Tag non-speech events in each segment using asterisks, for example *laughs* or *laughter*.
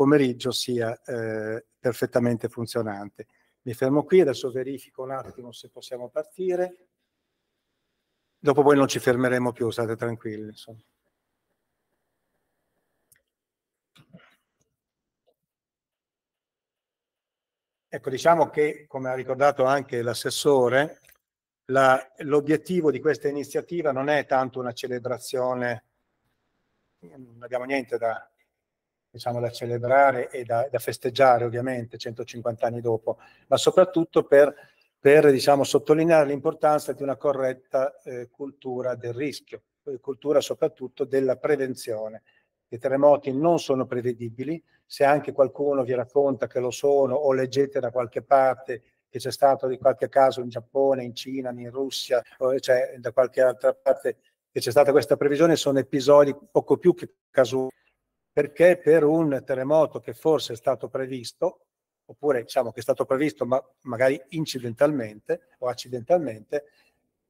pomeriggio sia eh, perfettamente funzionante. Mi fermo qui, adesso verifico un attimo se possiamo partire. Dopo voi non ci fermeremo più, state tranquilli. Insomma. Ecco, diciamo che, come ha ricordato anche l'assessore, l'obiettivo di questa iniziativa non è tanto una celebrazione, non abbiamo niente da diciamo, da celebrare e da, da, festeggiare ovviamente 150 anni dopo, ma soprattutto per, per diciamo, sottolineare l'importanza di una corretta eh, cultura del rischio, eh, cultura soprattutto della prevenzione. I terremoti non sono prevedibili, se anche qualcuno vi racconta che lo sono o leggete da qualche parte che c'è stato di qualche caso in Giappone, in Cina, in Russia, cioè da qualche altra parte che c'è stata questa previsione, sono episodi poco più che casuali perché per un terremoto che forse è stato previsto, oppure diciamo che è stato previsto ma magari incidentalmente o accidentalmente,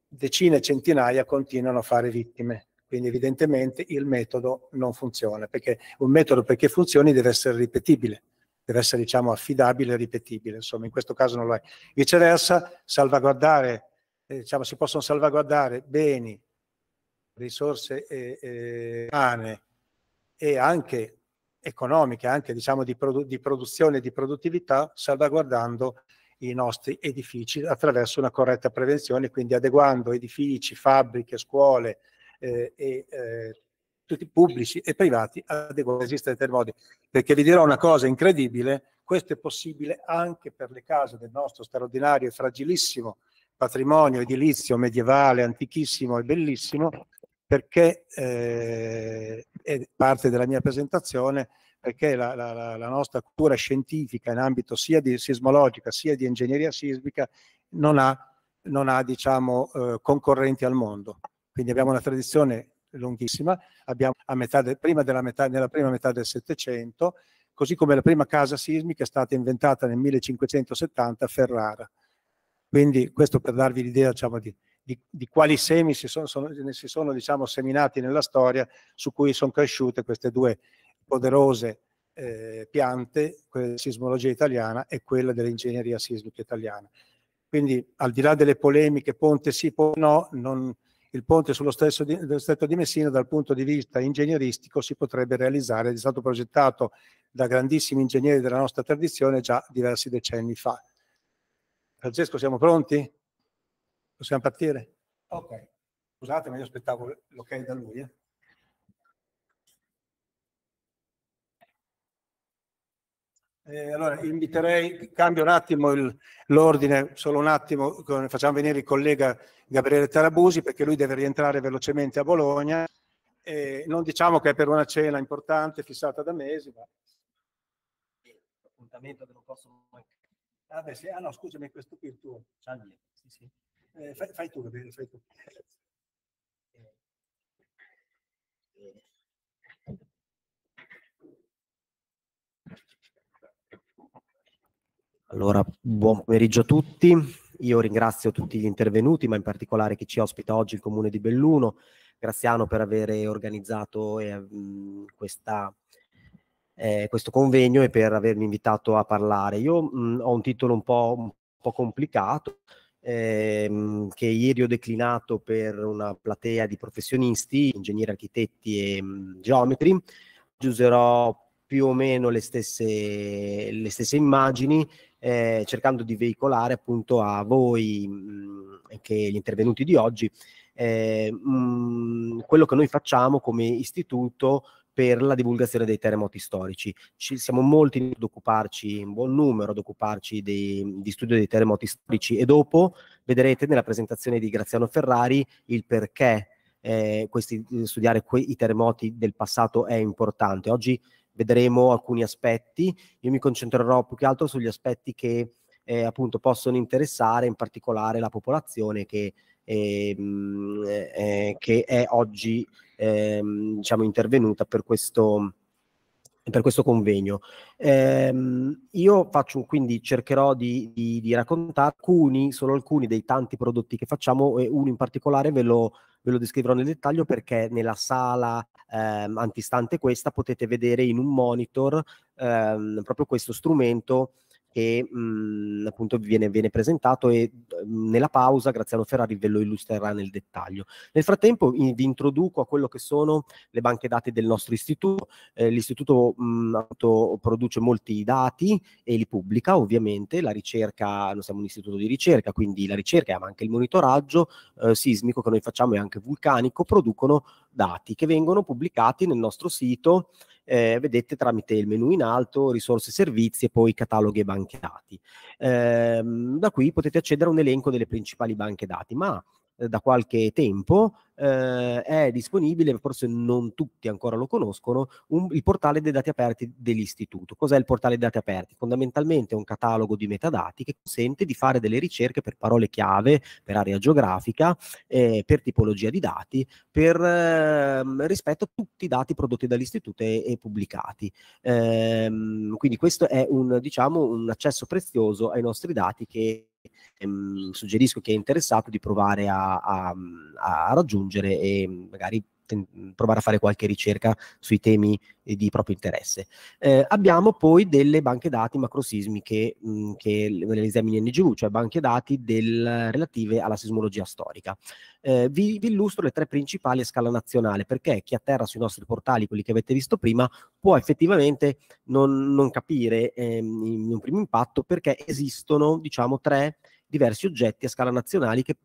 decine, centinaia continuano a fare vittime. Quindi evidentemente il metodo non funziona, perché un metodo perché funzioni deve essere ripetibile, deve essere diciamo affidabile e ripetibile, insomma in questo caso non lo è. Viceversa, salvaguardare, eh, diciamo si possono salvaguardare beni, risorse eh, eh, umane, e anche economiche, anche diciamo di, produ di produzione e di produttività, salvaguardando i nostri edifici attraverso una corretta prevenzione, quindi adeguando edifici, fabbriche, scuole eh, e eh, tutti pubblici e privati adeguati esiste termodi. Perché vi dirò una cosa incredibile, questo è possibile anche per le case del nostro straordinario e fragilissimo patrimonio edilizio medievale, antichissimo e bellissimo, perché eh, è parte della mia presentazione, perché la, la, la, nostra cultura scientifica in ambito sia di sismologica sia di ingegneria sismica non ha, non ha diciamo, eh, concorrenti al mondo. Quindi abbiamo una tradizione lunghissima, abbiamo de, prima metà, nella prima metà del Settecento, così come la prima casa sismica è stata inventata nel 1570 a Ferrara. Quindi questo per darvi l'idea diciamo, di, di, di quali semi si sono, sono, si sono diciamo, seminati nella storia su cui sono cresciute queste due poderose eh, piante, quella della sismologia italiana e quella dell'ingegneria sismica italiana. Quindi al di là delle polemiche, ponte sì, ponte no, non, il ponte sullo stesso di, dello stretto di Messina dal punto di vista ingegneristico si potrebbe realizzare, è stato progettato da grandissimi ingegneri della nostra tradizione già diversi decenni fa. Francesco, siamo pronti? Possiamo partire? Ok, scusate, ma io aspettavo l'ok da lui. Eh. Eh, allora, inviterei, cambio un attimo l'ordine, solo un attimo, facciamo venire il collega Gabriele Tarabusi perché lui deve rientrare velocemente a Bologna. Eh, non diciamo che è per una cena importante fissata da mesi, ma... Appuntamento che non posso mancare. Ah, beh, sì. ah no, scusami, questo qui è il tuo. Ciao, sì, sì. Eh, fai, fai, tu, Gabriele, fai tu. Allora, buon pomeriggio a tutti. Io ringrazio tutti gli intervenuti, ma in particolare chi ci ospita oggi, il Comune di Belluno. Graziano per aver organizzato eh, questa, eh, questo convegno e per avermi invitato a parlare. Io mh, ho un titolo un po', un po complicato, ehm, che ieri ho declinato per una platea di professionisti, ingegneri, architetti e mh, mm, geometri. Oggi userò più o meno le stesse, le stesse immagini, eh, cercando di veicolare appunto a voi mh, mm, che gli intervenuti di oggi eh, mh, mm, quello che noi facciamo come istituto per la divulgazione dei terremoti storici. Ci siamo molti ad occuparci, un buon numero, ad occuparci dei, di studio dei terremoti storici e dopo vedrete nella presentazione di Graziano Ferrari il perché eh, questi, eh, studiare que- i terremoti del passato è importante. Oggi vedremo alcuni aspetti, io mi concentrerò più che altro sugli aspetti che eh, appunto possono interessare in particolare la popolazione che, ehm, eh, mh, eh, che è oggi ehm, diciamo, intervenuta per questo, per questo convegno. Ehm, io faccio, quindi cercherò di, di, di, raccontare alcuni, solo alcuni dei tanti prodotti che facciamo e uno in particolare ve lo, ve lo descriverò nel dettaglio perché nella sala ehm, antistante questa potete vedere in un monitor ehm, proprio questo strumento che mh, mm, appunto viene, viene, presentato e mm, nella pausa Graziano Ferrari ve lo illustrerà nel dettaglio. Nel frattempo in, vi introduco a quello che sono le banche dati del nostro istituto. Eh, l'istituto mh, mm, appunto, produce molti dati e li pubblica ovviamente, la ricerca, noi siamo un istituto di ricerca, quindi la ricerca ma anche il monitoraggio eh, sismico che noi facciamo e anche vulcanico producono dati che vengono pubblicati nel nostro sito, eh, vedete tramite il menu in alto, risorse e servizi e poi cataloghi e banche dati. Eh, da qui potete accedere a un elenco delle principali banche dati, ma eh, da qualche tempo, eh, è disponibile, forse non tutti ancora lo conoscono, un, il portale dei dati aperti dell'istituto. Cos'è il portale dei dati aperti? Fondamentalmente è un catalogo di metadati che consente di fare delle ricerche per parole chiave, per area geografica, eh, per tipologia di dati, per, eh, rispetto a tutti i dati prodotti dall'istituto e, e pubblicati. Ehm, quindi questo è un, diciamo, un accesso prezioso ai nostri dati che ehm, suggerisco chi è interessato di provare a, a, a raggiungere e magari ten- provare a fare qualche ricerca sui temi eh, di proprio interesse. Eh, abbiamo poi delle banche dati macrosismiche mh, mm, che le esamini NGU, cioè banche dati del, relative alla sismologia storica. Eh, vi, vi, illustro le tre principali a scala nazionale perché chi atterra sui nostri portali, quelli che avete visto prima, può effettivamente non, non capire ehm, in un primo impatto perché esistono diciamo tre diversi oggetti a scala nazionale che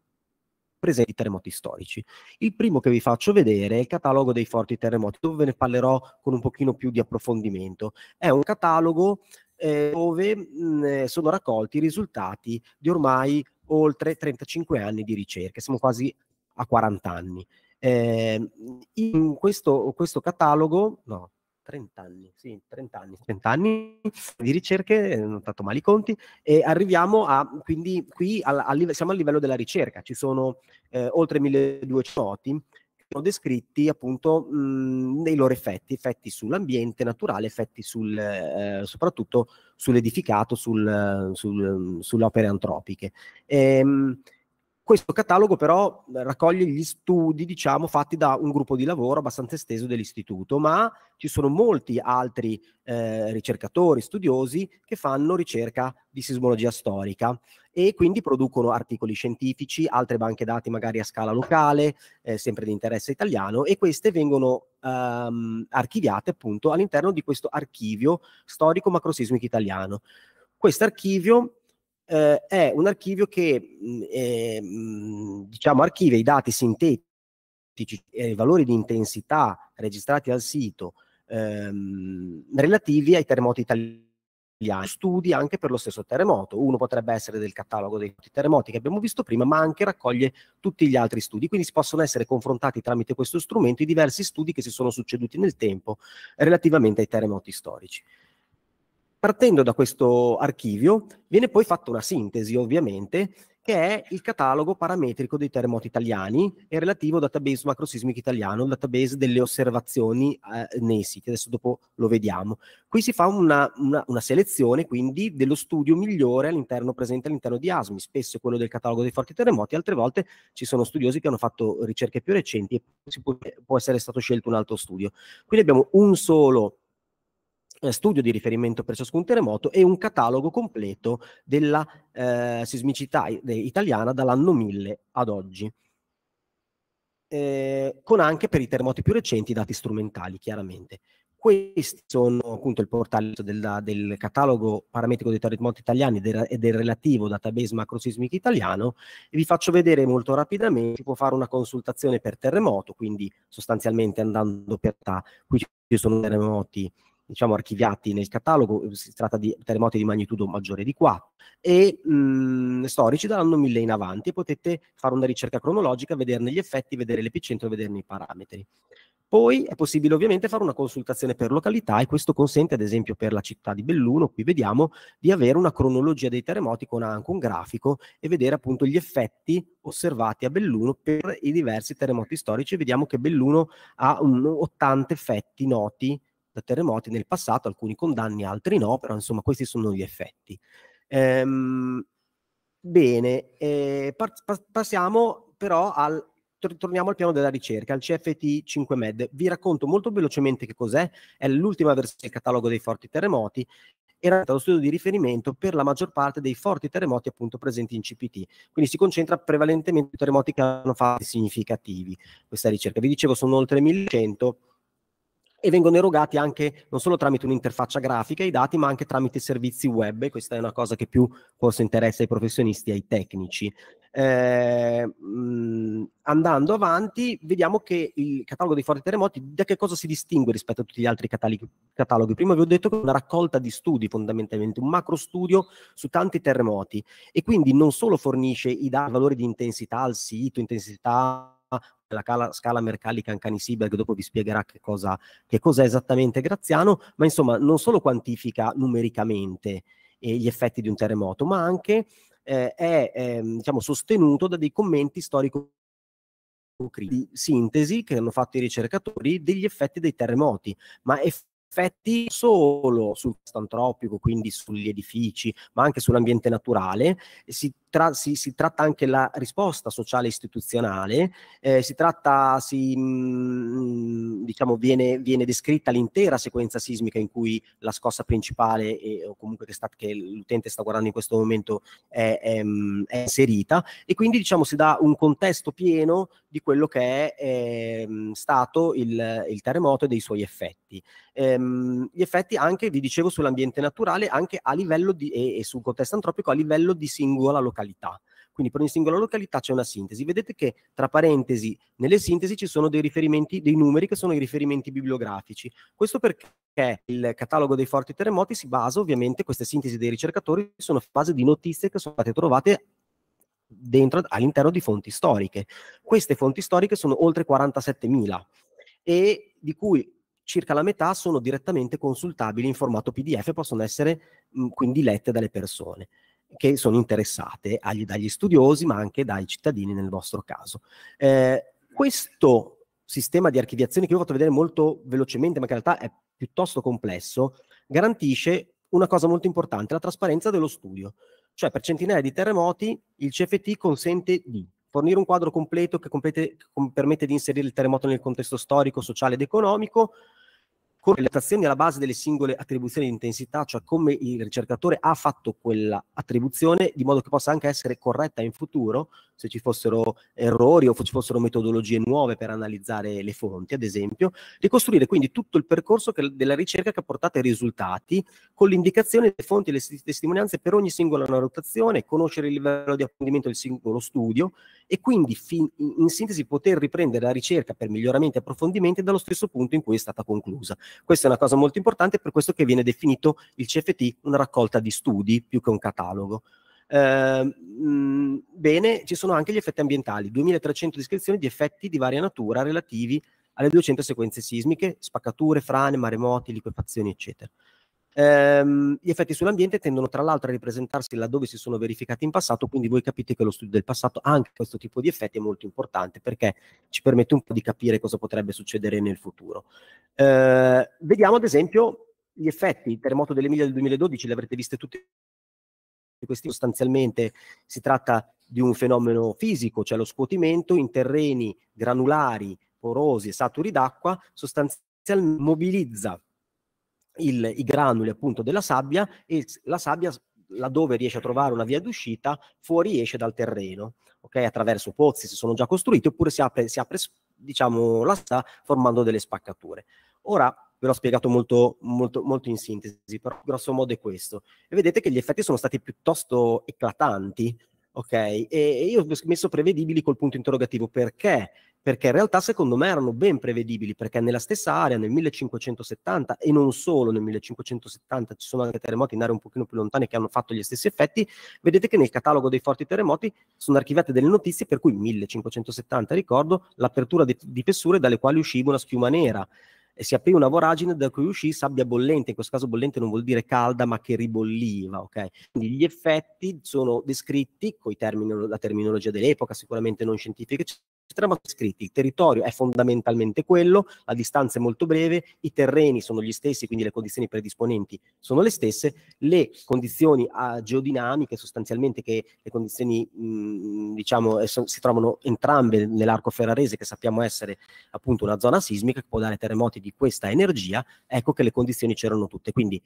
presenti terremoti storici. Il primo che vi faccio vedere è il catalogo dei forti terremoti, dove ve ne parlerò con un pochino più di approfondimento. È un catalogo eh, dove mh, mm, eh, sono raccolti i risultati di ormai oltre 35 anni di ricerca, siamo quasi a 40 anni. Eh, in questo, questo catalogo, no, 30 anni, sì, 30 anni, 30 anni *laughs* di ricerche, eh, non tanto male i conti, e arriviamo a, quindi qui al, al, siamo al livello della ricerca, ci sono eh, oltre 1200 noti che sono descritti appunto mh, nei loro effetti, effetti sull'ambiente naturale, effetti sul, eh, soprattutto sull'edificato, sul, sul, sulle opere antropiche. Ehm, questo catalogo però eh, raccoglie gli studi, diciamo, fatti da un gruppo di lavoro abbastanza esteso dell'istituto, ma ci sono molti altri eh, ricercatori, studiosi che fanno ricerca di sismologia storica e quindi producono articoli scientifici, altre banche dati magari a scala locale, eh, sempre di interesse italiano, e queste vengono ehm, archiviate appunto all'interno di questo archivio storico macrosismico italiano. Questo archivio eh, è un archivio che eh, diciamo, archivia i dati sintetici e i valori di intensità registrati al sito ehm, relativi ai terremoti italiani studi anche per lo stesso terremoto. Uno potrebbe essere del catalogo dei terremoti che abbiamo visto prima, ma anche raccoglie tutti gli altri studi. Quindi si possono essere confrontati tramite questo strumento i diversi studi che si sono succeduti nel tempo relativamente ai terremoti storici. Partendo da questo archivio viene poi fatta una sintesi, ovviamente, che è il catalogo parametrico dei terremoti italiani e relativo database macrosismico italiano, il database delle osservazioni eh, nei siti. Adesso dopo lo vediamo. Qui si fa una, una, una selezione quindi dello studio migliore all'interno presente all'interno di ASMI, spesso è quello del catalogo dei forti terremoti, altre volte ci sono studiosi che hanno fatto ricerche più recenti e può, può essere stato scelto un altro studio. Quindi abbiamo un solo eh, studio di riferimento per ciascun terremoto e un catalogo completo della eh, sismicità italiana dall'anno 1000 ad oggi. Eh, con anche per i terremoti più recenti dati strumentali, chiaramente. Questi sono appunto il portale del, del catalogo parametrico dei terremoti italiani del, e del relativo database macrosismico italiano. E vi faccio vedere molto rapidamente, si può fare una consultazione per terremoto, quindi sostanzialmente andando per età, qui ci sono terremoti diciamo, archiviati nel catalogo, eh, si tratta di terremoti di magnitudo maggiore di 4, e mh, mm, storici dall'anno 1000 in avanti, potete fare una ricerca cronologica, vederne gli effetti, vedere l'epicentro, vederne i parametri. Poi è possibile ovviamente fare una consultazione per località e questo consente ad esempio per la città di Belluno, qui vediamo, di avere una cronologia dei terremoti con anche un grafico e vedere appunto gli effetti osservati a Belluno per i diversi terremoti storici. Vediamo che Belluno ha 80 effetti noti da terremoti nel passato, alcuni con danni, altri no, però insomma questi sono gli effetti. Ehm, bene, eh, par- passiamo però al torniamo al piano della ricerca, al CFT 5 Med. Vi racconto molto velocemente che cos'è, è l'ultima versione del catalogo dei forti terremoti. Era lo studio di riferimento per la maggior parte dei forti terremoti appunto presenti in CPT. Quindi si concentra prevalentemente sui terremoti che hanno fatti significativi. Questa ricerca, vi dicevo, sono oltre 1100 e vengono erogati anche non solo tramite un'interfaccia grafica i dati, ma anche tramite servizi web. E questa è una cosa che più forse interessa ai professionisti e ai tecnici. Eh, andando avanti, vediamo che il catalogo dei forti terremoti da che cosa si distingue rispetto a tutti gli altri cataloghi? cataloghi? Prima vi ho detto che è una raccolta di studi, fondamentalmente, un macro studio su tanti terremoti e quindi non solo fornisce i dati, valori di intensità al sito, intensità la cala, scala Mercalli-Cancani-Sieberg, dopo vi spiegherà che, cosa, che cos'è esattamente Graziano, ma insomma non solo quantifica numericamente eh, gli effetti di un terremoto, ma anche eh, è eh, diciamo, sostenuto da dei commenti storico di sintesi che hanno fatto i ricercatori degli effetti dei terremoti, ma effetti effetti solo sul costo antropico, quindi sugli edifici, ma anche sull'ambiente naturale. Si, tra, si, si tratta anche la risposta sociale istituzionale, eh, si tratta, si, mh, mm, diciamo, viene, viene, descritta l'intera sequenza sismica in cui la scossa principale, e, o comunque che, sta, che, l'utente sta guardando in questo momento, è, è, mm, è inserita, e quindi diciamo, si dà un contesto pieno di quello che è, è ehm, stato il, il terremoto e dei suoi effetti. Ehm, gli ehm, effetti anche, vi dicevo, sull'ambiente naturale anche a livello di, e, e sul contesto antropico a livello di singola località. Quindi per ogni singola località c'è una sintesi. Vedete che tra parentesi nelle sintesi ci sono dei riferimenti, dei numeri che sono i riferimenti bibliografici. Questo perché il catalogo dei forti terremoti si basa ovviamente, queste sintesi dei ricercatori sono fase di notizie che sono state trovate dentro, all'interno di fonti storiche. Queste fonti storiche sono oltre 47.000 e di cui circa la metà sono direttamente consultabili in formato PDF e possono essere mh, quindi lette dalle persone che sono interessate agli, dagli studiosi ma anche dai cittadini nel vostro caso. Eh, questo sistema di archiviazione che vi ho fatto vedere molto velocemente ma che in realtà è piuttosto complesso garantisce una cosa molto importante, la trasparenza dello studio. Cioè per centinaia di terremoti il CFT consente di fornire un quadro completo che, complete, che permette di inserire il terremoto nel contesto storico, sociale ed economico, le correlazioni alla base delle singole attribuzioni di intensità, cioè come il ricercatore ha fatto quella attribuzione, di modo che possa anche essere corretta in futuro, se ci fossero errori o ci fossero metodologie nuove per analizzare le fonti, ad esempio, ricostruire quindi tutto il percorso che, della ricerca che ha portato ai risultati, con l'indicazione delle fonti e le testimonianze per ogni singola notazione, conoscere il livello di apprendimento del singolo studio e quindi fin, in sintesi poter riprendere la ricerca per miglioramenti e approfondimenti dallo stesso punto in cui è stata conclusa. Questa è una cosa molto importante, per questo che viene definito il CFT una raccolta di studi più che un catalogo. Eh, mh, mm, bene, ci sono anche gli effetti ambientali, 2300 descrizioni di effetti di varia natura relativi alle 200 sequenze sismiche, spaccature, frane, maremoti, liquefazioni, eccetera. Ehm, gli effetti sull'ambiente tendono tra l'altro a ripresentarsi laddove si sono verificati in passato, quindi voi capite che lo studio del passato ha anche questo tipo di effetti è molto importante perché ci permette un po' di capire cosa potrebbe succedere nel futuro. Ehm, vediamo ad esempio gli effetti, il terremoto dell'Emilia del 2012, li avrete visti tutti questi sostanzialmente si tratta di un fenomeno fisico, cioè lo scuotimento in terreni granulari, porosi e saturi d'acqua, sostanzialmente mobilizza il, i granuli appunto della sabbia e la sabbia laddove riesce a trovare una via d'uscita fuori esce dal terreno, ok? Attraverso pozzi se sono già costruiti oppure si apre, si apre diciamo, la sta formando delle spaccature. Ora ve l'ho spiegato molto, molto, molto in sintesi, però grosso modo è questo. E vedete che gli effetti sono stati piuttosto eclatanti ok? E, io ho messo prevedibili col punto interrogativo perché? Perché in realtà secondo me erano ben prevedibili, perché nella stessa area nel 1570 e non solo nel 1570 ci sono anche terremoti in aree un pochino più lontane che hanno fatto gli stessi effetti, vedete che nel catalogo dei forti terremoti sono archivate delle notizie per cui 1570, ricordo, l'apertura di, di fessure dalle quali usciva una schiuma nera, e si aprì una voragine da cui uscì sabbia bollente, in questo caso bollente non vuol dire calda, ma che ribolliva, ok? Quindi gli effetti sono descritti con la terminologia dell'epoca, sicuramente non scientifica, estremamente scritti. Il territorio è fondamentalmente quello, la distanza è molto breve, i terreni sono gli stessi, quindi le condizioni predisponenti sono le stesse, le condizioni ah, geodinamiche sostanzialmente che le condizioni mh, mm, diciamo eh, so, si trovano entrambe nell'arco ferrarese che sappiamo essere appunto una zona sismica che può dare terremoti di questa energia, ecco che le condizioni c'erano tutte. Quindi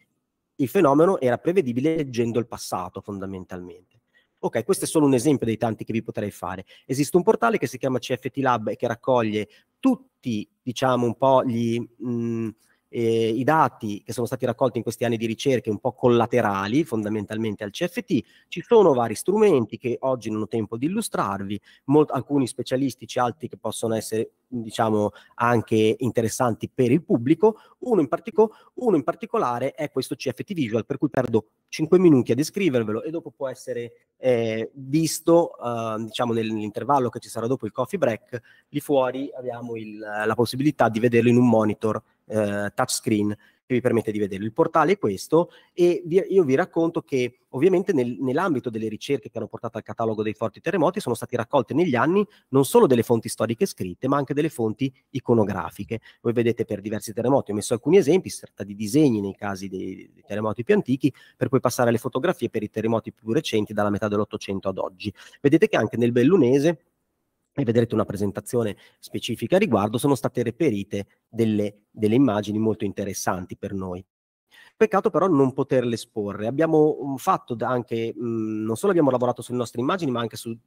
il fenomeno era prevedibile leggendo il passato fondamentalmente. Ok, questo è solo un esempio dei tanti che vi potrei fare. Esiste un portale che si chiama CFT Lab e che raccoglie tutti, diciamo, un po' gli... Mh, mhmm, eh, i dati che sono stati raccolti in questi anni di ricerche un po' collaterali fondamentalmente al CFT, ci sono vari strumenti che oggi non ho tempo di illustrarvi, molt- alcuni specialistici, altri che possono essere diciamo anche interessanti per il pubblico, uno in, partico- uno in particolare è questo CFT Visual per cui perdo 5 minuti a descrivervelo e dopo può essere eh, visto eh, diciamo nell'intervallo che ci sarà dopo il coffee break, lì fuori abbiamo il, la possibilità di vederlo in un monitor eh, touchscreen che vi permette di vederlo. Il portale è questo e vi, io vi racconto che ovviamente nel, nell'ambito delle ricerche che hanno portato al catalogo dei forti terremoti sono state raccolte negli anni non solo delle fonti storiche scritte ma anche delle fonti iconografiche. Voi vedete per diversi terremoti, ho messo alcuni esempi, si tratta di disegni nei casi dei, dei terremoti più antichi per poi passare alle fotografie per i terremoti più recenti dalla metà dell'Ottocento ad oggi. Vedete che anche nel Bellunese e vedrete una presentazione specifica a riguardo, sono state reperite delle, delle immagini molto interessanti per noi. Peccato però non poterle esporre. Abbiamo mm, fatto anche, mh, mm, non solo abbiamo lavorato sulle nostre immagini, ma anche su mm,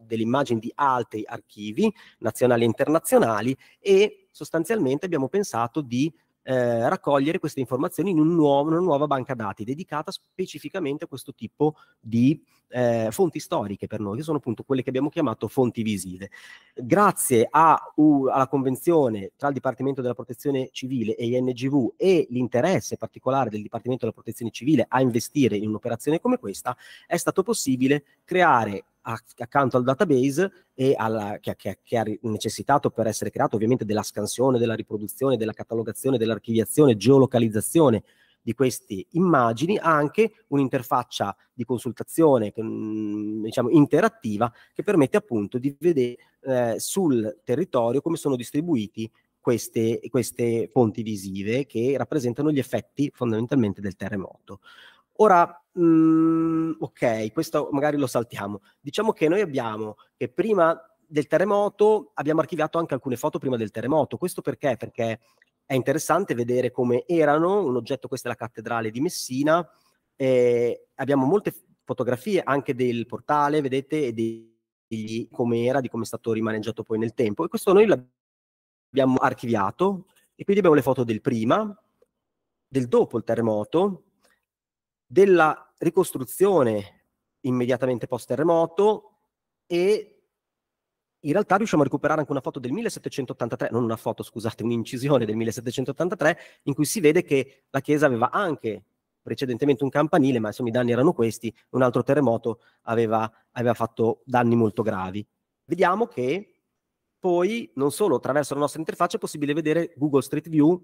delle immagini di altri archivi nazionali e internazionali e sostanzialmente abbiamo pensato di eh, raccogliere queste informazioni in un nuovo, una nuova banca dati dedicata specificamente a questo tipo di eh, fonti storiche per noi, che sono appunto quelle che abbiamo chiamato fonti visive. Grazie a, uh, alla convenzione tra il Dipartimento della Protezione Civile e INGV e l'interesse particolare del Dipartimento della Protezione Civile a investire in un'operazione come questa, è stato possibile creare accanto al database e alla, che, che, che, ha necessitato per essere creato ovviamente della scansione, della riproduzione, della catalogazione, dell'archiviazione, geolocalizzazione di queste immagini, ha anche un'interfaccia di consultazione mm, diciamo, interattiva che permette appunto di vedere eh, sul territorio come sono distribuiti queste, queste fonti visive che rappresentano gli effetti fondamentalmente del terremoto. Ora, mh, mm, ok, questo magari lo saltiamo. Diciamo che noi abbiamo che prima del terremoto abbiamo archiviato anche alcune foto prima del terremoto. Questo perché? Perché è interessante vedere come erano un oggetto, questa è la cattedrale di Messina. Eh, abbiamo molte fotografie anche del portale, vedete, e di come era, di come è stato rimaneggiato poi nel tempo. E questo noi l'abbiamo archiviato e quindi abbiamo le foto del prima, del dopo il terremoto della ricostruzione immediatamente post terremoto e in realtà riusciamo a recuperare anche una foto del 1783, non una foto, scusate, un'incisione del 1783 in cui si vede che la chiesa aveva anche precedentemente un campanile, ma insomma i danni erano questi, un altro terremoto aveva, aveva fatto danni molto gravi. Vediamo che poi non solo attraverso la nostra interfaccia è possibile vedere Google Street View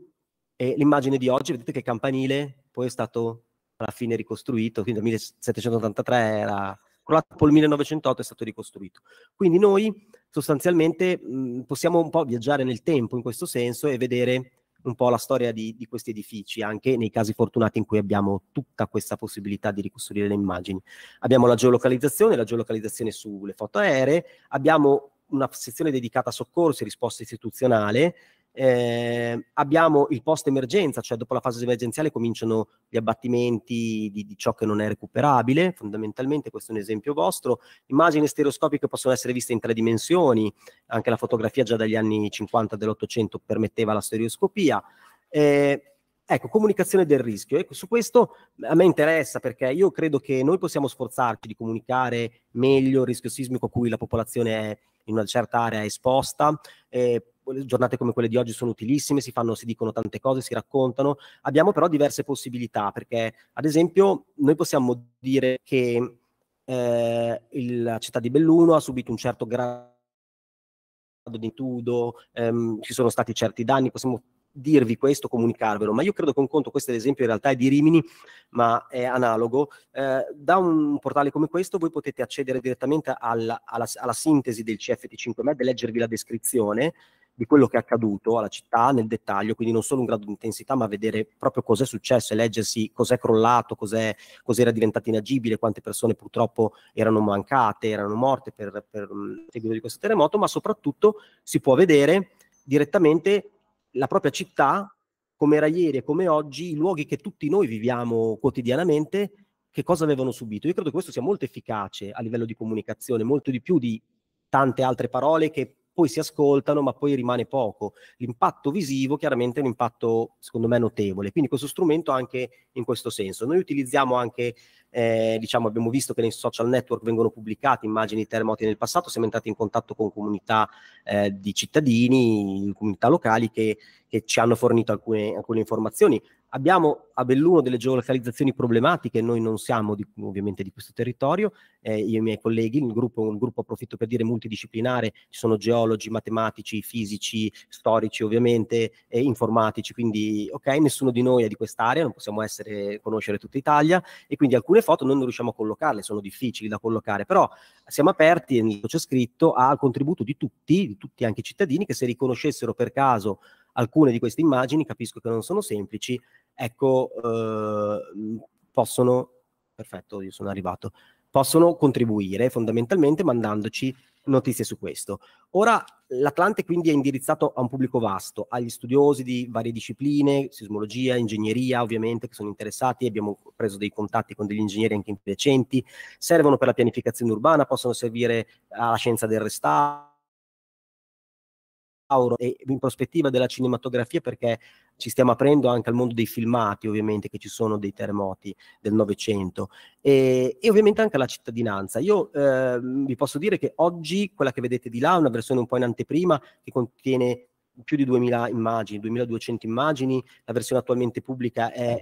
e l'immagine di oggi, vedete che campanile poi è stato alla fine ricostruito, quindi dal 1783 era crollato, poi il 1908 è stato ricostruito. Quindi noi sostanzialmente mh, possiamo un po' viaggiare nel tempo in questo senso e vedere un po' la storia di, di, questi edifici, anche nei casi fortunati in cui abbiamo tutta questa possibilità di ricostruire le immagini. Abbiamo la geolocalizzazione, la geolocalizzazione sulle foto aeree, abbiamo una sezione dedicata a soccorso e risposta istituzionale, eh, abbiamo il post emergenza, cioè dopo la fase emergenziale cominciano gli abbattimenti di, di, ciò che non è recuperabile, fondamentalmente questo è un esempio vostro. Immagini stereoscopiche possono essere viste in tre dimensioni, anche la fotografia già dagli anni 50 dell'Ottocento permetteva la stereoscopia. Eh, Ecco, comunicazione del rischio. E ecco, su questo a me interessa perché io credo che noi possiamo sforzarci di comunicare meglio il rischio sismico a cui la popolazione è in una certa area esposta, eh, giornate come quelle di oggi sono utilissime, si, fanno, si dicono tante cose, si raccontano, abbiamo però diverse possibilità perché ad esempio noi possiamo dire che eh, la città di Belluno ha subito un certo grado di intudo, ehm, ci sono stati certi danni, possiamo dirvi questo, comunicarvelo, ma io credo che un conto, questo ad esempio in realtà è di Rimini, ma è analogo, eh, da un portale come questo voi potete accedere direttamente alla, alla, alla sintesi del CFT5MED, leggervi la descrizione, di quello che è accaduto alla città nel dettaglio, quindi non solo un grado di intensità, ma vedere proprio cos'è successo e leggersi cos'è crollato, cos'è, cos'era diventato inagibile, quante persone purtroppo erano mancate, erano morte per, per mm, seguito di questo terremoto, ma soprattutto si può vedere direttamente la propria città, come era ieri e come oggi, i luoghi che tutti noi viviamo quotidianamente, che cosa avevano subito. Io credo che questo sia molto efficace a livello di comunicazione, molto di più di tante altre parole che poi si ascoltano, ma poi rimane poco. L'impatto visivo chiaramente è un impatto, secondo me, notevole. Quindi questo strumento anche in questo senso. Noi utilizziamo anche, eh, diciamo, abbiamo visto che nei social network vengono pubblicate immagini di terremoti nel passato, siamo entrati in contatto con comunità eh, di cittadini, comunità locali che, che ci hanno fornito alcune, alcune informazioni Abbiamo a Belluno delle geolocalizzazioni problematiche, noi non siamo di, ovviamente di questo territorio, eh, io e i miei colleghi, il gruppo, un gruppo approfitto per dire multidisciplinare, ci sono geologi, matematici, fisici, storici ovviamente, e informatici, quindi ok, nessuno di noi è di quest'area, non possiamo essere, conoscere tutta Italia e quindi alcune foto noi non riusciamo a collocarle, sono difficili da collocare, però siamo aperti, e c'è scritto, al contributo di tutti, di tutti anche i cittadini, che se riconoscessero per caso alcune di queste immagini, capisco che non sono semplici, ecco, eh, possono, perfetto, io sono arrivato, possono contribuire fondamentalmente mandandoci notizie su questo. Ora l'Atlante quindi è indirizzato a un pubblico vasto, agli studiosi di varie discipline, sismologia, ingegneria ovviamente che sono interessati, abbiamo preso dei contatti con degli ingegneri anche in recenti, servono per la pianificazione urbana, possono servire alla scienza del restauro e in prospettiva della cinematografia perché ci stiamo aprendo anche al mondo dei filmati ovviamente che ci sono dei terremoti del Novecento e, e, ovviamente anche alla cittadinanza. Io eh, vi posso dire che oggi quella che vedete di là è una versione un po' in anteprima che contiene più di 2000 immagini, 2200 immagini, la versione attualmente pubblica è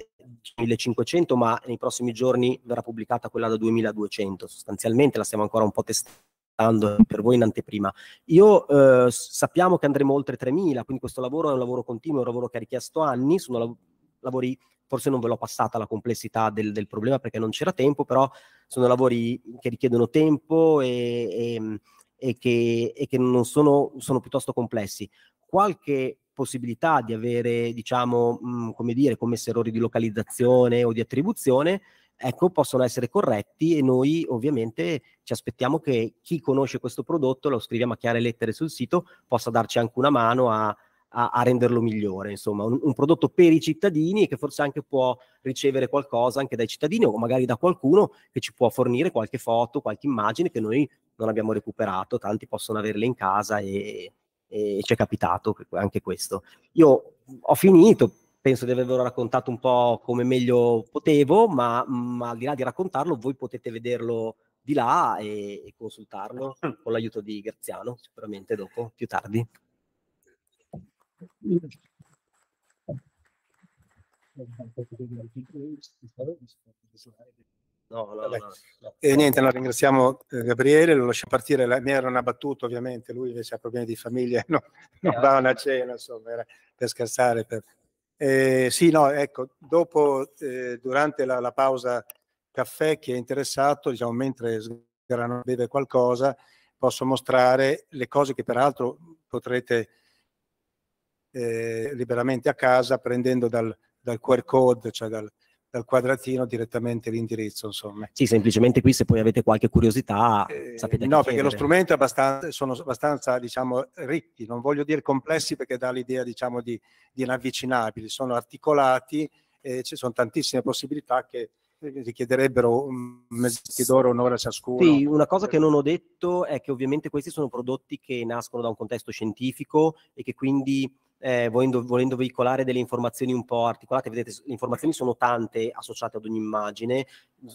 1500 ma nei prossimi giorni verrà pubblicata quella da 2200 sostanzialmente, la stiamo ancora un po' testando eh, per voi in anteprima. Io eh, sappiamo che andremo oltre 3.000, quindi questo lavoro è un lavoro continuo, è un lavoro che ha richiesto anni, sono lav- lavori, forse non ve l'ho passata la complessità del, del, problema perché non c'era tempo, però sono lavori che richiedono tempo e, e, e che, e che non sono, sono piuttosto complessi. Qualche possibilità di avere, diciamo, mh, mm, come dire, commesserori di localizzazione o di attribuzione ecco, possono essere corretti e noi ovviamente ci aspettiamo che chi conosce questo prodotto, lo scriviamo a chiare lettere sul sito, possa darci anche una mano a, a, a renderlo migliore, insomma, un, un, prodotto per i cittadini e che forse anche può ricevere qualcosa anche dai cittadini o magari da qualcuno che ci può fornire qualche foto, qualche immagine che noi non abbiamo recuperato, tanti possono averle in casa e, e ci è capitato anche questo. Io ho finito, penso di avervelo raccontato un po' come meglio potevo, ma, ma, al di là di raccontarlo, voi potete vederlo di là e, e consultarlo *laughs* con l'aiuto di Graziano, sicuramente dopo, più tardi. No, no, no, no. E eh, niente, no, ringraziamo eh, Gabriele, lo lascio partire, la mia era una battuta ovviamente, lui invece ha problemi di famiglia, *laughs* no, eh, non va a una cena, insomma, era per scherzare, per eh, sì, no, ecco, dopo, eh, durante la, la, pausa caffè, chi è interessato, diciamo, mentre sgrano beve qualcosa, posso mostrare le cose che peraltro potrete eh, liberamente a casa prendendo dal, dal QR code, cioè dal, dal quadratino direttamente l'indirizzo, insomma. Sì, semplicemente qui se poi avete qualche curiosità eh, sapete No, perché lo strumento è abbastanza, sono abbastanza, diciamo, ricchi, non voglio dire complessi perché dà l'idea, diciamo, di, di inavvicinabili, sono articolati e ci sono tantissime possibilità che richiederebbero un mezz'ora, d'oro, un'ora ciascuno. Sì, una cosa che eh. non ho detto è che ovviamente questi sono prodotti che nascono da un contesto scientifico e che quindi eh, volendo, volendo, veicolare delle informazioni un po' articolate, vedete, le informazioni sono tante associate ad ogni immagine,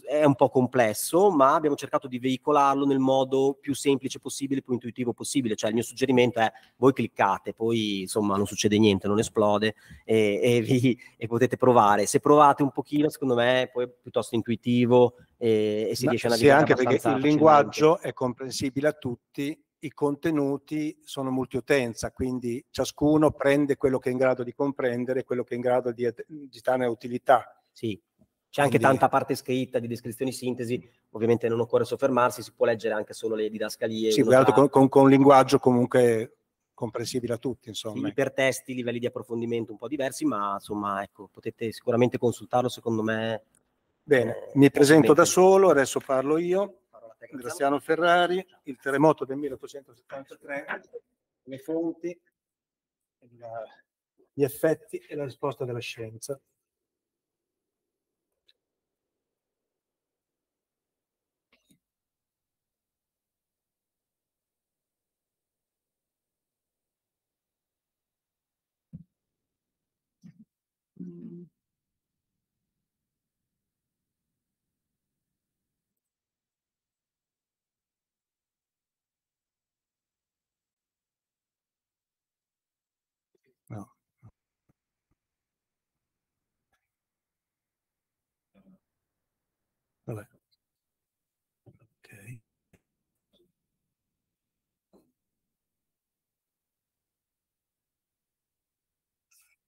è un po' complesso, ma abbiamo cercato di veicolarlo nel modo più semplice possibile, più intuitivo possibile, cioè il mio suggerimento è voi cliccate, poi insomma non succede niente, non esplode e, e, vi, e potete provare. Se provate un pochino, secondo me, poi è piuttosto intuitivo e, e si ma riesce a navigare. Sì, anche perché il linguaggio è comprensibile a tutti i contenuti sono multiutenza, quindi ciascuno prende quello che è in grado di comprendere, quello che è in grado di, di dare utilità. Sì, c'è anche quindi... tanta parte scritta di descrizioni sintesi, ovviamente non occorre soffermarsi, si può leggere anche solo le didascalie. Sì, guardato con, con, un linguaggio comunque comprensibile a tutti, insomma. Sì, per testi, livelli di approfondimento un po' diversi, ma insomma, ecco, potete sicuramente consultarlo, secondo me. Bene, eh, mi presento da solo, adesso parlo io. Graziano Ferrari, il terremoto del 1873, le fonti, gli effetti e la risposta della scienza.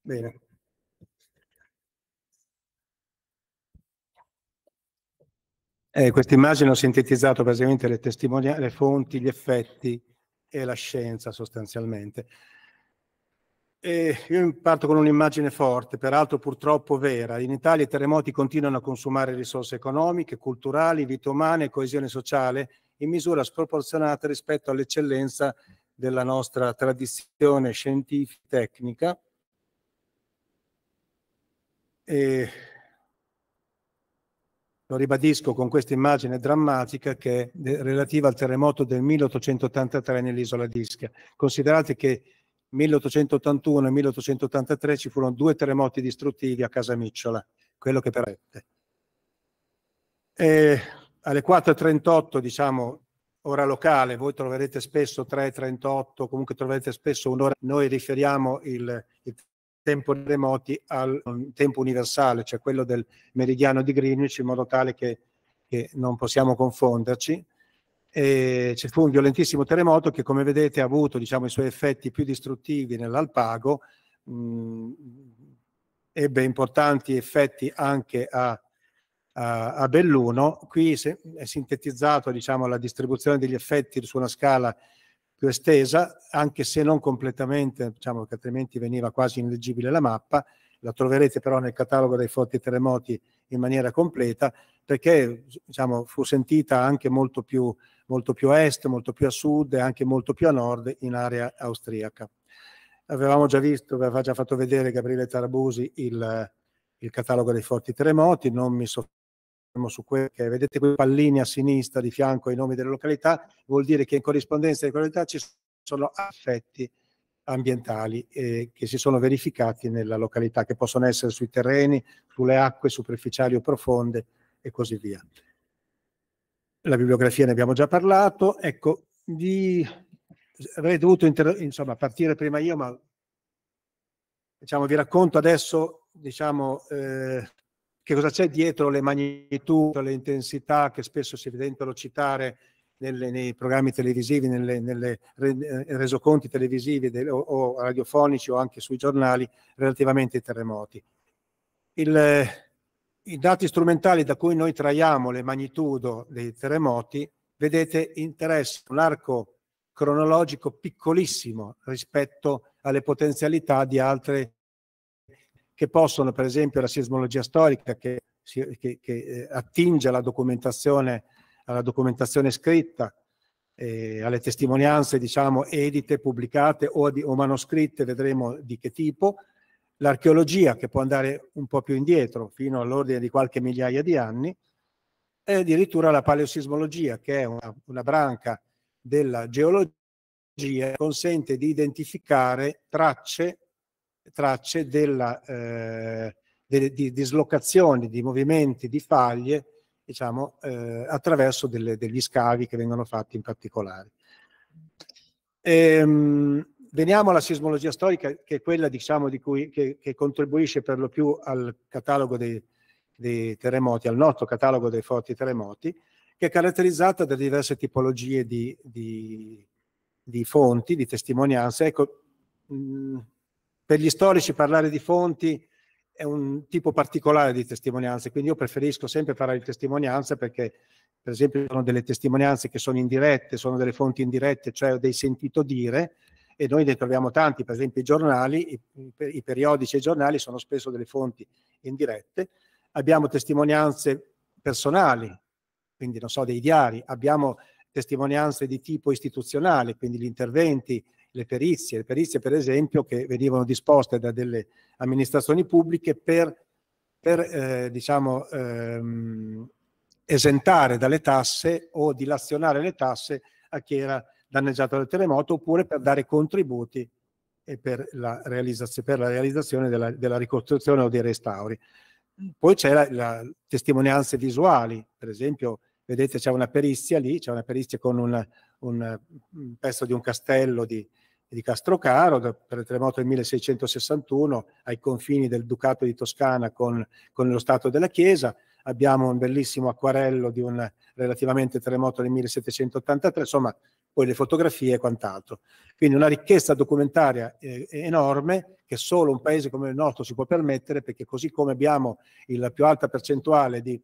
Bene. Eh, Questa immagine ha sintetizzato praticamente le, testimonianze, le fonti, gli effetti e la scienza sostanzialmente. E io parto con un'immagine forte, peraltro purtroppo vera. In Italia i terremoti continuano a consumare risorse economiche, culturali, vita umana e coesione sociale in misura sproporzionata rispetto all'eccellenza della nostra tradizione scientifica e tecnica e lo ribadisco con questa immagine drammatica che è relativa al terremoto del 1883 nell'isola di Ischia. Considerate che 1881 e 1883 ci furono due terremoti distruttivi a casa Micciola, quello che permette. E alle 4.38, diciamo, ora locale, voi troverete spesso 3.38, comunque troverete spesso un'ora, noi riferiamo il, il tempo remoti al tempo universale, cioè quello del meridiano di Greenwich, in modo tale che, che non possiamo confonderci. E ci fu un violentissimo terremoto che, come vedete, ha avuto diciamo, i suoi effetti più distruttivi nell'Alpago, mh, ebbe importanti effetti anche a, a, a Belluno. Qui se, è sintetizzato diciamo, la distribuzione degli effetti su una scala più estesa, anche se non completamente, diciamo che altrimenti veniva quasi illeggibile la mappa, la troverete però nel catalogo dei forti terremoti in maniera completa, perché diciamo, fu sentita anche molto più, molto più a est, molto più a sud e anche molto più a nord in area austriaca. Avevamo già visto, aveva già fatto vedere Gabriele Tarabusi il, il catalogo dei forti terremoti, non mi soffermo su quelle che vedete quei pallini a sinistra di fianco ai nomi delle località, vuol dire che in corrispondenza delle località ci sono affetti ambientali eh, che si sono verificati nella località, che possono essere sui terreni, sulle acque superficiali o profonde e così via. La bibliografia ne abbiamo già parlato, ecco, di... avrei dovuto insomma, partire prima io, ma diciamo, vi racconto adesso diciamo, eh, che cosa c'è dietro le magnitudini, le intensità che spesso si evidentano citare nelle, nei programmi televisivi, nelle, nelle eh, resoconti televisivi del, o, o, radiofonici o anche sui giornali relativamente ai terremoti. Il, eh, I dati strumentali da cui noi traiamo le magnitudo dei terremoti, vedete, interessano un arco cronologico piccolissimo rispetto alle potenzialità di altre che possono, per esempio, la sismologia storica che, che, che eh, attinge alla documentazione, alla documentazione scritta, eh, alle testimonianze, diciamo, edite, pubblicate o, o manoscritte, vedremo di che tipo, l'archeologia che può andare un po' più indietro, fino all'ordine di qualche migliaia di anni, e addirittura la paleosismologia, che è una, una branca della geologia, consente di identificare tracce tracce della, eh, de, di dislocazioni, di movimenti di faglie diciamo, eh, attraverso delle, degli scavi che vengono fatti in particolare. Ehm, veniamo alla sismologia storica, che è quella diciamo, di cui, che, che, contribuisce per lo più al catalogo dei, dei terremoti, al noto catalogo dei forti terremoti, che è caratterizzata da diverse tipologie di, di, di fonti, di testimonianze. Ecco, mh, mm, per gli storici parlare di fonti è un tipo particolare di testimonianze, quindi io preferisco sempre parlare di testimonianze perché per esempio sono delle testimonianze che sono indirette, sono delle fonti indirette, cioè dei sentito dire, e noi ne troviamo tanti, per esempio i giornali, i, i, periodici e i giornali sono spesso delle fonti indirette, abbiamo testimonianze personali, quindi non so, dei diari, abbiamo testimonianze di tipo istituzionale, quindi gli interventi, le perizie, le perizie per esempio che venivano disposte da delle amministrazioni pubbliche per, per eh, diciamo, ehm, esentare dalle tasse o dilazionare le tasse a chi era danneggiato dal terremoto oppure per dare contributi per la, per, la realizzazione della, della, ricostruzione o dei restauri. Poi c'è la, la testimonianze visuali, per esempio vedete c'è una perizia lì, c'è una perizia con una, un pezzo di un castello di, di Castrocaro per il terremoto del 1661 ai confini del Ducato di Toscana con, con lo Stato della Chiesa. Abbiamo un bellissimo acquarello di un relativamente terremoto del 1783, insomma poi le fotografie e quant'altro. Quindi una ricchezza documentaria eh, enorme che solo un paese come il nostro si può permettere perché così come abbiamo la più alta percentuale di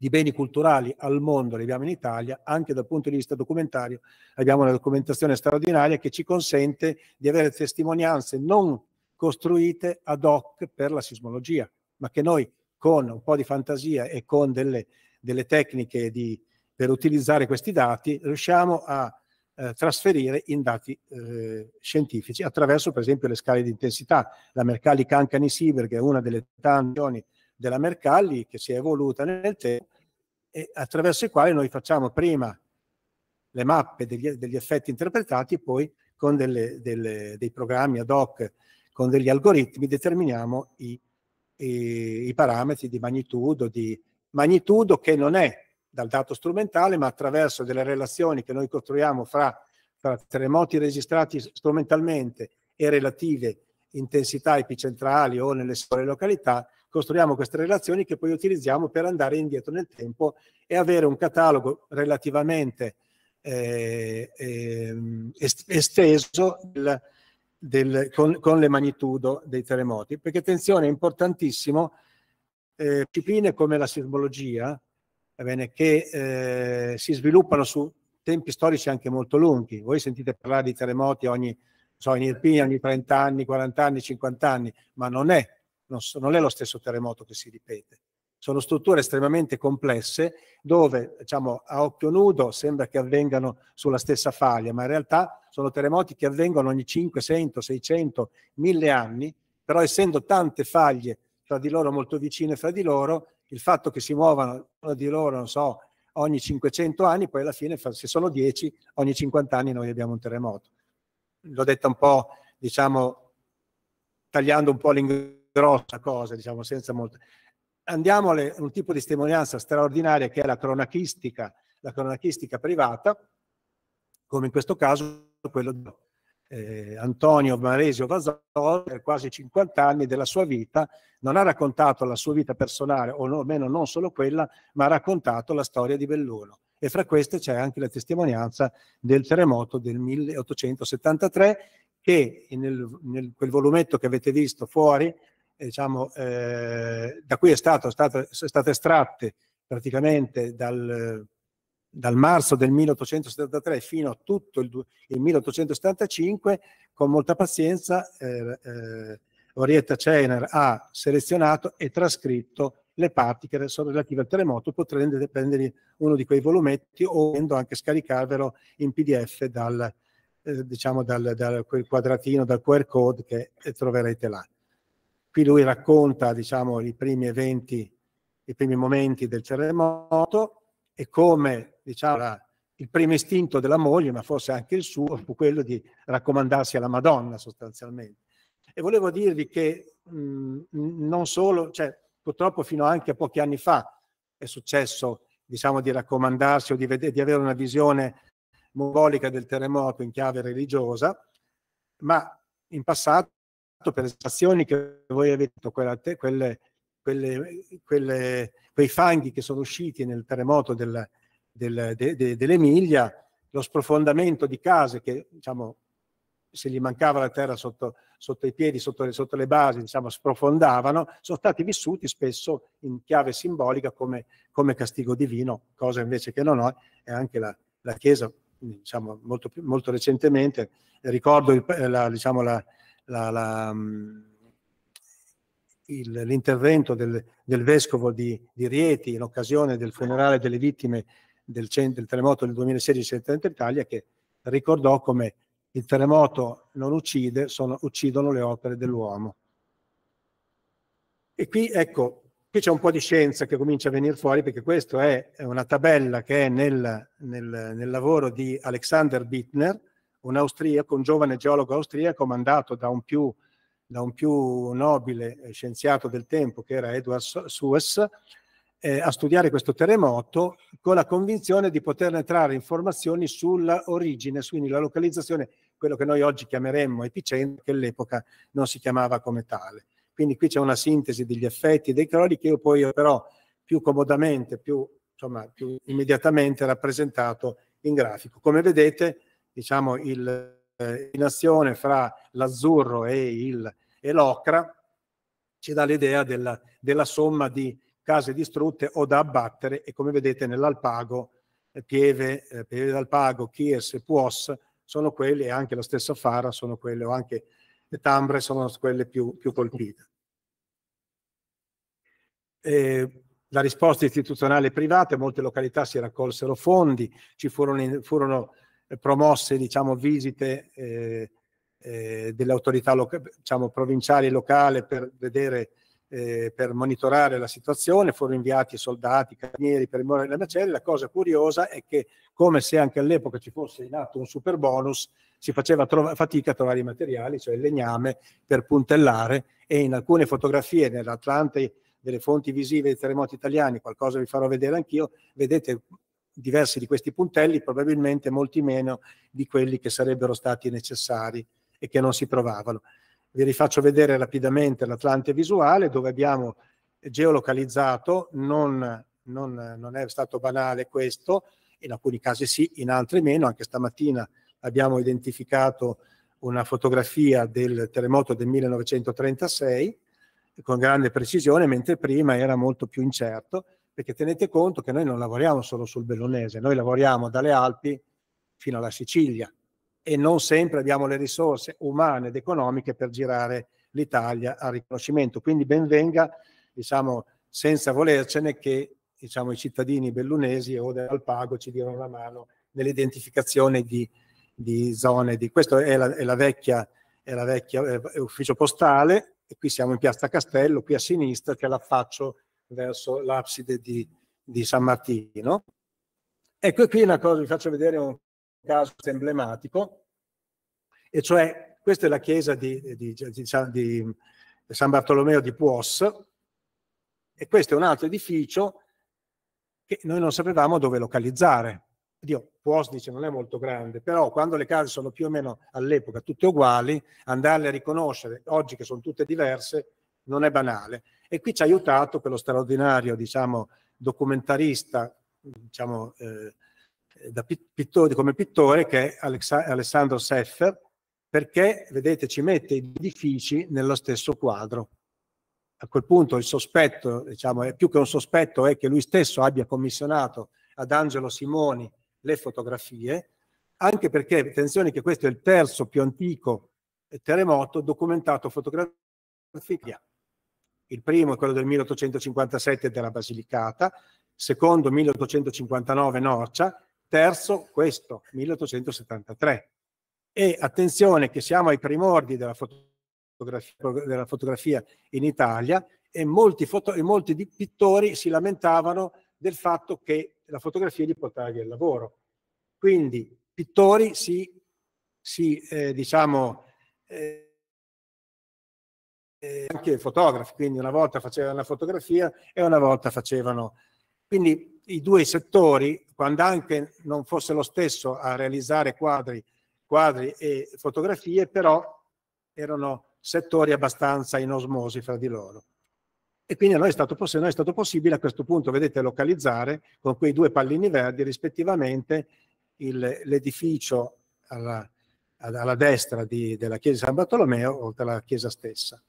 di beni culturali al mondo li abbiamo in Italia, anche dal punto di vista documentario abbiamo una documentazione straordinaria che ci consente di avere testimonianze non costruite ad hoc per la sismologia, ma che noi con un po' di fantasia e con delle, delle tecniche di, per utilizzare questi dati riusciamo a eh, trasferire in dati eh, scientifici attraverso per esempio le scale di intensità. La Mercalli-Cancani-Sieber, è una delle tante della Mercalli che si è evoluta nel tempo e attraverso i quali noi facciamo prima le mappe degli, degli effetti interpretati e poi con delle, delle, dei programmi ad hoc, con degli algoritmi determiniamo i, i, i parametri di magnitudo, di magnitudo che non è dal dato strumentale, ma attraverso delle relazioni che noi costruiamo fra, fra, terremoti registrati strumentalmente e relative intensità epicentrali o nelle sole località, costruiamo queste relazioni che poi utilizziamo per andare indietro nel tempo e avere un catalogo relativamente eh, eh, esteso del, del, con, con, le magnitudo dei terremoti. Perché attenzione, è importantissimo, eh, discipline come la sismologia, bene, che eh, si sviluppano su tempi storici anche molto lunghi. Voi sentite parlare di terremoti ogni, so, in Irpina ogni 30 anni, 40 anni, 50 anni, ma non è non, so, non è lo stesso terremoto che si ripete. Sono strutture estremamente complesse dove, diciamo, a occhio nudo sembra che avvengano sulla stessa faglia, ma in realtà sono terremoti che avvengono ogni 500, 600, 1000 anni, però essendo tante faglie tra di loro molto vicine fra di loro, il fatto che si muovano tra di loro, non so, ogni 500 anni, poi alla fine, se sono 10, ogni 50 anni noi abbiamo un terremoto. L'ho detta un po', diciamo, tagliando un po' l'ingresso grossa cosa, diciamo, senza molto... Andiamo a un tipo di testimonianza straordinaria che è la cronachistica, la cronachistica privata, come in questo caso quello di eh, Antonio Maresio Vasol, per quasi 50 anni della sua vita, non ha raccontato la sua vita personale, o almeno non solo quella, ma ha raccontato la storia di Belluno e fra queste c'è anche la testimonianza del terremoto del 1873 che nel, nel, quel volumetto che avete visto fuori eh, diciamo, eh, da cui è stato, stato, sono state estratte praticamente dal, dal, marzo del 1873 fino a tutto il, il 1875, con molta pazienza eh, eh, Orietta Cener ha selezionato e trascritto le parti che sono relative al terremoto, potrete prendere uno di quei volumetti o anche scaricarvelo in pdf dal, eh, diciamo dal, dal quel quadratino, dal QR code che troverete là. Qui lui racconta diciamo, i primi eventi, i primi momenti del terremoto e come diciamo, il primo istinto della moglie, ma forse anche il suo, fu quello di raccomandarsi alla Madonna sostanzialmente. E volevo dirvi che mh, non solo, cioè, purtroppo fino anche a pochi anni fa è successo diciamo, di raccomandarsi o di, vedere, di avere una visione mongolica del terremoto in chiave religiosa, ma in passato per le stazioni che voi avete, quella, quelle, quelle, quelle, quei fanghi che sono usciti nel terremoto del, del, de, de, dell'Emilia, lo sprofondamento di case che diciamo, se gli mancava la terra sotto, sotto i piedi, sotto le, sotto le basi, diciamo, sprofondavano, sono stati vissuti spesso in chiave simbolica come, come castigo divino, cosa invece che non ho, è, anche la, la Chiesa, diciamo, molto, molto recentemente, ricordo il, la, diciamo, la, la, la, mm, il, l'intervento del, del vescovo di, di, Rieti in occasione del funerale delle vittime del, del terremoto del 2016 del Trento Italia che ricordò come il terremoto non uccide, sono, uccidono le opere dell'uomo. E qui ecco, qui c'è un po' di scienza che comincia a venire fuori perché questa è una tabella che è nel, nel, nel lavoro di Alexander Bittner, un austriaco, un giovane geologo austriaco mandato da un più, da un più nobile eh, scienziato del tempo, che era Edward Suess, eh, a studiare questo terremoto con la convinzione di poterne trarre informazioni sull'origine, quindi la localizzazione, quello che noi oggi chiameremmo epicentro, che all'epoca non si chiamava come tale. Quindi qui c'è una sintesi degli effetti dei crolli che io poi ho però più comodamente, più, insomma, più immediatamente rappresentato in grafico. Come vedete diciamo, il, eh, in azione fra l'azzurro e, il, e l'ocra ci dà l'idea della, della somma di case distrutte o da abbattere e come vedete nell'Alpago, eh, Pieve, eh, Pieve d'Alpago, Chies e Puos sono quelle e anche la stessa Fara sono quelle o anche le Tambre sono quelle più, più colpite. Eh, la risposta istituzionale privata, in molte località si raccolsero fondi, ci furono, furono eh, promosse diciamo, visite eh, eh, delle autorità diciamo, provinciali e locali per vedere, eh, per monitorare la situazione, furono inviati soldati, carabinieri per rimuovere le macerie. La cosa curiosa è che, come se anche all'epoca ci fosse in atto un super bonus, si faceva fatica a trovare i materiali, cioè il legname, per puntellare e in alcune fotografie nell'Atlante delle fonti visive dei terremoti italiani, qualcosa vi farò vedere anch'io, vedete diversi di questi puntelli, probabilmente molti meno di quelli che sarebbero stati necessari e che non si trovavano. Vi rifaccio vedere rapidamente l'Atlante visuale dove abbiamo geolocalizzato, non, non, non è stato banale questo, in alcuni casi sì, in altri meno, anche stamattina abbiamo identificato una fotografia del terremoto del 1936 con grande precisione, mentre prima era molto più incerto perché tenete conto che noi non lavoriamo solo sul Bellunese, noi lavoriamo dalle Alpi fino alla Sicilia e non sempre abbiamo le risorse umane ed economiche per girare l'Italia a riconoscimento. Quindi benvenga, diciamo, senza volercene che diciamo, i cittadini bellunesi o del dell'Alpago ci diano una mano nell'identificazione di, di zone. Di... Questo è, la, è la vecchia, è la vecchia è eh, ufficio postale e qui siamo in Piazza Castello, qui a sinistra c'è l'affaccio verso l'abside di, di San Martino. Ecco qui una cosa, vi faccio vedere un caso emblematico, e cioè questa è la chiesa di, di, di San Bartolomeo di Puos, e questo è un altro edificio che noi non sapevamo dove localizzare. Dio, Puos dice non è molto grande, però quando le case sono più o meno all'epoca tutte uguali, andarle a riconoscere, oggi che sono tutte diverse, non è banale. E qui ci ha aiutato quello straordinario, diciamo, documentarista, diciamo, eh, pittore, come pittore, che è Alessandro Seffer, perché, vedete, ci mette gli edifici nello stesso quadro. A quel punto il sospetto, diciamo, è più che un sospetto, è che lui stesso abbia commissionato ad Angelo Simoni le fotografie, anche perché, attenzione che questo è il terzo più antico eh, terremoto documentato fotograficamente il primo è quello del 1857 della Basilicata, secondo 1859 Norcia, terzo questo, 1873. E attenzione che siamo ai primordi della fotografia, della fotografia in Italia e molti, foto, e molti pittori si lamentavano del fatto che la fotografia gli portava via il lavoro. Quindi pittori si, si eh, diciamo, eh, eh, anche fotografi, quindi una volta facevano la fotografia e una volta facevano... Quindi i due settori, quando anche non fosse lo stesso a realizzare quadri, quadri e fotografie, però erano settori abbastanza in osmosi fra di loro. E quindi a noi è stato, possibile, è stato possibile a questo punto, vedete, localizzare con quei due pallini verdi rispettivamente il, l'edificio alla, alla destra di, della chiesa di San Bartolomeo oltre alla chiesa stessa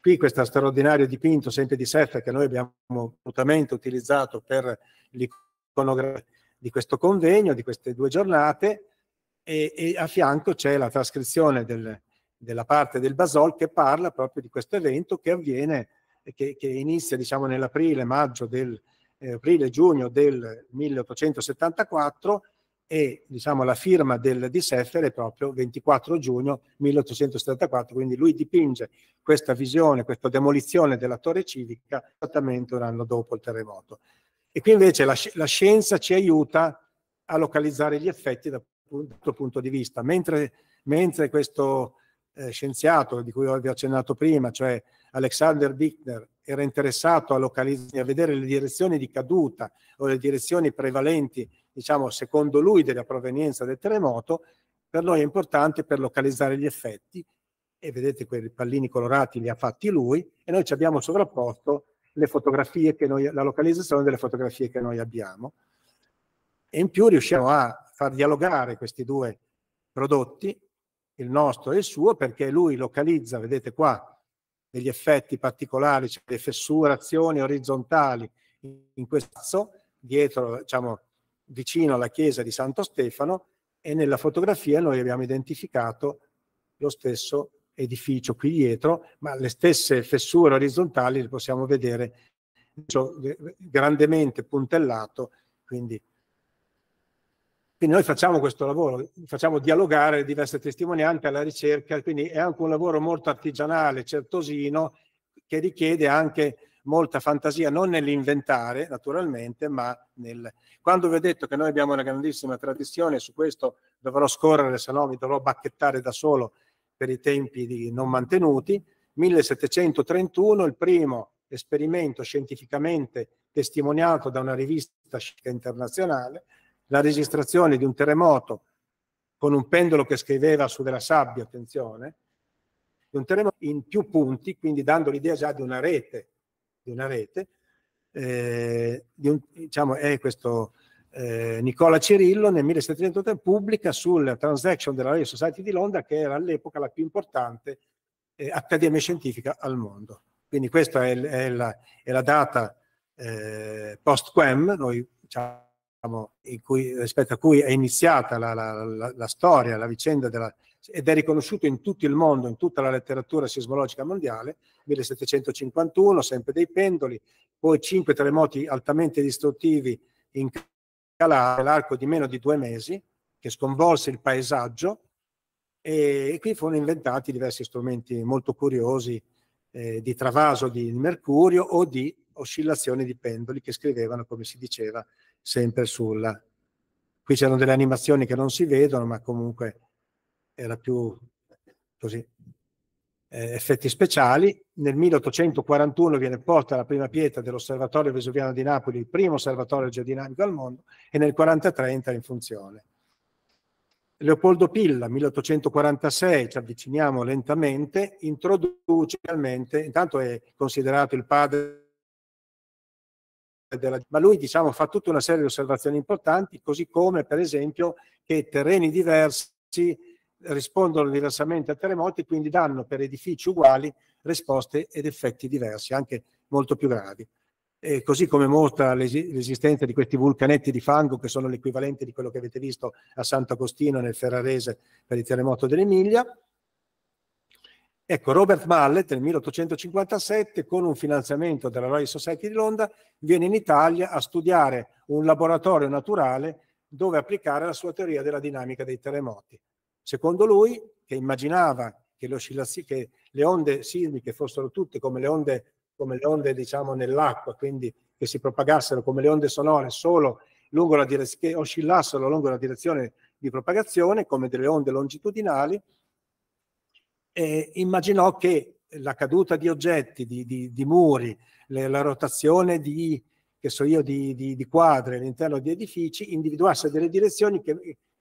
qui questo straordinario dipinto sempre di Seffe che noi abbiamo assolutamente utilizzato per l'iconografia di questo convegno, di queste due giornate e, e a fianco c'è la trascrizione del, della parte del Basol che parla proprio di questo evento che avviene, che, che inizia diciamo nell'aprile, maggio del, eh, aprile, giugno del 1874 e diciamo, la firma del, di Seffer è proprio 24 giugno 1874, quindi lui dipinge questa visione, questa demolizione della torre civica esattamente un anno dopo il terremoto. E qui invece la, la scienza ci aiuta a localizzare gli effetti dal punto, punto di vista, mentre, mentre questo eh, scienziato di cui vi ho accennato prima, cioè Alexander Dickner, era interessato a, a vedere le direzioni di caduta o le direzioni prevalenti diciamo, secondo lui della provenienza del terremoto, per noi è importante per localizzare gli effetti e vedete quei pallini colorati li ha fatti lui e noi ci abbiamo sovrapposto le fotografie che noi, la localizzazione delle fotografie che noi abbiamo e in più riusciamo a far dialogare questi due prodotti, il nostro e il suo, perché lui localizza, vedete qua, degli effetti particolari, cioè le fessurazioni orizzontali in questo dietro diciamo, vicino alla chiesa di Santo Stefano e nella fotografia noi abbiamo identificato lo stesso edificio qui dietro, ma le stesse fessure orizzontali le possiamo vedere grandemente puntellato, quindi quindi noi facciamo questo lavoro, facciamo dialogare diverse testimonianze alla ricerca, quindi è anche un lavoro molto artigianale, certosino, che richiede anche molta fantasia, non nell'inventare naturalmente, ma nel... Quando vi ho detto che noi abbiamo una grandissima tradizione, su questo dovrò scorrere, se no mi dovrò bacchettare da solo per i tempi non mantenuti, 1731 il primo esperimento scientificamente testimoniato da una rivista internazionale, la registrazione di un terremoto con un pendolo che scriveva su della sabbia, attenzione, di un terremoto in più punti, quindi dando l'idea già di una rete di una rete, eh, di un, diciamo, è questo eh, Nicola Cirillo nel 1783 pubblica sul Transaction della Royal Society di Londra, che era all'epoca la più importante eh, accademia scientifica al mondo. Quindi questa è, è, la, è la, data eh, post-quem, noi diciamo in Cui, rispetto a cui è iniziata la, la, la, la, storia, la vicenda della ed è riconosciuto in tutto il mondo, in tutta la letteratura sismologica mondiale, 1751, sempre dei pendoli, poi cinque terremoti altamente distruttivi in Calabria l'arco di meno di due mesi, che sconvolse il paesaggio, e, qui furono inventati diversi strumenti molto curiosi eh, di travaso di mercurio o di oscillazione di pendoli che scrivevano, come si diceva, sempre sulla... Qui c'erano delle animazioni che non si vedono, ma comunque era più così, eh, effetti speciali. Nel 1841 viene posta la prima pietra dell'Osservatorio Vesuviano di Napoli, il primo osservatorio geodinamico al mondo, e nel 1943 entra in funzione. Leopoldo Pilla, 1846, ci avviciniamo lentamente, introduce realmente, intanto è considerato il padre della... ma lui diciamo, fa tutta una serie di osservazioni importanti, così come per esempio che terreni diversi rispondono diversamente a terremoti, quindi danno per edifici uguali risposte ed effetti diversi, anche molto più gravi. E così come mostra l'esistenza di questi vulcanetti di fango, che sono l'equivalente di quello che avete visto a Sant'Agostino nel Ferrarese per il terremoto dell'Emilia. Ecco, Robert Mallet nel 1857, con un finanziamento della Royal Society di Londra, viene in Italia a studiare un laboratorio naturale dove applicare la sua teoria della dinamica dei terremoti Secondo lui, che immaginava che le, che le onde sismiche fossero tutte come le onde, come le onde diciamo, nell'acqua, quindi che si propagassero come le onde sonore solo lungo la direzione, che oscillassero lungo la direzione di propagazione, come delle onde longitudinali, eh, immaginò che la caduta di oggetti, di, di, di muri, le, la rotazione di, so io, di quadri all'interno di edifici individuasse delle direzioni che,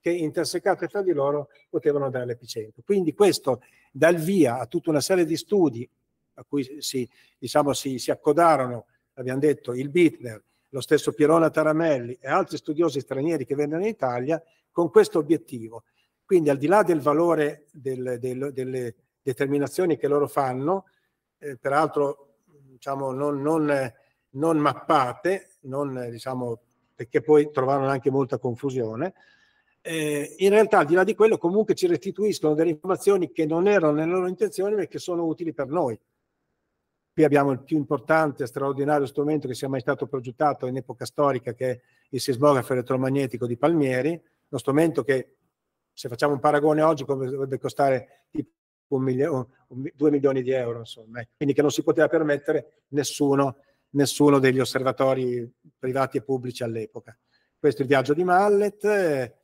che intersecate tra di loro potevano dare l'epicentro. Quindi questo dà il via a tutta una serie di studi a cui si, diciamo, si, si accodarono, abbiamo detto, il Bittner, lo stesso Pierona Taramelli e altri studiosi stranieri che vennero in Italia con questo obiettivo. Quindi al di là del valore del, del, delle determinazioni che loro fanno, eh, peraltro diciamo, non, non, non mappate, non, diciamo, perché poi trovarono anche molta confusione, eh, in realtà al di là di quello comunque ci restituiscono delle informazioni che non erano nelle loro intenzioni ma che sono utili per noi. Qui abbiamo il più importante e straordinario strumento che sia mai stato progettato in epoca storica che è il sismografo elettromagnetico di Palmieri, uno strumento che se facciamo un paragone oggi dovrebbe costare tipo un milio, un, due milioni di euro, insomma. Eh. quindi che non si poteva permettere nessuno, nessuno degli osservatori privati e pubblici all'epoca. Questo è il viaggio di Mallet. Eh,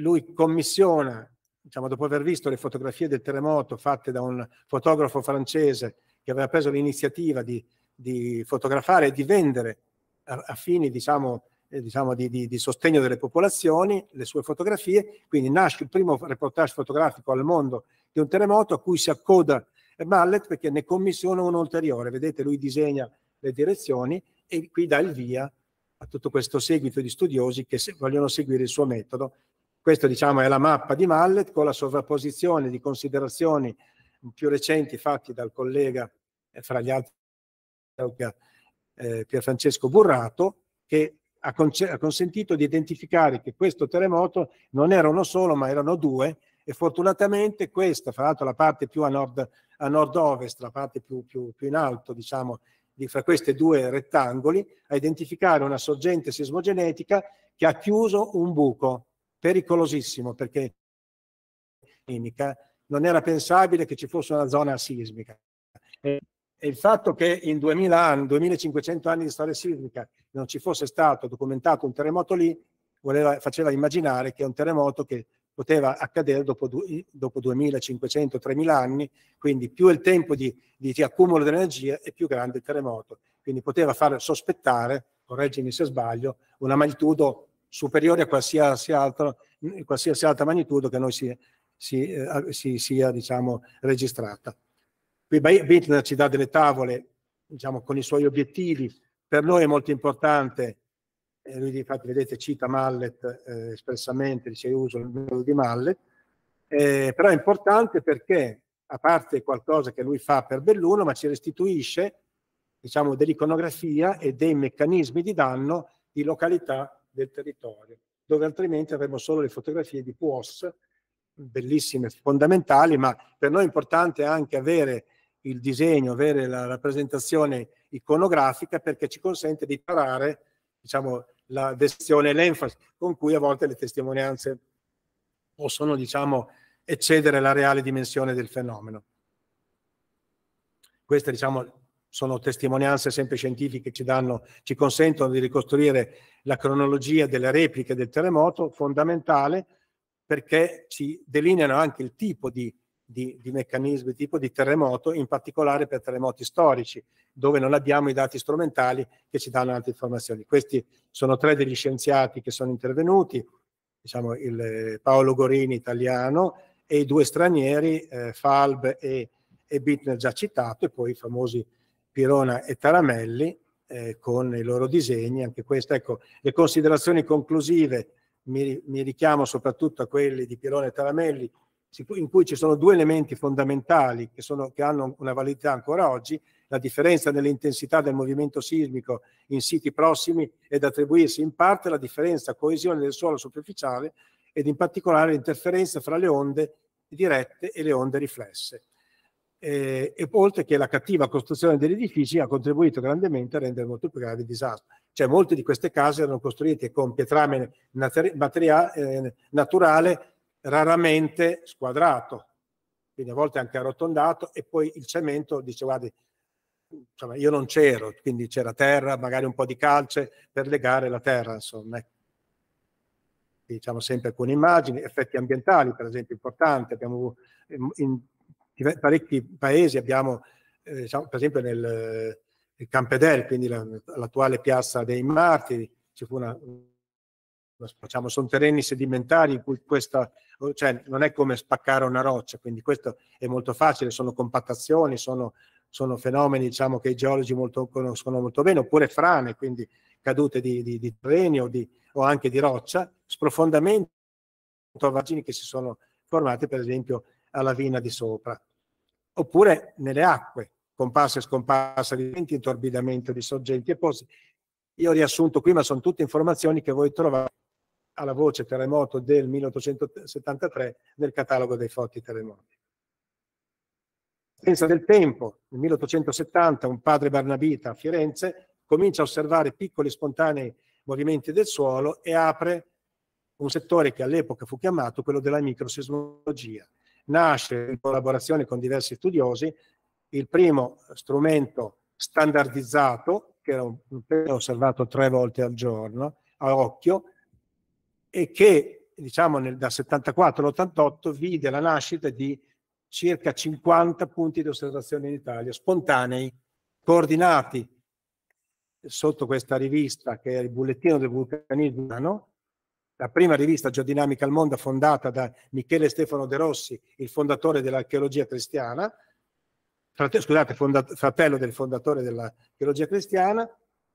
lui commissiona, diciamo, dopo aver visto le fotografie del terremoto fatte da un fotografo francese che aveva preso l'iniziativa di, di fotografare e di vendere a, a fini diciamo, eh, diciamo di, di, di, sostegno delle popolazioni le sue fotografie, quindi nasce il primo reportage fotografico al mondo di un terremoto a cui si accoda Mallet perché ne commissiona uno ulteriore, vedete lui disegna le direzioni e qui dà il via a tutto questo seguito di studiosi che se, vogliono seguire il suo metodo questa diciamo, è la mappa di Mallet con la sovrapposizione di considerazioni più recenti fatte dal collega, eh, fra gli altri, eh, Pierfrancesco Burrato, che ha, ha consentito di identificare che questo terremoto non era uno solo, ma erano due, e fortunatamente questa, fra l'altro la parte più a, nord, a nord ovest la parte più, più, più in alto, diciamo, di, fra questi due rettangoli, a identificare una sorgente sismogenetica che ha chiuso un buco, pericolosissimo perché non era pensabile che ci fosse una zona sismica. E il fatto che in 2000 anni, 2500 anni di storia sismica non ci fosse stato documentato un terremoto lì voleva, faceva immaginare che è un terremoto che poteva accadere dopo, dopo 2500-3000 anni, quindi più è il tempo di, di, di accumulo dell'energia e più grande il terremoto. Quindi poteva far sospettare, correggimi se sbaglio, una magnitudo superiore a qualsiasi, altro, qualsiasi altra magnitudo che noi si, si, eh, si sia diciamo, registrata. Qui Bittner ci dà delle tavole diciamo, con i suoi obiettivi, per noi è molto importante, eh, lui infatti vedete cita Mallet eh, espressamente, dice io uso il metodo di Mallet, eh, però è importante perché a parte qualcosa che lui fa per Belluno, ma ci restituisce diciamo, dell'iconografia e dei meccanismi di danno di località del territorio, dove altrimenti avremo solo le fotografie di PUOS, bellissime, fondamentali, ma per noi è importante anche avere il disegno, avere la rappresentazione iconografica perché ci consente di parare diciamo, la versione l'enfasi con cui a volte le testimonianze possono diciamo, eccedere la reale dimensione del fenomeno. Questa diciamo, sono testimonianze sempre scientifiche che ci, danno, ci consentono di ricostruire la cronologia delle repliche del terremoto, fondamentale perché ci delineano anche il tipo di, di, di meccanismo, tipo di terremoto, in particolare per terremoti storici, dove non abbiamo i dati strumentali che ci danno altre informazioni. Questi sono tre degli scienziati che sono intervenuti, diciamo il eh, Paolo Gorini italiano e i due stranieri, eh, Falb e, e Bittner già citato, e poi i famosi Pirona e Taramelli eh, con i loro disegni, anche questo, ecco, le considerazioni conclusive mi, mi richiamo soprattutto a quelle di Pirona e Taramelli, in cui ci sono due elementi fondamentali che, sono, che, hanno una validità ancora oggi, la differenza nell'intensità del movimento sismico in siti prossimi è da attribuirsi in parte alla differenza coesione del suolo superficiale ed in particolare l'interferenza fra le onde dirette e le onde riflesse eh, e oltre che la cattiva costruzione degli edifici ha contribuito grandemente a rendere molto più grave il disastro. Cioè molte di queste case erano costruite con pietrame materia, eh, naturale raramente squadrato, quindi a volte anche arrotondato e poi il cemento dice guardi, insomma, io non c'ero, quindi c'era terra, magari un po' di calce per legare la terra, insomma. Ecco. Diciamo sempre alcune immagini, effetti ambientali per esempio importanti, abbiamo ehm, in, parecchi paesi, abbiamo eh, diciamo, per esempio nel, nel eh, Campedel, quindi la, l'attuale piazza dei Martiri, ci fu una, diciamo, sono terreni sedimentari in cui questa, cioè non è come spaccare una roccia, quindi questo è molto facile, sono compattazioni, sono, sono fenomeni diciamo, che i geologi molto, conoscono molto bene, oppure frane, quindi cadute di, di, di terreni o, di, o, anche di roccia, sprofondamenti, torvagini che si sono formati per esempio alla vina di sopra oppure nelle acque, comparsa e scomparsa di venti, intorbidamento di sorgenti e posi. Io ho riassunto qui, ma sono tutte informazioni che voi trovate alla voce terremoto del 1873 nel catalogo dei forti terremoti. Senza del tempo, nel 1870 un padre Barnabita a Firenze comincia a osservare piccoli spontanei movimenti del suolo e apre un settore che all'epoca fu chiamato quello della microsismologia, nasce in collaborazione con diversi studiosi il primo strumento standardizzato, che era un, osservato tre volte al giorno, a occhio, e che diciamo nel, dal 74 all'88 vide la nascita di circa 50 punti di osservazione in Italia, spontanei, coordinati sotto questa rivista che è il Bullettino del Vulcanismo la prima rivista geodinamica al mondo fondata da Michele Stefano De Rossi, il fondatore dell'archeologia cristiana, frate, scusate, fonda, fratello del fondatore dell'archeologia cristiana,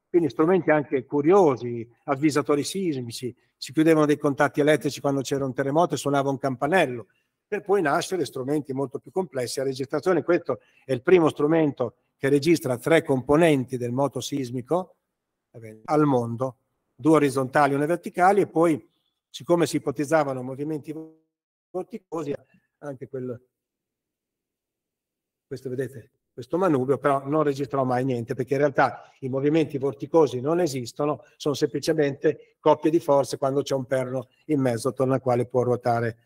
quindi strumenti anche curiosi, avvisatori sismici, si chiudevano dei contatti elettrici quando c'era un terremoto e suonava un campanello, per poi nascere strumenti molto più complessi a registrazione. Questo è il primo strumento che registra tre componenti del moto sismico al mondo, due orizzontali e una verticale, e poi siccome si ipotizzavano movimenti vorticosi, anche quel, questo vedete, questo manubrio, però non registrò mai niente, perché in realtà i movimenti vorticosi non esistono, sono semplicemente coppie di forze quando c'è un perno in mezzo attorno al quale può ruotare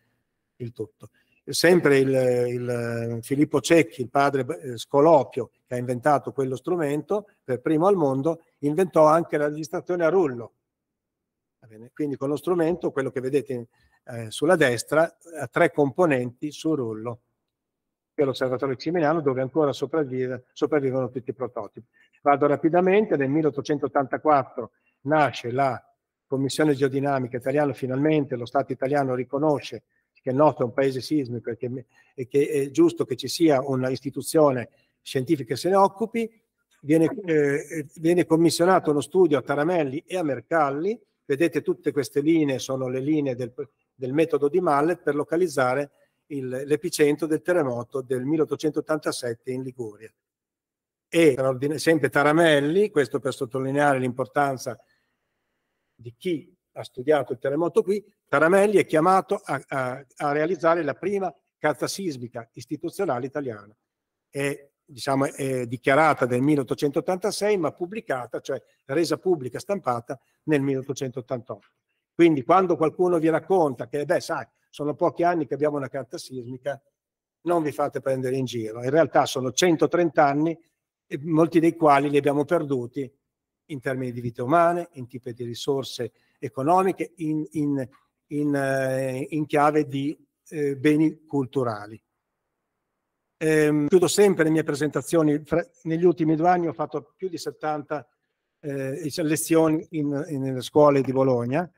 il tutto. Sempre il, il Filippo Cecchi, il padre eh, Scolopio, che ha inventato quello strumento per primo al mondo, inventò anche la registrazione a rullo, quindi con lo strumento, quello che vedete eh, sulla destra, ha tre componenti su rullo. Qui l'osservatorio Ciminano dove ancora sopravvive, sopravvivono tutti i prototipi. Vado rapidamente, nel 1884 nasce la Commissione Geodinamica Italiana, finalmente lo Stato italiano riconosce che il nostro è un paese sismico e che, e che è giusto che ci sia un'istituzione scientifica che se ne occupi, viene, eh, viene commissionato uno studio a Taramelli e a Mercalli, Vedete tutte queste linee sono le linee del, del metodo di Mallet per localizzare l'epicentro del terremoto del 1887 in Liguria. E sempre Taramelli, questo per sottolineare l'importanza di chi ha studiato il terremoto qui, Taramelli è chiamato a, a, a realizzare la prima carta sismica istituzionale italiana. È diciamo, eh, dichiarata nel 1886, ma pubblicata, cioè resa pubblica, stampata nel 1888. Quindi quando qualcuno vi racconta che, beh, sai, sono pochi anni che abbiamo una carta sismica, non vi fate prendere in giro. In realtà sono 130 anni, molti dei quali li abbiamo perduti in termini di vite umane, in tipi di risorse economiche, in, in, in, eh, in chiave di eh, beni culturali. Ehm, chiudo sempre le mie presentazioni, Fra, negli ultimi due anni ho fatto più di 70 eh, lezioni in, in, nelle scuole di Bologna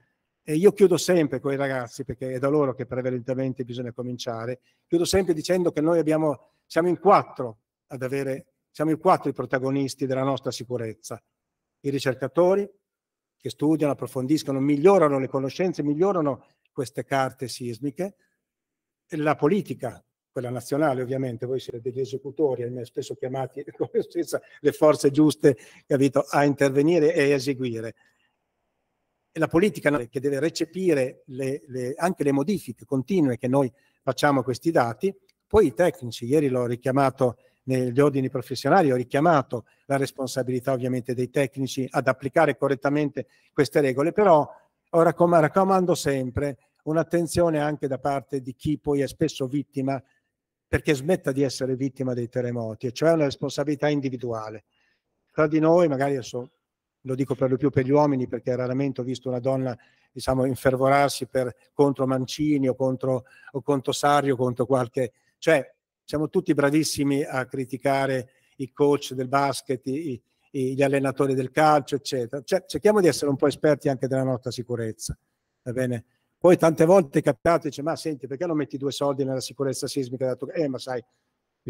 e io chiudo sempre con i ragazzi, perché è da loro che prevalentemente bisogna cominciare, chiudo sempre dicendo che noi abbiamo, siamo in quattro ad avere, siamo in quattro i protagonisti della nostra sicurezza, i ricercatori che studiano, approfondiscono, migliorano le conoscenze, migliorano queste carte sismiche, la politica quella nazionale ovviamente, voi siete degli esecutori, ahimè, spesso chiamati senza *laughs* le forze giuste capito, a intervenire e eseguire. E la politica che deve recepire le, le, anche le modifiche continue che noi facciamo a questi dati, poi i tecnici, ieri l'ho richiamato negli ordini professionali, ho richiamato la responsabilità ovviamente dei tecnici ad applicare correttamente queste regole, però raccomando sempre un'attenzione anche da parte di chi poi è spesso vittima perché smetta di essere vittima dei terremoti, e cioè una responsabilità individuale. Tra di noi, magari adesso lo dico per lo più per gli uomini, perché raramente ho visto una donna diciamo, infervorarsi per, contro Mancini o contro, o contro Sario, contro qualche... Cioè, siamo tutti bravissimi a criticare i coach del basket, i, i, gli allenatori del calcio, eccetera. Cioè, cerchiamo di essere un po' esperti anche della nostra sicurezza, va bene? Poi tante volte è capitato, dice, ma senti, perché non metti due soldi nella sicurezza sismica? Dato, eh, ma sai,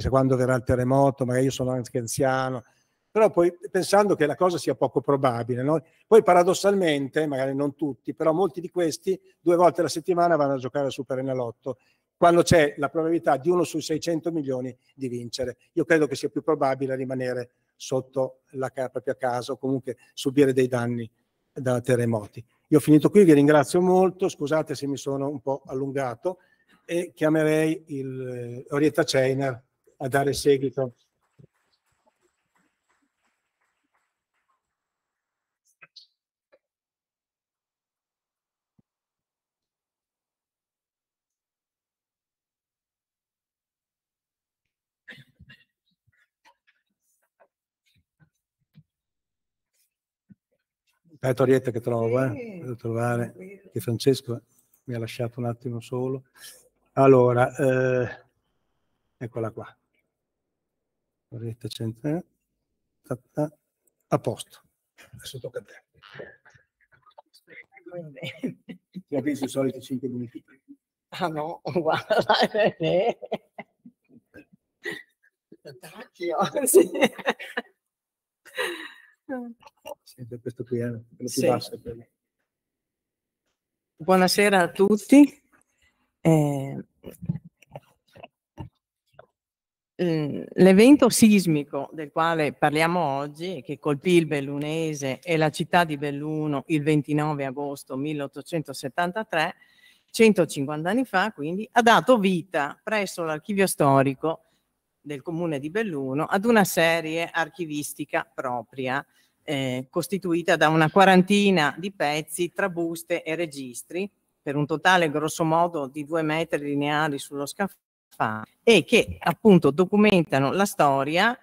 quando verrà il terremoto, magari io sono anche anziano, però poi pensando che la cosa sia poco probabile. No? Poi paradossalmente, magari non tutti, però molti di questi due volte alla settimana vanno a giocare al Enalotto, quando c'è la probabilità di uno sui 600 milioni di vincere. Io credo che sia più probabile rimanere sotto la propria casa o comunque subire dei danni da terremoti. Io ho finito qui, vi ringrazio molto, scusate se mi sono un po' allungato e chiamerei il eh, Orietta Ceiner a dare seguito Aspetta Orietta che trovo, eh. trovare, che Francesco mi ha lasciato un attimo solo. Allora, eh, eccola qua. Orietta Centrale. Eh, a posto. Adesso tocca a te. Ti ha visto i soliti 5 minuti. Ah no, guarda. *laughs* Eh, eh. Tacchio. Oh, Senti, questo qui è eh, sì. basso, Buonasera a tutti. Eh, mm, L'evento sismico del quale parliamo oggi, che colpì il Bellunese e la città di Belluno il 29 agosto 1873, 150 anni fa, quindi, ha dato vita presso l'archivio storico del comune di Belluno ad una serie archivistica propria eh, costituita da una quarantina di pezzi tra buste e registri, per un totale grosso modo di due metri lineari sullo scaffale, e che appunto documentano la storia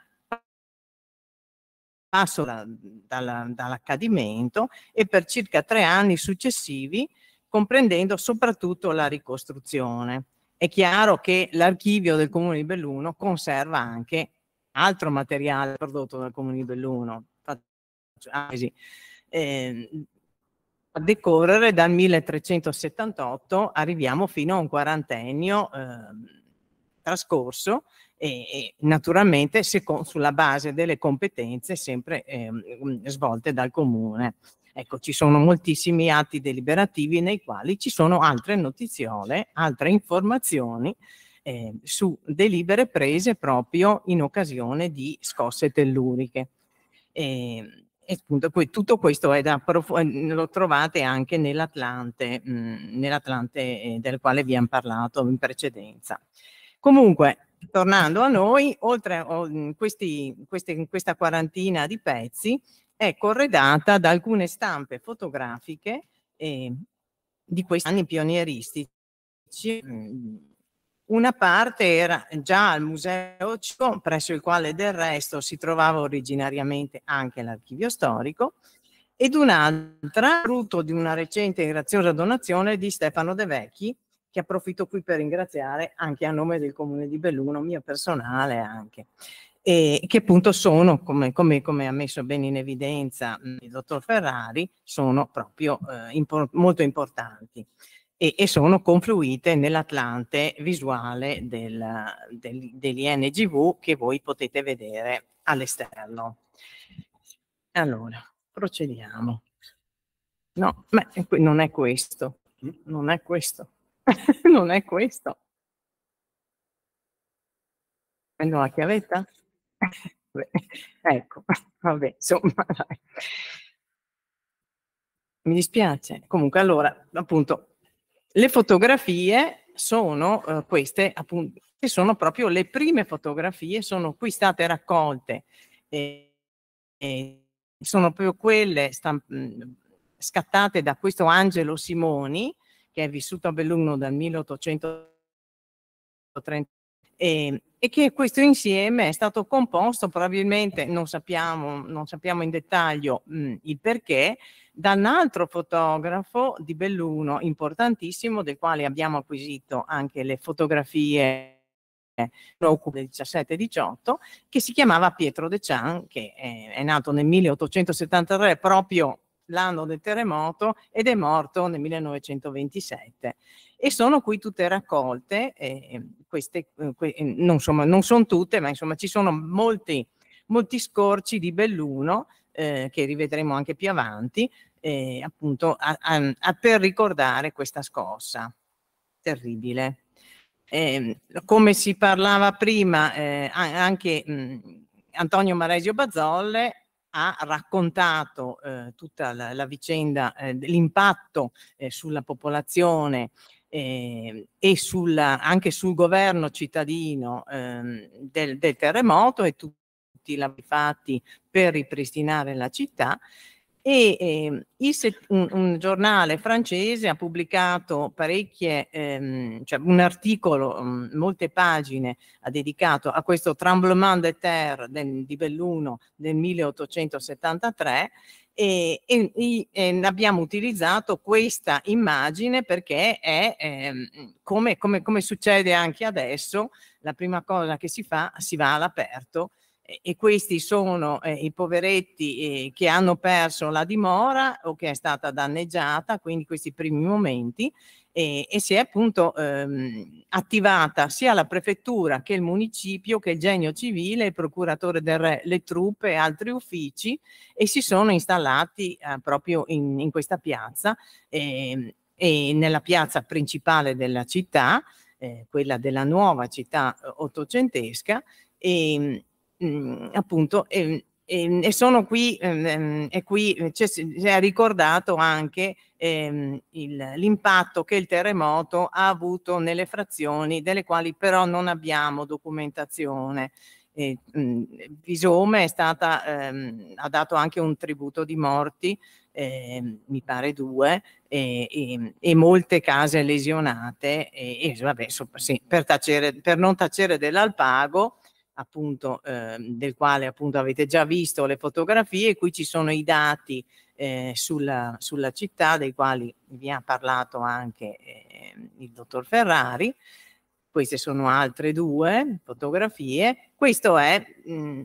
passo da, dalla, dall'accadimento e per circa tre anni successivi comprendendo soprattutto la ricostruzione. È chiaro che l'archivio del Comune di Belluno conserva anche altro materiale prodotto dal Comune di Belluno, cioè, analisi, ah, eh, a decorrere dal 1378 arriviamo fino a un quarantennio eh, trascorso e, e, naturalmente sulla base delle competenze sempre eh, svolte dal comune. Ecco, ci sono moltissimi atti deliberativi nei quali ci sono altre notiziole, altre informazioni eh, su delibere prese proprio in occasione di scosse telluriche. Eh, e appunto, tutto questo eh, lo trovate anche nell'Atlante, nell'Atlante eh, del quale vi abbiamo parlato in precedenza. Comunque, tornando a noi, oltre a questi, questi, questa quarantina di pezzi, è corredata da alcune stampe fotografiche eh, di questi anni pionieristici una parte era già al Museo Cico, presso il quale del resto si trovava originariamente anche l'archivio storico, ed un'altra frutto di una recente e graziosa donazione di Stefano De Vecchi, che approfitto qui per ringraziare anche a nome del comune di Belluno, mio personale anche, e che appunto sono, come, come, come ha messo bene in evidenza mm, il dottor Ferrari, sono proprio eh, impor molto importanti e, e sono confluite nell'Atlante visuale del, del, degli NGV che voi potete vedere all'esterno. Allora, procediamo. No, ma non è questo, mm? non è questo, *laughs* non è questo. Prendo la chiavetta? *laughs* Beh, ecco, vabbè, insomma, dai. mi dispiace. Comunque, allora, appunto, le fotografie sono eh, queste, appunto, che sono proprio le prime fotografie, sono qui state raccolte, eh, eh, sono proprio quelle scattate da questo Angelo Simoni, che è vissuto a Belluno dal 1830 e e che questo insieme è stato composto probabilmente, non sappiamo, non sappiamo in dettaglio mh, mm, il perché, da un altro fotografo di Belluno importantissimo, del quale abbiamo acquisito anche le fotografie del 17-18, che si chiamava Pietro De Chan, che è, è nato nel 1873 proprio l'anno del terremoto ed è morto nel 1927 e sono qui tutte raccolte, eh, queste, que non, insomma, non sono tutte, ma insomma ci sono molti, molti scorci di Belluno eh, che rivedremo anche più avanti, eh, appunto a, a, a per ricordare questa scossa terribile. Ehm, come si parlava prima, eh, anche mh, Antonio Maresio Bazzolle ha raccontato eh, tutta la, la vicenda, eh, l'impatto eh, sulla popolazione eh, e sulla, anche sul governo cittadino eh, del, del terremoto e tutti i fatti per ripristinare la città e eh, set- un, un, giornale francese ha pubblicato parecchie, ehm, cioè un articolo, mm, molte pagine ha dedicato a questo tremblement de terre del, di Belluno del 1873 e, e, e, e, abbiamo utilizzato questa immagine perché è ehm, come, come, come succede anche adesso, la prima cosa che si fa, si va all'aperto e questi sono eh, i poveretti eh, che hanno perso la dimora o che è stata danneggiata, quindi questi primi momenti, eh, e si è appunto ehm, attivata sia la prefettura che il municipio, che il genio civile, il procuratore del re, le truppe e altri uffici e si sono installati eh, proprio in, in, questa piazza ehm, e nella piazza principale della città, eh, quella della nuova città eh, ottocentesca. E, ehm, mh, mhmm, appunto, e, ehm, e, ehm, e, sono qui, ehm, e qui eh, c'è, c'è ricordato anche ehm, il, l'impatto che il terremoto ha avuto nelle frazioni delle quali però non abbiamo documentazione. E, mh, mhmm, Visome è stata, ehm, ha dato anche un tributo di morti, ehm, mi pare due, e, e, ehm, e molte case lesionate, e, e vabbè, so, sì, per, tacere, per non tacere dell'alpago, appunto eh, del quale appunto avete già visto le fotografie, qui ci sono i dati eh, sulla, sulla, città dei quali vi ha parlato anche eh, il dottor Ferrari, queste sono altre due fotografie, questo è mh,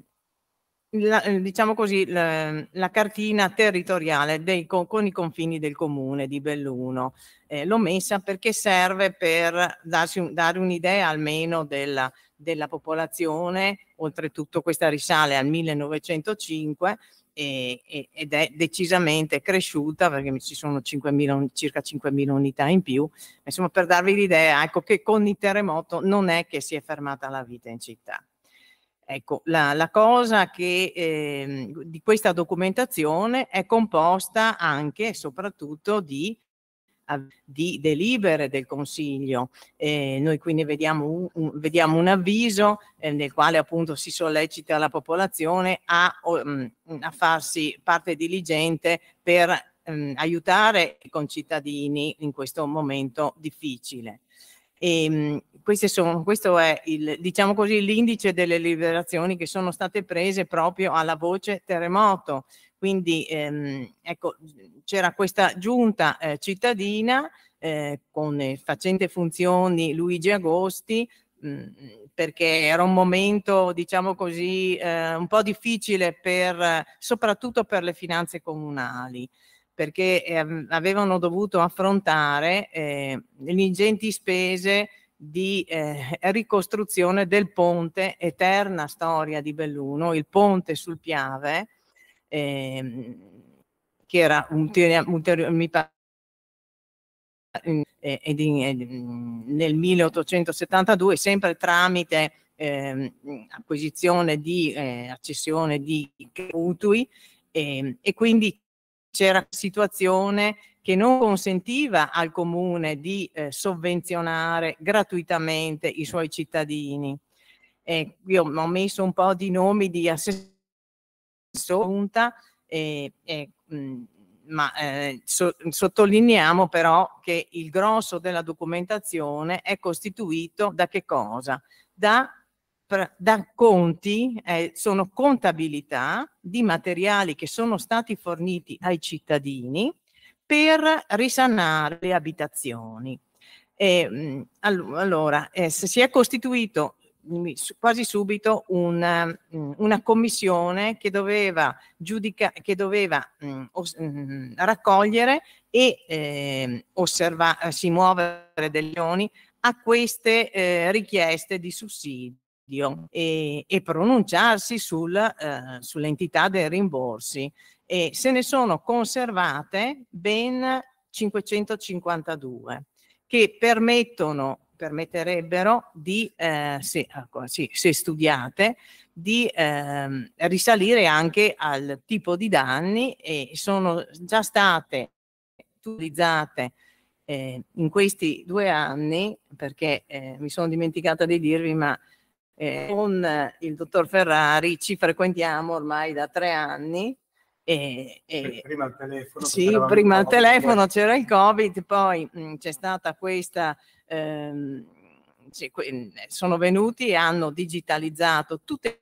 la, eh, diciamo così, la, la, cartina territoriale dei, con, con, i confini del comune di Belluno. Eh, l'ho messa perché serve per darsi, dare un'idea almeno della, della, popolazione, oltretutto questa risale al 1905 e, e, ed è decisamente cresciuta perché ci sono 5 circa 5.000 unità in più, insomma per darvi l'idea ecco, che con il terremoto non è che si è fermata la vita in città. Ecco, la, la cosa che eh, di questa documentazione è composta anche e soprattutto di di delibere del Consiglio. Eh, noi quindi vediamo un, un, vediamo un avviso eh, nel quale appunto si sollecita la popolazione a, a farsi parte diligente per um, aiutare i concittadini in questo momento difficile. Ehm, e, sono, questo è il, diciamo così, l'indice delle liberazioni che sono state prese proprio alla voce terremoto. Quindi ehm, ecco, c'era questa giunta eh, cittadina eh, con eh, facente funzioni Luigi Agosti, mh, mm, perché era un momento, diciamo così, eh, un po' difficile per, soprattutto per le finanze comunali perché eh, avevano dovuto affrontare eh, le ingenti spese di eh, ricostruzione del ponte, eterna storia di Belluno, il ponte sul Piave, eh, che era ulteriore, mi pare, nel 1872, sempre tramite eh, acquisizione di eh, accessione di mutui, e, ehm, e quindi c'era situazione che non consentiva al comune di eh, sovvenzionare gratuitamente i suoi cittadini. Eh, io ho messo un po' di nomi di assessori, eh, eh, mm, ma eh, so, sottolineiamo però che il grosso della documentazione è costituito da che cosa? Da da conti, eh, sono contabilità di materiali che sono stati forniti ai cittadini per risanare le abitazioni. E, mm, allora, eh, si è costituito mm, quasi subito una, mm, una, commissione che doveva, giudica, che doveva os, raccogliere e eh, osserva, si muovere degli oni a queste eh, richieste di sussidi sussidio e, e pronunciarsi sul, eh, sull'entità dei rimborsi e se ne sono conservate ben 552 che permettono permetterebbero di, eh, se, ecco, se, studiate, di eh, risalire anche al tipo di danni e sono già state utilizzate eh, in questi due anni, perché eh, mi sono dimenticata di dirvi, ma eh, con il dottor Ferrari ci frequentiamo ormai da tre anni. E, e prima al telefono, sì, prima al telefono c'era il Covid, poi mh, c'è stata questa... Ehm, sono venuti e hanno digitalizzato tutte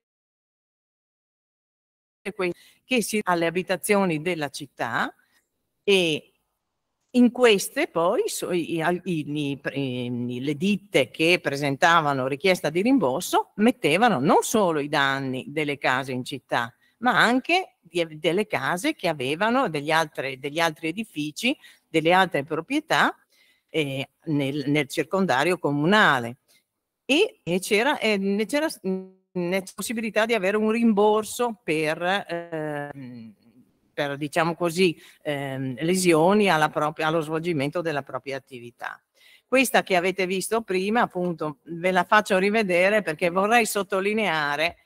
quelle che si alle abitazioni della città e in queste poi so, i, i, i, le ditte che presentavano richiesta di rimborso mettevano non solo i danni delle case in città, ma anche di, delle case che avevano degli altri, degli altri edifici, delle altre proprietà eh, nel, nel, circondario comunale. E, e c'era, eh, ne c'era possibilità di avere un rimborso per... Eh, per diciamo così, ehm, lesioni propria, allo svolgimento della propria attività. Questa che avete visto prima, appunto, ve la faccio rivedere perché vorrei sottolineare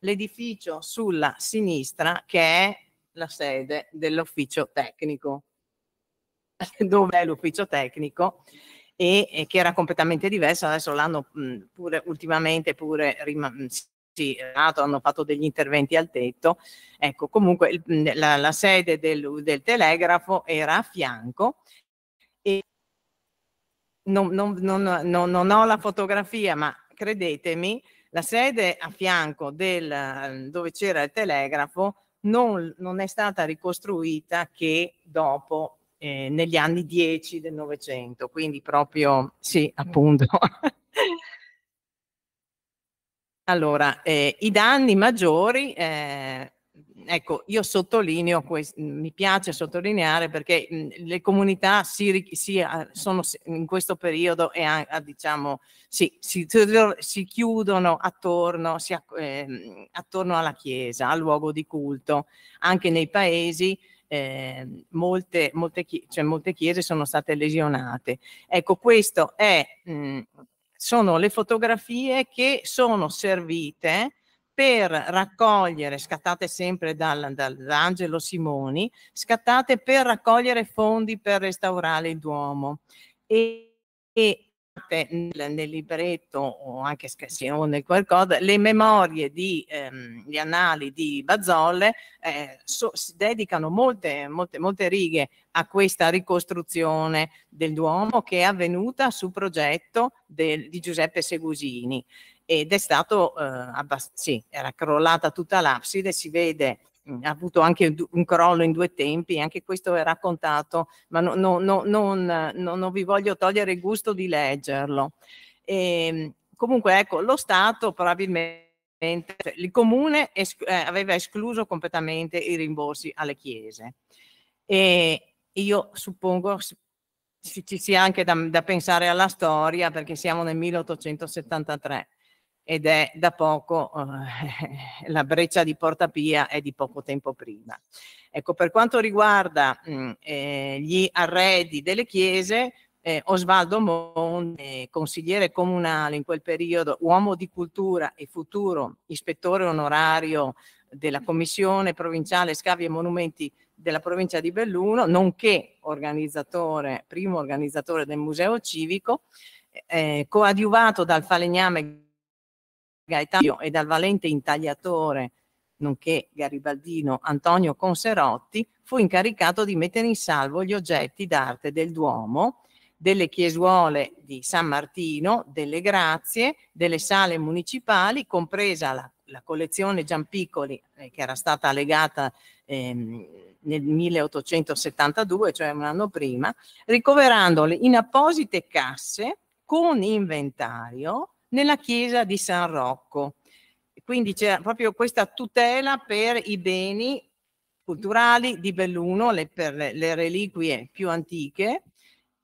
l'edificio sulla sinistra che è la sede dell'ufficio tecnico. *laughs* Dov'è l'ufficio tecnico? E, e, che era completamente diverso, adesso l'hanno pure ultimamente pure tutti nato, eh, hanno fatto degli interventi al tetto. Ecco, comunque il, la, la, sede del, del, telegrafo era a fianco e non, non, non, non, ho la fotografia, ma credetemi, la sede a fianco del, eh, dove c'era il telegrafo non, è stata ricostruita che dopo eh, negli anni 10 del Novecento, quindi proprio sì, appunto. *laughs* Allora, eh, i danni maggiori, eh, ecco, io sottolineo, mi piace sottolineare perché mh, le comunità si, si, ah, sono in questo periodo e a, diciamo, si, si, si, chiudono attorno, eh, attorno alla chiesa, al luogo di culto, anche nei paesi eh, molte, molte, cioè molte chiese sono state lesionate. Ecco, questo è mh, sono le fotografie che sono servite per raccogliere, scattate sempre dal, dal, Simoni, scattate per raccogliere fondi per restaurare il Duomo. E, e nel, nel, libretto o anche se o nel qualcosa, le memorie di, ehm, gli annali di Bazzolle eh, so, si dedicano molte, molte, molte righe a questa ricostruzione del Duomo che è avvenuta su progetto del, di Giuseppe Segusini ed è stato, eh, abbast- sì, era crollata tutta l'abside, si vede ha avuto anche un crollo in due tempi, anche questo è raccontato, ma no, no, no, non, non, vi voglio togliere il gusto di leggerlo. E, ehm, comunque, ecco, lo Stato probabilmente, cioè, il comune es eh, aveva escluso completamente i rimborsi alle chiese. E io suppongo ci sia anche da, da pensare alla storia perché siamo nel 1873 ed è da poco eh, *laughs* la breccia di Porta Pia è di poco tempo prima. Ecco, per quanto riguarda mh, mm, eh, gli arredi delle chiese, eh, Osvaldo Monte, eh, consigliere comunale in quel periodo, uomo di cultura e futuro ispettore onorario della Commissione Provinciale Scavi e Monumenti della provincia di Belluno, nonché organizzatore, primo organizzatore del Museo Civico, eh, coadiuvato dal falegname Gaetano e dal valente intagliatore, nonché garibaldino Antonio Conserotti, fu incaricato di mettere in salvo gli oggetti d'arte del Duomo, delle chiesuole di San Martino, delle Grazie, delle sale municipali, compresa la, la collezione Giampiccoli, eh, che era stata legata ehm, nel 1872, cioè un anno prima, ricoverandole in apposite casse con inventario nella chiesa di San Rocco. Quindi c'è proprio questa tutela per i beni culturali di Belluno, le, per le, reliquie più antiche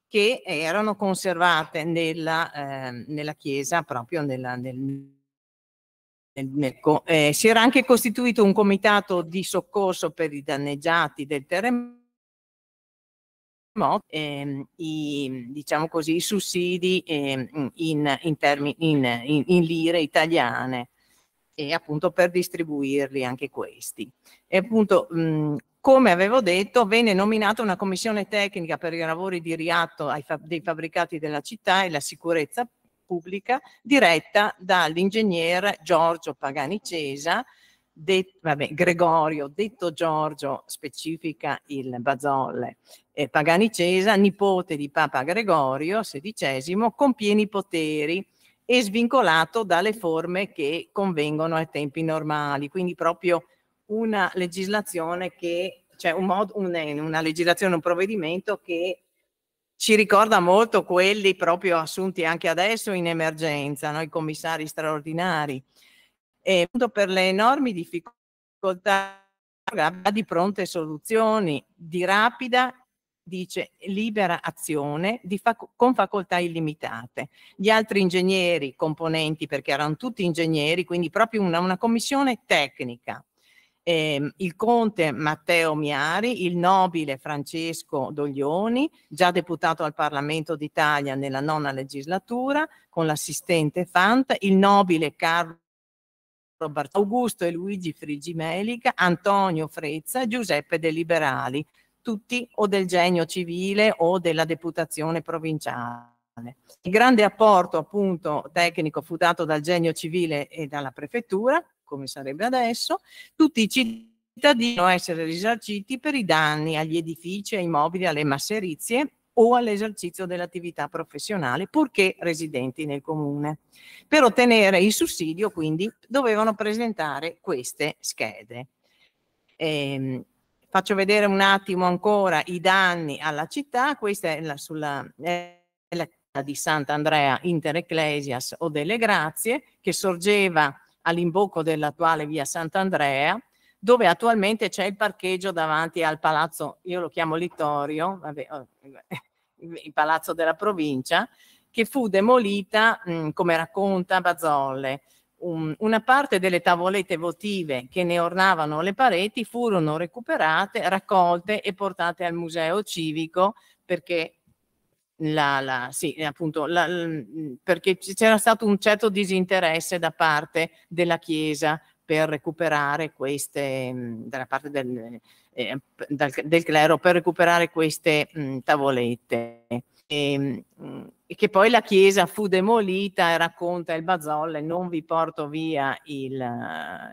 che erano conservate nella, eh, nella chiesa proprio nella, nel, eh, si era anche costituito un comitato di soccorso per i danneggiati del terremoto modo ehm, i, diciamo così, i sussidi ehm, in, in, termi, in, in, lire italiane e appunto per distribuirli anche questi. E appunto, mh, mhmm, come avevo detto, venne nominata una commissione tecnica per i lavori di riatto fa dei fabbricati della città e la sicurezza pubblica diretta dall'ingegnere Giorgio Pagani Cesa, det, vabbè, Gregorio, detto Giorgio, specifica il Bazolle, eh, Pagani Cesa, nipote di Papa Gregorio XVI, con pieni poteri e svincolato dalle forme che convengono ai tempi normali, quindi proprio una legislazione che, cioè un mod, un, eh, una legislazione, un provvedimento che ci ricorda molto quelli proprio assunti anche adesso in emergenza, no? i commissari straordinari, e appunto per le enormi difficoltà di pronte soluzioni di rapida dice libera azione fac con facoltà illimitate. Gli altri ingegneri componenti, perché erano tutti ingegneri, quindi proprio una, una commissione tecnica. Eh, il conte Matteo Miari, il nobile Francesco Doglioni, già deputato al Parlamento d'Italia nella nona legislatura, con l'assistente Fant, il nobile Carlo Augusto e Luigi Frigimelica, Antonio Frezza, Giuseppe De Liberali, tutti o del genio civile o della deputazione provinciale. Il grande apporto appunto tecnico fu dato dal genio civile e dalla prefettura, come sarebbe adesso, tutti i cittadini devono essere risarciti per i danni agli edifici, ai mobili, alle masserizie o all'esercizio dell'attività professionale, purché residenti nel comune. Per ottenere il sussidio, quindi, dovevano presentare queste schede. Ehm, Faccio vedere un attimo ancora i danni alla città, questa è la, sulla, è la di Sant'Andrea Inter Ecclesias o delle Grazie, che sorgeva all'imbocco dell'attuale via Sant'Andrea, dove attualmente c'è il parcheggio davanti al palazzo, io lo chiamo Littorio, vabbè, oh, il palazzo della provincia, che fu demolita, mh, come racconta Bazzolle, un, una parte delle tavolette votive che ne ornavano le pareti furono recuperate, raccolte e portate al museo civico perché la, la, sì, appunto, la, perché c'era stato un certo disinteresse da parte della Chiesa per recuperare queste, mm, da parte del, eh, del, clero, per recuperare queste mh, mm, tavolette. Ehm, e, che poi la chiesa fu demolita e racconta il Bazzolle non vi porto via il,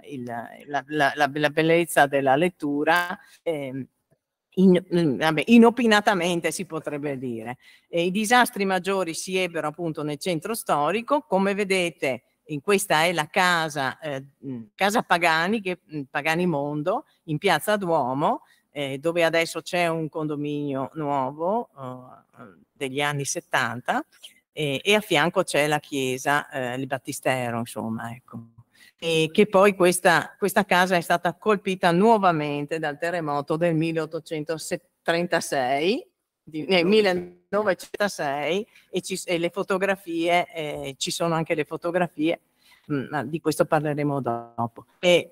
il, la, la, la, la, bellezza della lettura eh, in, inopinatamente si potrebbe dire e i disastri maggiori si ebbero appunto nel centro storico come vedete in questa è la casa, eh, casa Pagani, che, Pagani Mondo in piazza Duomo eh, dove adesso c'è un condominio nuovo oh, oh, degli anni 70 e, e a fianco c'è la chiesa, eh, il battistero, insomma, ecco. E che poi questa, questa casa è stata colpita nuovamente dal terremoto del 1836 nel 1906 e, ci, e le fotografie, eh, ci sono anche le fotografie, mh, mm, di questo parleremo dopo.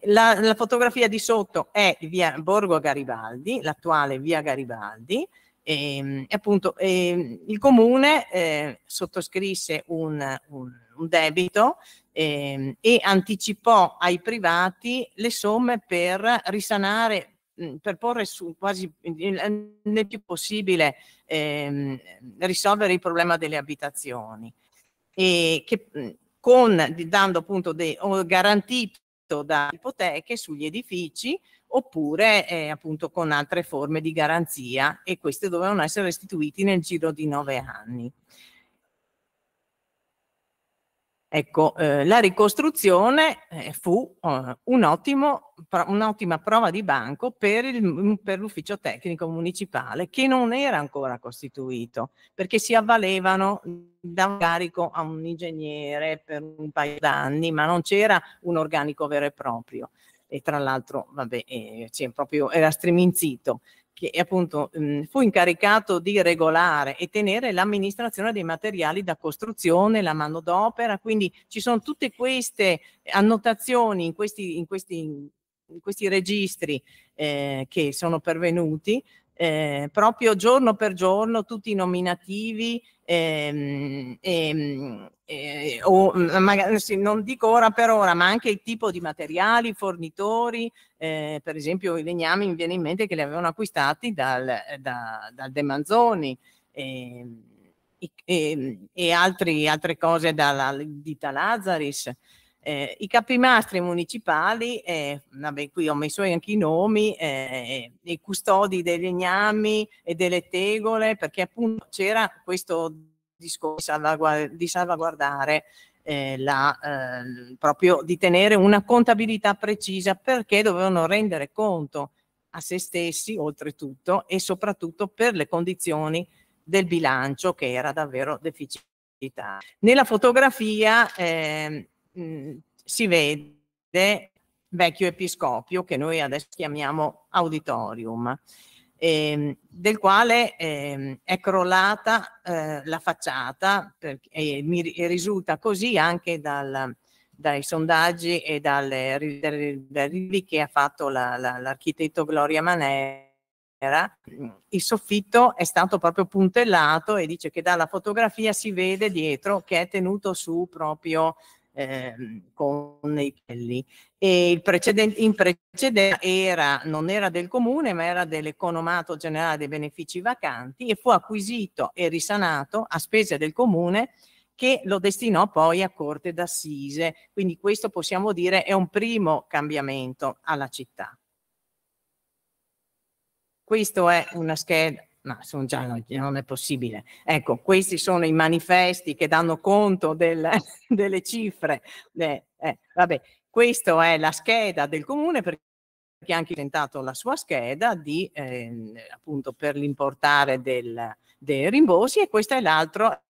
La, la, fotografia di sotto è via Borgo Garibaldi, l'attuale via Garibaldi, Ehm, e, appunto e, ehm, il comune eh, sottoscrisse un, un, un debito eh, e anticipò ai privati le somme per risanare per porre su quasi nel più possibile eh, risolvere il problema delle abitazioni e che con dando appunto de, garantito da ipoteche sugli edifici oppure eh, appunto con altre forme di garanzia e queste dovevano essere restituiti nel giro di nove anni. Ecco, eh, la ricostruzione eh, fu eh, un'ottima prova di banco mm, per, l'ufficio tecnico municipale che non era ancora costituito perché si avvalevano da un carico a un ingegnere per un paio d'anni ma non c'era un organico vero e proprio e tra l'altro, vabbè, eh, cioè, proprio, era striminzito che appunto mh, fu incaricato di regolare e tenere l'amministrazione dei materiali da costruzione, la manodopera, quindi ci sono tutte queste annotazioni in questi, in questi, in questi registri eh, che sono pervenuti eh, proprio giorno per giorno tutti i nominativi ehm, ehm, eh, o mm, magari, non dico ora per ora ma anche il tipo di materiali, fornitori eh, per esempio i legnami mi viene in mente che li avevano acquistati dal, da, dal De Manzoni ehm, e, e, ehm, e altri, altre cose dalla ditta Lazzaris eh, i capimastri municipali, eh, vabbè, qui ho messo anche i nomi, eh, i custodi dei legnami e delle tegole, perché appunto c'era questo discorso di salvaguardare eh, la, eh, proprio di tenere una contabilità precisa perché dovevano rendere conto a se stessi oltretutto e soprattutto per le condizioni del bilancio che era davvero deficitario. Nella fotografia eh, Mhmm, si vede vecchio episcopio che noi adesso chiamiamo auditorium, ehm, del quale ehm, è crollata eh, la facciata per, e mi risulta così anche dal, dai sondaggi e dalle rilievi che ha fatto la, la, l'architetto Gloria Manera il soffitto è stato proprio puntellato e dice che dalla fotografia si vede dietro che è tenuto su proprio Ehm, con i pelli. E il preceden- in precedenza era, non era del comune, ma era dell'economato generale dei benefici vacanti e fu acquisito e risanato a spese del comune che lo destinò poi a corte d'assise. Quindi questo possiamo dire è un primo cambiamento alla città. Questo è una scheda ma sono già, non è possibile. Ecco, questi sono i manifesti che danno conto del, *laughs* delle cifre. Eh, eh, vabbè, questa è la scheda del comune perché ha anche presentato la sua scheda di, eh, appunto per l'importare del, dei rimborsi e questa è l'altra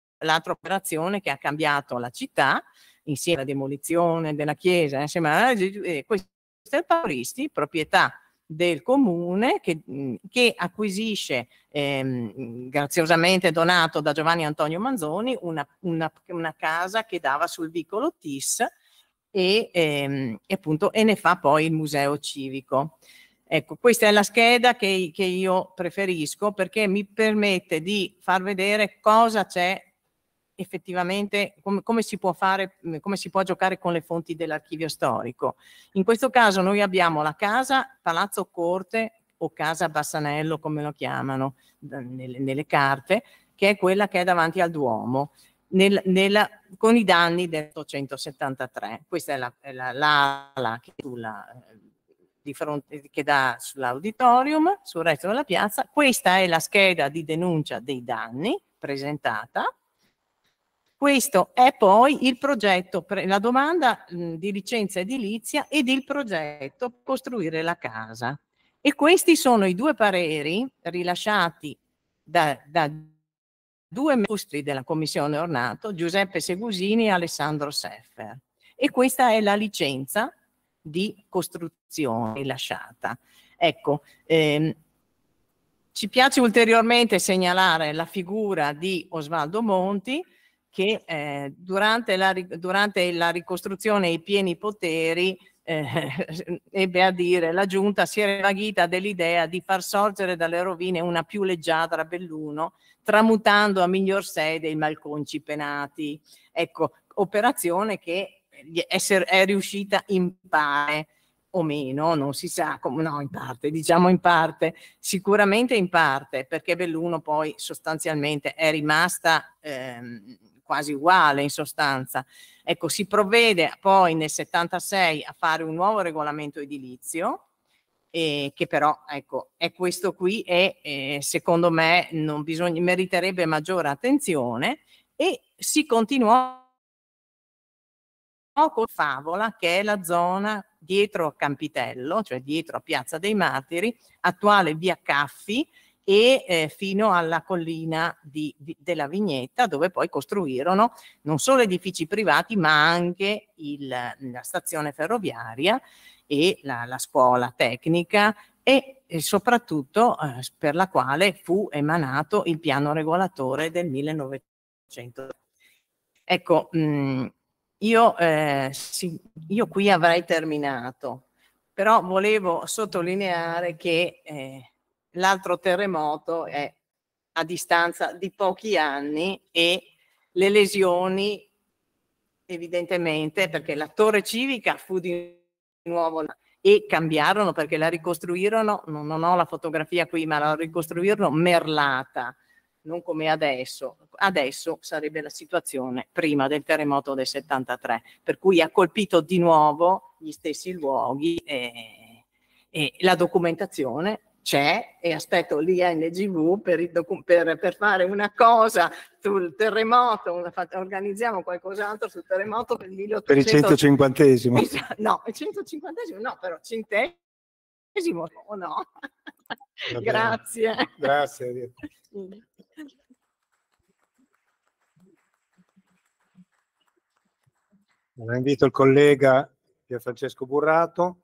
operazione che ha cambiato la città insieme alla demolizione della chiesa, insieme alla, eh, questo è il Pauristi, proprietà del comune che, che acquisisce ehm, graziosamente donato da Giovanni Antonio Manzoni una, una, una casa che dava sul vicolo Tis e, ehm, e, appunto, e ne fa poi il museo civico. Ecco, questa è la scheda che, che io preferisco perché mi permette di far vedere cosa c'è effettivamente come, come, si può fare, mm, come si può giocare con le fonti dell'archivio storico. In questo caso noi abbiamo la casa Palazzo Corte o casa Bassanello come lo chiamano nelle, nelle carte, che è quella che è davanti al Duomo. Nel, nella, con i danni del 873. Questa è la, l'ala la, che, sulla, eh, di fronte, che dà sull'auditorium, sul resto della piazza. Questa è la scheda di denuncia dei danni presentata questo è poi il progetto, la domanda di licenza edilizia ed il progetto costruire la casa. E questi sono i due pareri rilasciati da, da due mostri della Commissione Ornato, Giuseppe Segusini e Alessandro Seffer. E questa è la licenza di costruzione rilasciata. Ecco, ehm, ci piace ulteriormente segnalare la figura di Osvaldo Monti, che eh, durante, la, durante, la, ricostruzione ai pieni poteri eh, *laughs* ebbe a dire la giunta si era vaghita dell'idea di far sorgere dalle rovine una più leggiadra Belluno, tramutando a miglior sede i malconci penati. Ecco, operazione che è riuscita in pare o meno, non si sa, no in parte, diciamo in parte, sicuramente in parte, perché Belluno poi sostanzialmente è rimasta ehm, quasi uguale in sostanza. Ecco, si provvede poi nel 76 a fare un nuovo regolamento edilizio, eh, che però ecco, è questo qui e eh, secondo me non bisogna, meriterebbe maggiore attenzione e si continuò con Favola, che è la zona dietro Campitello, cioè dietro a Piazza dei Martiri, attuale via Caffi, e eh, fino alla collina di, di, della Vignetta dove poi costruirono non solo edifici privati ma anche il, la stazione ferroviaria e la, la scuola tecnica e, e soprattutto eh, per la quale fu emanato il piano regolatore del 1900. Ecco, mh, mm, io, eh, sì, io qui avrei terminato, però volevo sottolineare che eh, l'altro terremoto è a distanza di pochi anni e le lesioni evidentemente perché la torre civica fu di nuovo e cambiarono perché la ricostruirono, non ho la fotografia qui, ma la ricostruirono merlata, non come adesso. Adesso sarebbe la situazione prima del terremoto del 73, per cui ha colpito di nuovo gli stessi luoghi e, e la documentazione c'è e aspetto l'INGV per, per, per, fare una cosa sul terremoto, una, organizziamo qualcos'altro sul terremoto per il 1800... Per il 150 No, il 150 esimo no, però centesimo o no? Grazie. Grazie. *laughs* Invito il collega Pier Francesco Burrato.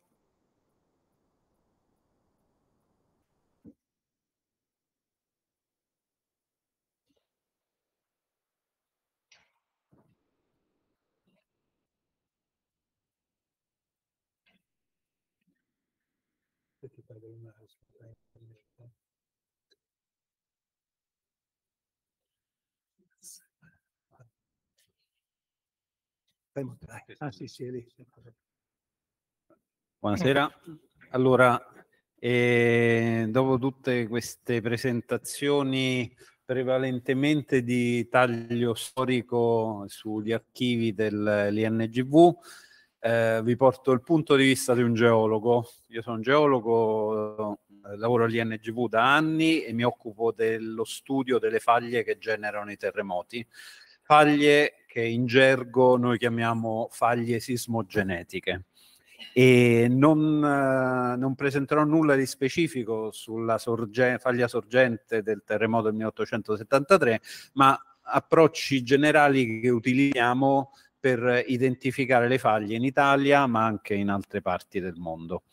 Ah, Buonasera. Eh. Allora, eh, dopo tutte queste presentazioni prevalentemente di taglio storico sugli archivi dell'INGV, eh, vi porto il punto di vista di un geologo. Io sono un geologo, eh, lavoro all'INGV da anni e mi occupo dello studio delle faglie che generano i terremoti. Faglie che in gergo noi chiamiamo faglie sismogenetiche. E non, eh, non presenterò nulla di specifico sulla sorge- faglia sorgente del terremoto del 1873, ma approcci generali che utilizziamo per identificare le faglie in Italia, ma anche in altre parti del mondo.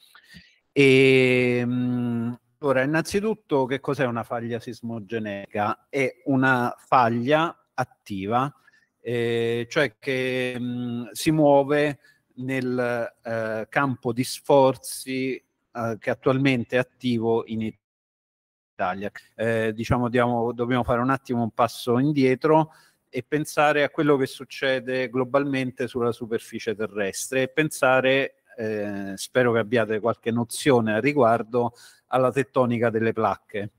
E, mh, mm, ora, innanzitutto, che cos'è una faglia sismogenetica? È una faglia attiva eh, cioè che mh, si muove nel eh, campo di sforzi eh, che attualmente è attivo in Italia. Eh, diciamo, diamo, dobbiamo fare un attimo un passo indietro e pensare a quello che succede globalmente sulla superficie terrestre e pensare, eh, spero che abbiate qualche nozione al riguardo, alla tettonica delle placche.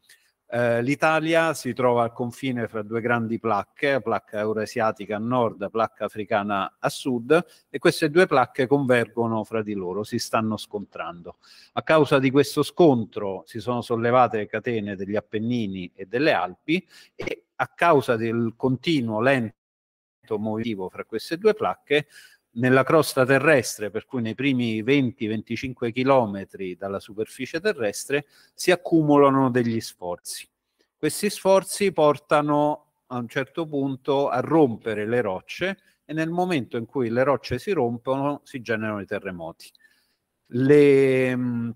Eh, L'Italia si trova al confine fra due grandi placche, placca eurasiatica a nord, placca africana a sud, e queste due placche convergono fra di loro, si stanno scontrando. A causa di questo scontro si sono sollevate le catene degli Appennini e delle Alpi e a causa del continuo lento movimento fra queste due placche nella crosta terrestre, per cui nei primi 20-25 km dalla superficie terrestre, si accumulano degli sforzi. Questi sforzi portano a un certo punto a rompere le rocce e nel momento in cui le rocce si rompono si generano i terremoti. Le, mm,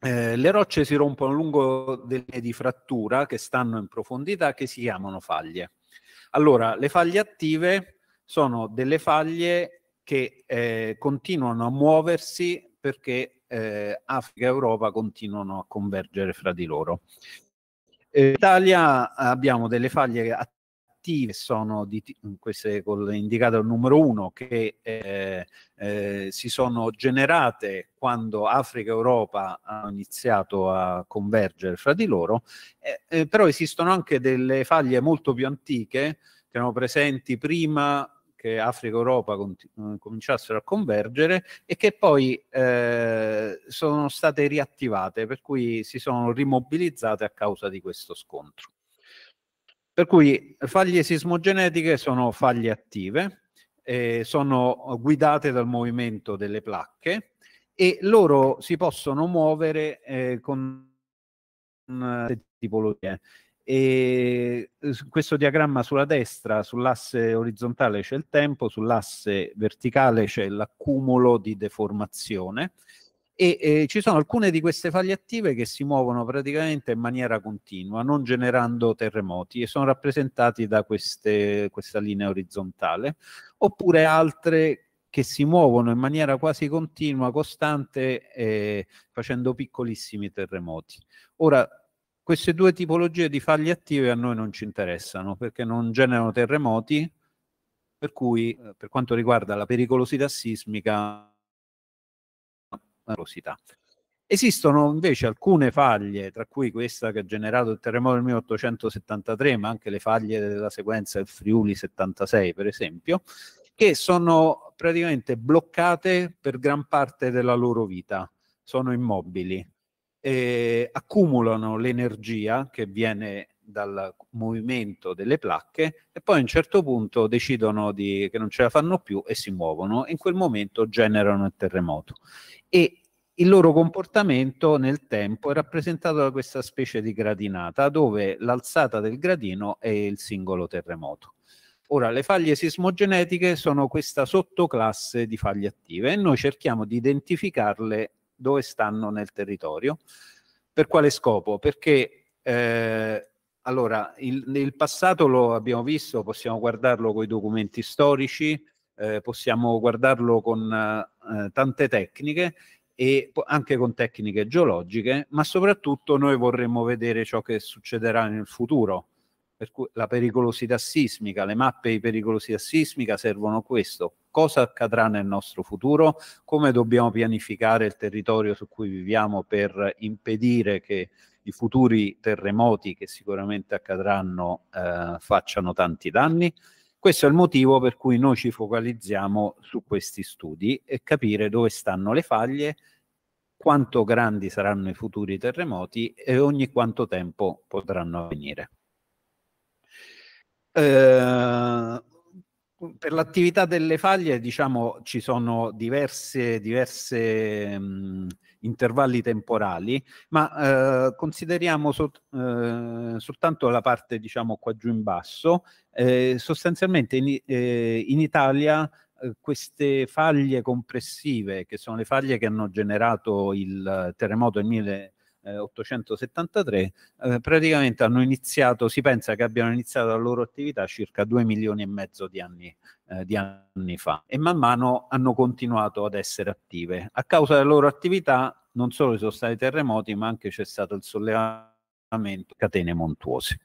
eh, le rocce si rompono lungo delle di frattura che stanno in profondità che si chiamano faglie. Allora, le faglie attive sono delle faglie che eh, continuano a muoversi perché eh, Africa e Europa continuano a convergere fra di loro. Eh, in Italia abbiamo delle faglie attive, sono di, queste con l'indicato numero uno, che eh, eh, si sono generate quando Africa e Europa hanno iniziato a convergere fra di loro, eh, eh però esistono anche delle faglie molto più antiche che erano presenti prima che Africa-Europa eh, cominciassero a convergere e che poi eh, sono state riattivate, per cui si sono rimobilizzate a causa di questo scontro. Per cui faglie sismogenetiche sono faglie attive, eh, sono guidate dal movimento delle placche e loro si possono muovere eh, con eh, tipologie. E eh, questo diagramma sulla destra, sull'asse orizzontale c'è il tempo, sull'asse verticale c'è l'accumulo di deformazione e eh, ci sono alcune di queste faglie attive che si muovono praticamente in maniera continua, non generando terremoti e sono rappresentati da queste, questa linea orizzontale, oppure altre che si muovono in maniera quasi continua, costante, eh, facendo piccolissimi terremoti. Ora, queste due tipologie di faglie attive a noi non ci interessano perché non generano terremoti, per cui eh, per quanto riguarda la pericolosità sismica, pericolosità. Esistono invece alcune faglie, tra cui questa che ha generato il terremoto del 1873, ma anche le faglie della sequenza del Friuli 76, per esempio, che sono praticamente bloccate per gran parte della loro vita, sono immobili eh, accumulano l'energia che viene dal movimento delle placche e poi a un certo punto decidono di, che non ce la fanno più e si muovono e in quel momento generano il terremoto. E il loro comportamento nel tempo è rappresentato da questa specie di gradinata dove l'alzata del gradino è il singolo terremoto. Ora, le faglie sismogenetiche sono questa sottoclasse di faglie attive e noi cerchiamo di identificarle dove stanno nel territorio. Per quale scopo? Perché eh, allora, il, il, passato lo abbiamo visto, possiamo guardarlo con i documenti storici, eh, possiamo guardarlo con eh, tante tecniche e anche con tecniche geologiche, ma soprattutto noi vorremmo vedere ciò che succederà nel futuro. Per cui la pericolosità sismica, le mappe di pericolosità sismica servono a questo, cosa accadrà nel nostro futuro, come dobbiamo pianificare il territorio su cui viviamo per impedire che i futuri terremoti che sicuramente accadranno eh, facciano tanti danni. Questo è il motivo per cui noi ci focalizziamo su questi studi e capire dove stanno le faglie, quanto grandi saranno i futuri terremoti e ogni quanto tempo potranno avvenire. Eh, per l'attività delle faglie, diciamo, ci sono diversi mm, intervalli temporali, ma eh, consideriamo so, eh, soltanto la parte, diciamo, qua giù in basso. Eh, sostanzialmente in, eh, in Italia eh, queste faglie compressive, che sono le faglie che hanno generato il eh, terremoto del 873, eh, eh, praticamente hanno iniziato, si pensa che abbiano iniziato la loro attività circa 2 milioni e mezzo di anni, eh, di anni fa e man mano hanno continuato ad essere attive. A causa della loro attività non solo ci sono stati terremoti, ma anche c'è stato il sollevamento di catene montuose.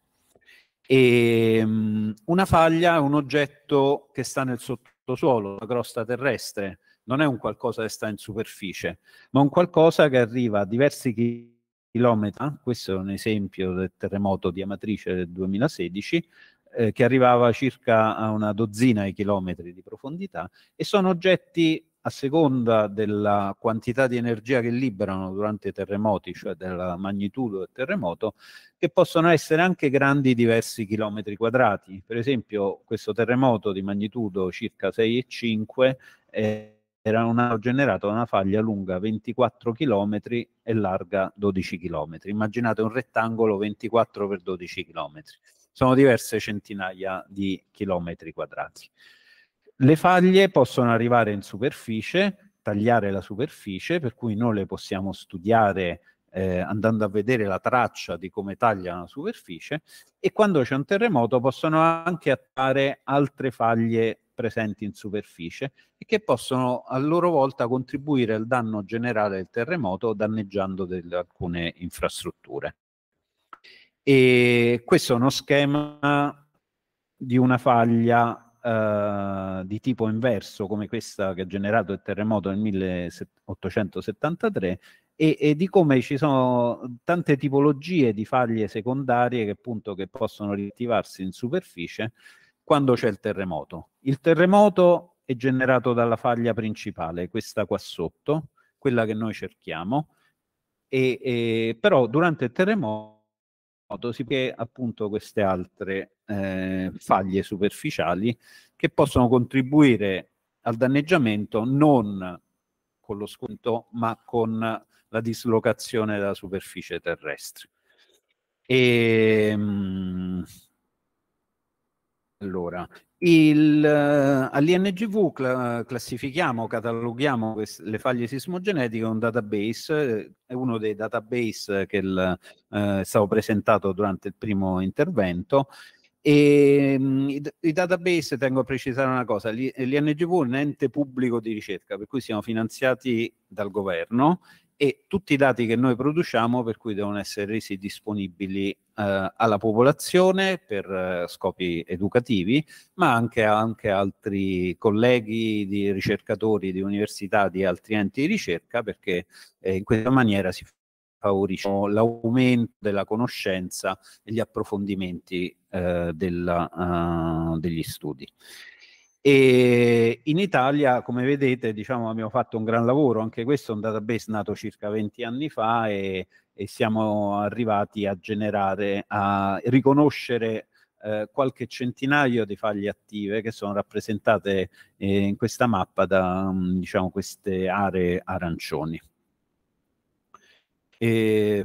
E, um, una faglia è un oggetto che sta nel sottosuolo, la crosta terrestre, non è un qualcosa che sta in superficie, ma un qualcosa che arriva a diversi chilometri chilometri, questo è un esempio del terremoto di Amatrice del 2016, eh, che arrivava circa a una dozzina di chilometri di profondità e sono oggetti a seconda della quantità di energia che liberano durante i terremoti, cioè della magnitudo del terremoto, che possono essere anche grandi diversi chilometri quadrati. Per esempio, questo terremoto di magnitudo circa 6,5 eh, erano generate da una faglia lunga 24 km e larga 12 km. Immaginate un rettangolo 24 per 12 km. Sono diverse centinaia di chilometri quadrati. Le faglie possono arrivare in superficie, tagliare la superficie, per cui noi le possiamo studiare eh, andando a vedere la traccia di come taglia la superficie e quando c'è un terremoto possono anche attaccare altre faglie presenti in superficie e che possono a loro volta contribuire al danno generale del terremoto danneggiando delle, alcune infrastrutture. E questo è uno schema di una faglia eh, di tipo inverso come questa che ha generato il terremoto nel 1873 e, e, di come ci sono tante tipologie di faglie secondarie che appunto che possono riattivarsi in superficie quando c'è il terremoto. Il terremoto è generato dalla faglia principale, questa qua sotto, quella che noi cerchiamo, e, e però durante il terremoto si che appunto queste altre eh, faglie superficiali che possono contribuire al danneggiamento non con lo sconto ma con la dislocazione della superficie terrestre. E, ehm, mh, allora, il, eh, all'INGV cl- classifichiamo, cataloghiamo quest- le faglie sismogenetiche in un database, eh, è uno dei database che il, eh, è presentato durante il primo intervento. E, ehm, mh, i, i, database, tengo a precisare una cosa, l'INGV è un ente pubblico di ricerca, per cui siamo finanziati dal governo e tutti i dati che noi produciamo per cui devono essere resi disponibili eh, alla popolazione per eh, scopi educativi, ma anche, a altri colleghi di ricercatori di università, di altri enti di ricerca, perché eh, in questa maniera si favorisce l'aumento della conoscenza e gli approfondimenti eh, della, uh, degli studi. E in Italia, come vedete, diciamo, abbiamo fatto un gran lavoro, anche questo è un database nato circa 20 anni fa e, e siamo arrivati a generare, a riconoscere eh, qualche centinaio di faglie attive che sono rappresentate eh, in questa mappa da mm, diciamo, queste aree arancioni. E...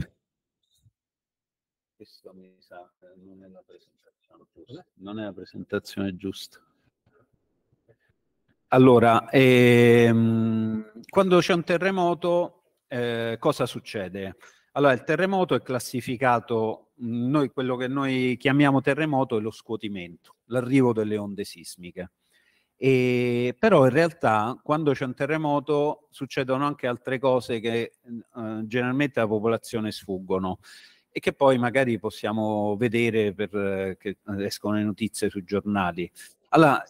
Questo mi sa che non è la presentazione giusta. Non è la presentazione giusta. Allora, ehm, quando c'è un terremoto, eh, cosa succede? Allora, il terremoto è classificato, noi, quello che noi chiamiamo terremoto è lo scuotimento, l'arrivo delle onde sismiche. E, però in realtà quando c'è un terremoto succedono anche altre cose che eh, generalmente la popolazione sfuggono e che poi magari possiamo vedere perché eh, eh, escono le notizie sui giornali. Allora,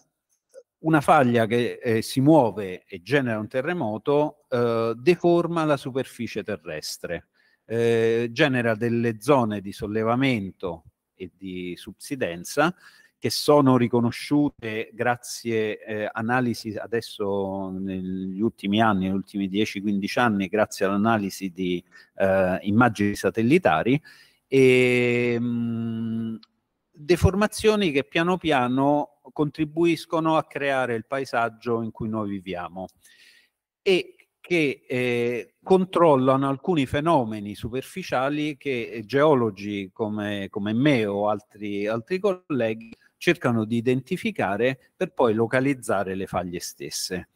una faglia che eh, si muove e genera un terremoto eh, deforma la superficie terrestre, eh, genera delle zone di sollevamento e di subsidenza che sono riconosciute grazie eh, analisi adesso negli ultimi anni, negli ultimi 10-15 anni, grazie all'analisi di eh, immagini satellitari e ehm, mh, deformazioni che piano piano contribuiscono a creare il paesaggio in cui noi viviamo e che eh, controllano alcuni fenomeni superficiali che geologi come, come me o altri, altri colleghi cercano di identificare per poi localizzare le faglie stesse.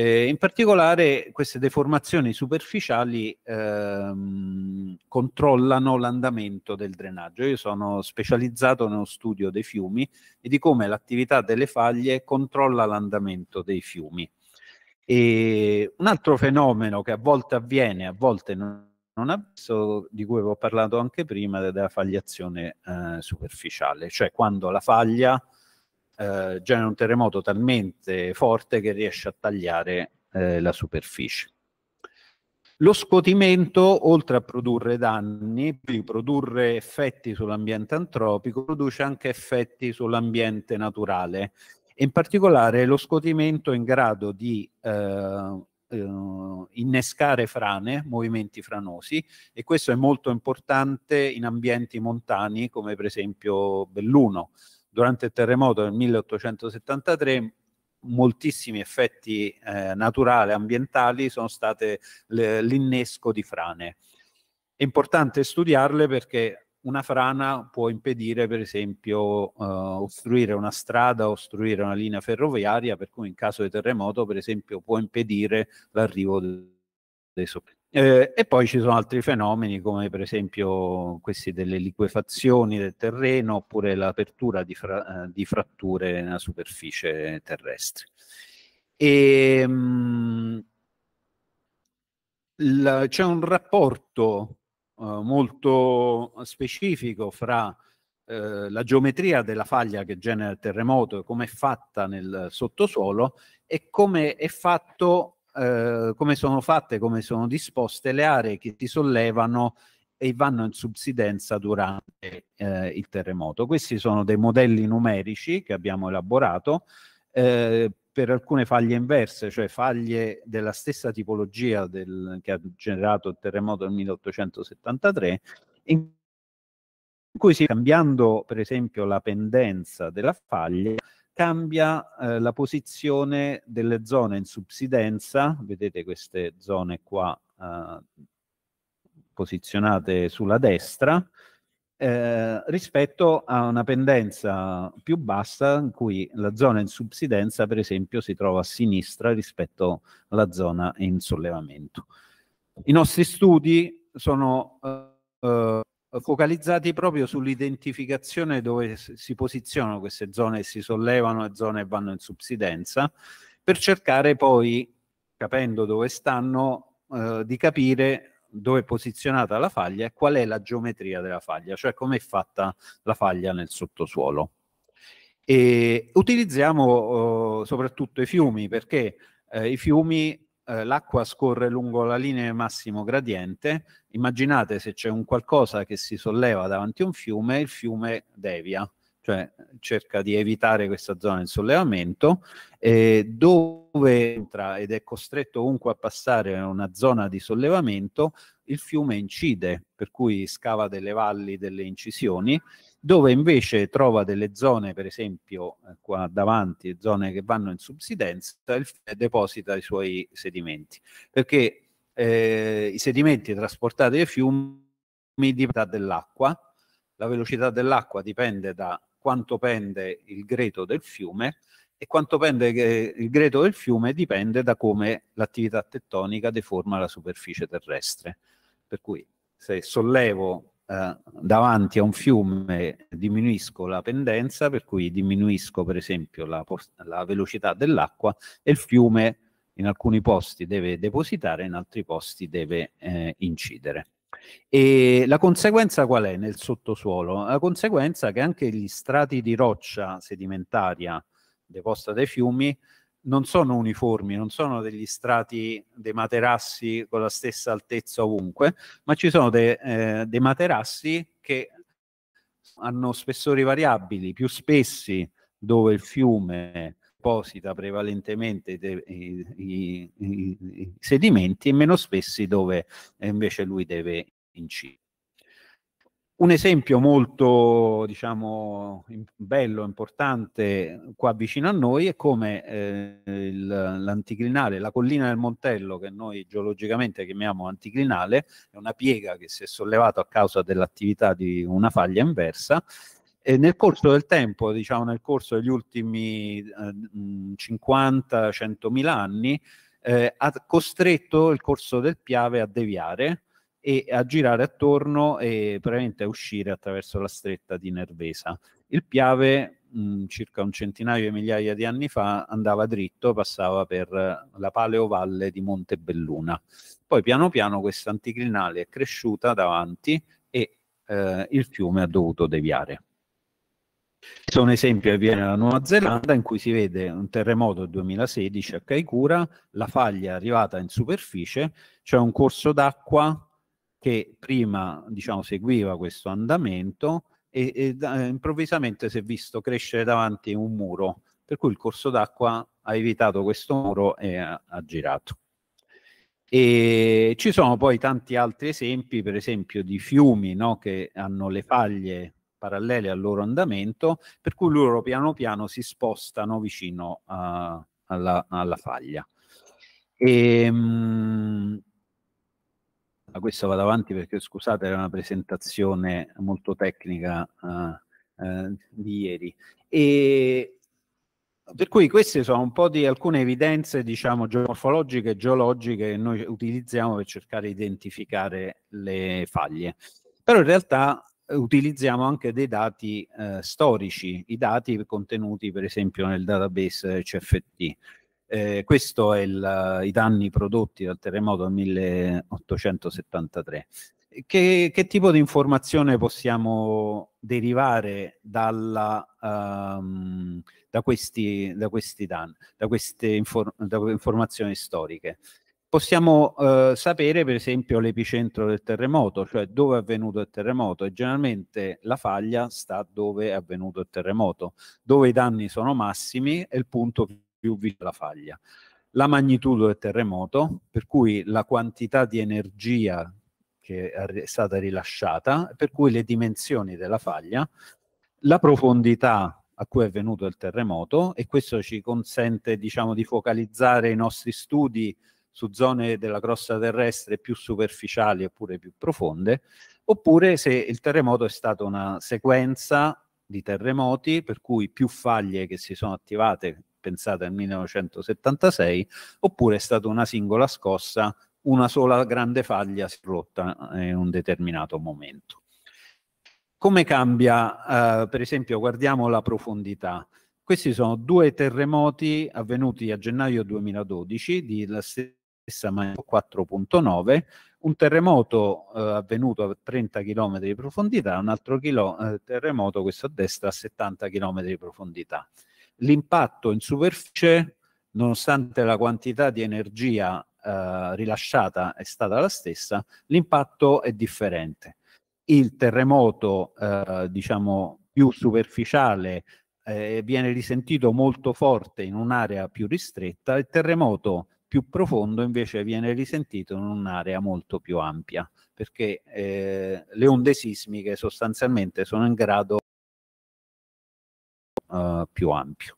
Eh, in particolare queste deformazioni superficiali ehm, controllano l'andamento del drenaggio. Io sono specializzato nello studio dei fiumi e di come l'attività delle faglie controlla l'andamento dei fiumi. E un altro fenomeno che a volte avviene, a volte non, non avviene, di cui avevo parlato anche prima, è della fagliazione eh, superficiale, cioè quando la faglia eh, genera un terremoto talmente forte che riesce a tagliare eh, la superficie. Lo scotimento, oltre a produrre danni, produrre effetti sull'ambiente antropico, produce anche effetti sull'ambiente naturale. In particolare lo scotimento è in grado di eh, Uh, innescare frane, movimenti franosi e questo è molto importante in ambienti montani come per esempio Belluno durante il terremoto del 1873 moltissimi effetti eh, naturali ambientali sono state l'innesco di frane. È importante studiarle perché una frana può impedire, per esempio, eh, ostruire una strada, ostruire una linea ferroviaria, per cui in caso di terremoto, per esempio, può impedire l'arrivo dei soccorsi. Eh, e poi ci sono altri fenomeni come per esempio questi delle liquefazioni del terreno oppure l'apertura di, fra, eh, di fratture nella superficie terrestre. E, ehm, mh, la, c'è un rapporto eh, molto specifico fra eh, la geometria della faglia che genera il terremoto, come è fatta nel sottosuolo e come è fatto eh, come sono fatte, come sono disposte le aree che si sollevano e vanno in subsidenza durante eh, il terremoto. Questi sono dei modelli numerici che abbiamo elaborato eh, per alcune faglie inverse, cioè faglie della stessa tipologia del, che ha generato il terremoto del 1873, in cui si cambiando per esempio la pendenza della faglia cambia eh, la posizione delle zone in subsidenza, vedete queste zone qua eh, posizionate sulla destra, eh, rispetto a una pendenza più bassa in cui la zona in subsidenza per esempio si trova a sinistra rispetto alla zona in sollevamento. I nostri studi sono eh, eh, focalizzati proprio sull'identificazione dove si posizionano queste zone e si sollevano e zone vanno in subsidenza, per cercare poi, capendo dove stanno, eh, di capire dove è posizionata la faglia e qual è la geometria della faglia, cioè come è fatta la faglia nel sottosuolo. E utilizziamo eh, soprattutto i fiumi perché eh, i fiumi eh, l'acqua scorre lungo la linea di massimo gradiente, immaginate se c'è un qualcosa che si solleva davanti a un fiume, il fiume devia, cioè cerca di evitare questa zona di sollevamento, e dove entra ed è costretto comunque a passare una zona di sollevamento, il fiume incide, per cui scava delle valli, delle incisioni dove invece trova delle zone, per esempio eh, qua davanti, zone che vanno in subsidenza, il FED deposita i suoi sedimenti, perché eh, i sedimenti trasportati dai fiumi dipendono dell'acqua, la velocità dell'acqua dipende da quanto pende il greto del fiume e quanto pende eh, il greto del fiume dipende da come l'attività tettonica deforma la superficie terrestre. Per cui se sollevo eh, davanti a un fiume diminuisco la pendenza, per cui diminuisco per esempio la, la velocità dell'acqua e il fiume in alcuni posti deve depositare, in altri posti deve eh, incidere. E la conseguenza qual è nel sottosuolo? La conseguenza è che anche gli strati di roccia sedimentaria deposta dai fiumi non sono uniformi, non sono degli strati, dei materassi con la stessa altezza ovunque, ma ci sono de, eh, dei materassi che hanno spessori variabili, più spessi dove il fiume deposita prevalentemente de, i, i, i, sedimenti e meno spessi dove eh, invece lui deve incidere. Un esempio molto, diciamo, bello, importante qua vicino a noi è come eh, il, l'anticlinale, la collina del Montello, che noi geologicamente chiamiamo anticlinale, è una piega che si è sollevata a causa dell'attività di una faglia inversa, e nel corso del tempo, diciamo nel corso degli ultimi eh, 50-100 mila anni, eh, ha costretto il corso del Piave a deviare, e a girare attorno e praticamente a uscire attraverso la stretta di Nervesa. Il Piave, mh, circa un centinaio di migliaia di anni fa, andava dritto, passava per la paleovalle di Montebelluna. Poi piano piano questa anticlinale è cresciuta davanti e eh, il fiume ha dovuto deviare. Sono esempio che viene dalla Nuova Zelanda in cui si vede un terremoto del 2016 a Kaikoura, la faglia è arrivata in superficie, c'è cioè un corso d'acqua che prima diciamo, seguiva questo andamento e, e da, improvvisamente si è visto crescere davanti un muro, per cui il corso d'acqua ha evitato questo muro e ha, ha girato. E ci sono poi tanti altri esempi, per esempio di fiumi no, che hanno le faglie parallele al loro andamento, per cui loro piano piano si spostano vicino a, alla, alla, faglia. E, ehm, mh, ma questo vado avanti perché scusate era una presentazione molto tecnica uh, uh, di ieri. E per cui queste sono un po' di alcune evidenze, diciamo, geomorfologiche e geologiche che noi utilizziamo per cercare di identificare le faglie. Però in realtà utilizziamo anche dei dati eh, storici, i dati contenuti per esempio nel database CFT. Eh, è il, i danni prodotti dal terremoto del 1873. Che, che, tipo di informazione possiamo derivare dalla, um, da, questi, da, questi dan, da queste infor da informazioni storiche? Possiamo uh, sapere per esempio l'epicentro del terremoto, cioè dove è avvenuto il terremoto e generalmente la faglia sta dove è avvenuto il terremoto, dove i danni sono massimi e il punto più vicino alla faglia. La magnitudo del terremoto, per cui la quantità di energia che è stata rilasciata, per cui le dimensioni della faglia, la profondità a cui è avvenuto il terremoto e questo ci consente diciamo, di focalizzare i nostri studi su zone della crosta terrestre più superficiali oppure più profonde, oppure se il terremoto è stata una sequenza di terremoti, per cui più faglie che si sono attivate pensate al 1976, oppure è stata una singola scossa, una sola grande faglia si è rotta eh, in un determinato momento. Come cambia, eh, per esempio, guardiamo la profondità. Questi sono due terremoti avvenuti a gennaio 2012 di la stessa magnitudo 4.9, un terremoto eh, avvenuto a 30 km di profondità, un altro chilo- eh, terremoto, questo a destra, a 70 km di profondità l'impatto in superficie, nonostante la quantità di energia eh, rilasciata è stata la stessa, l'impatto è differente. Il terremoto, eh, diciamo, più superficiale eh, viene risentito molto forte in un'area più ristretta, il terremoto più profondo invece viene risentito in un'area molto più ampia, perché eh, le onde sismiche sostanzialmente sono in grado eh, più ampio.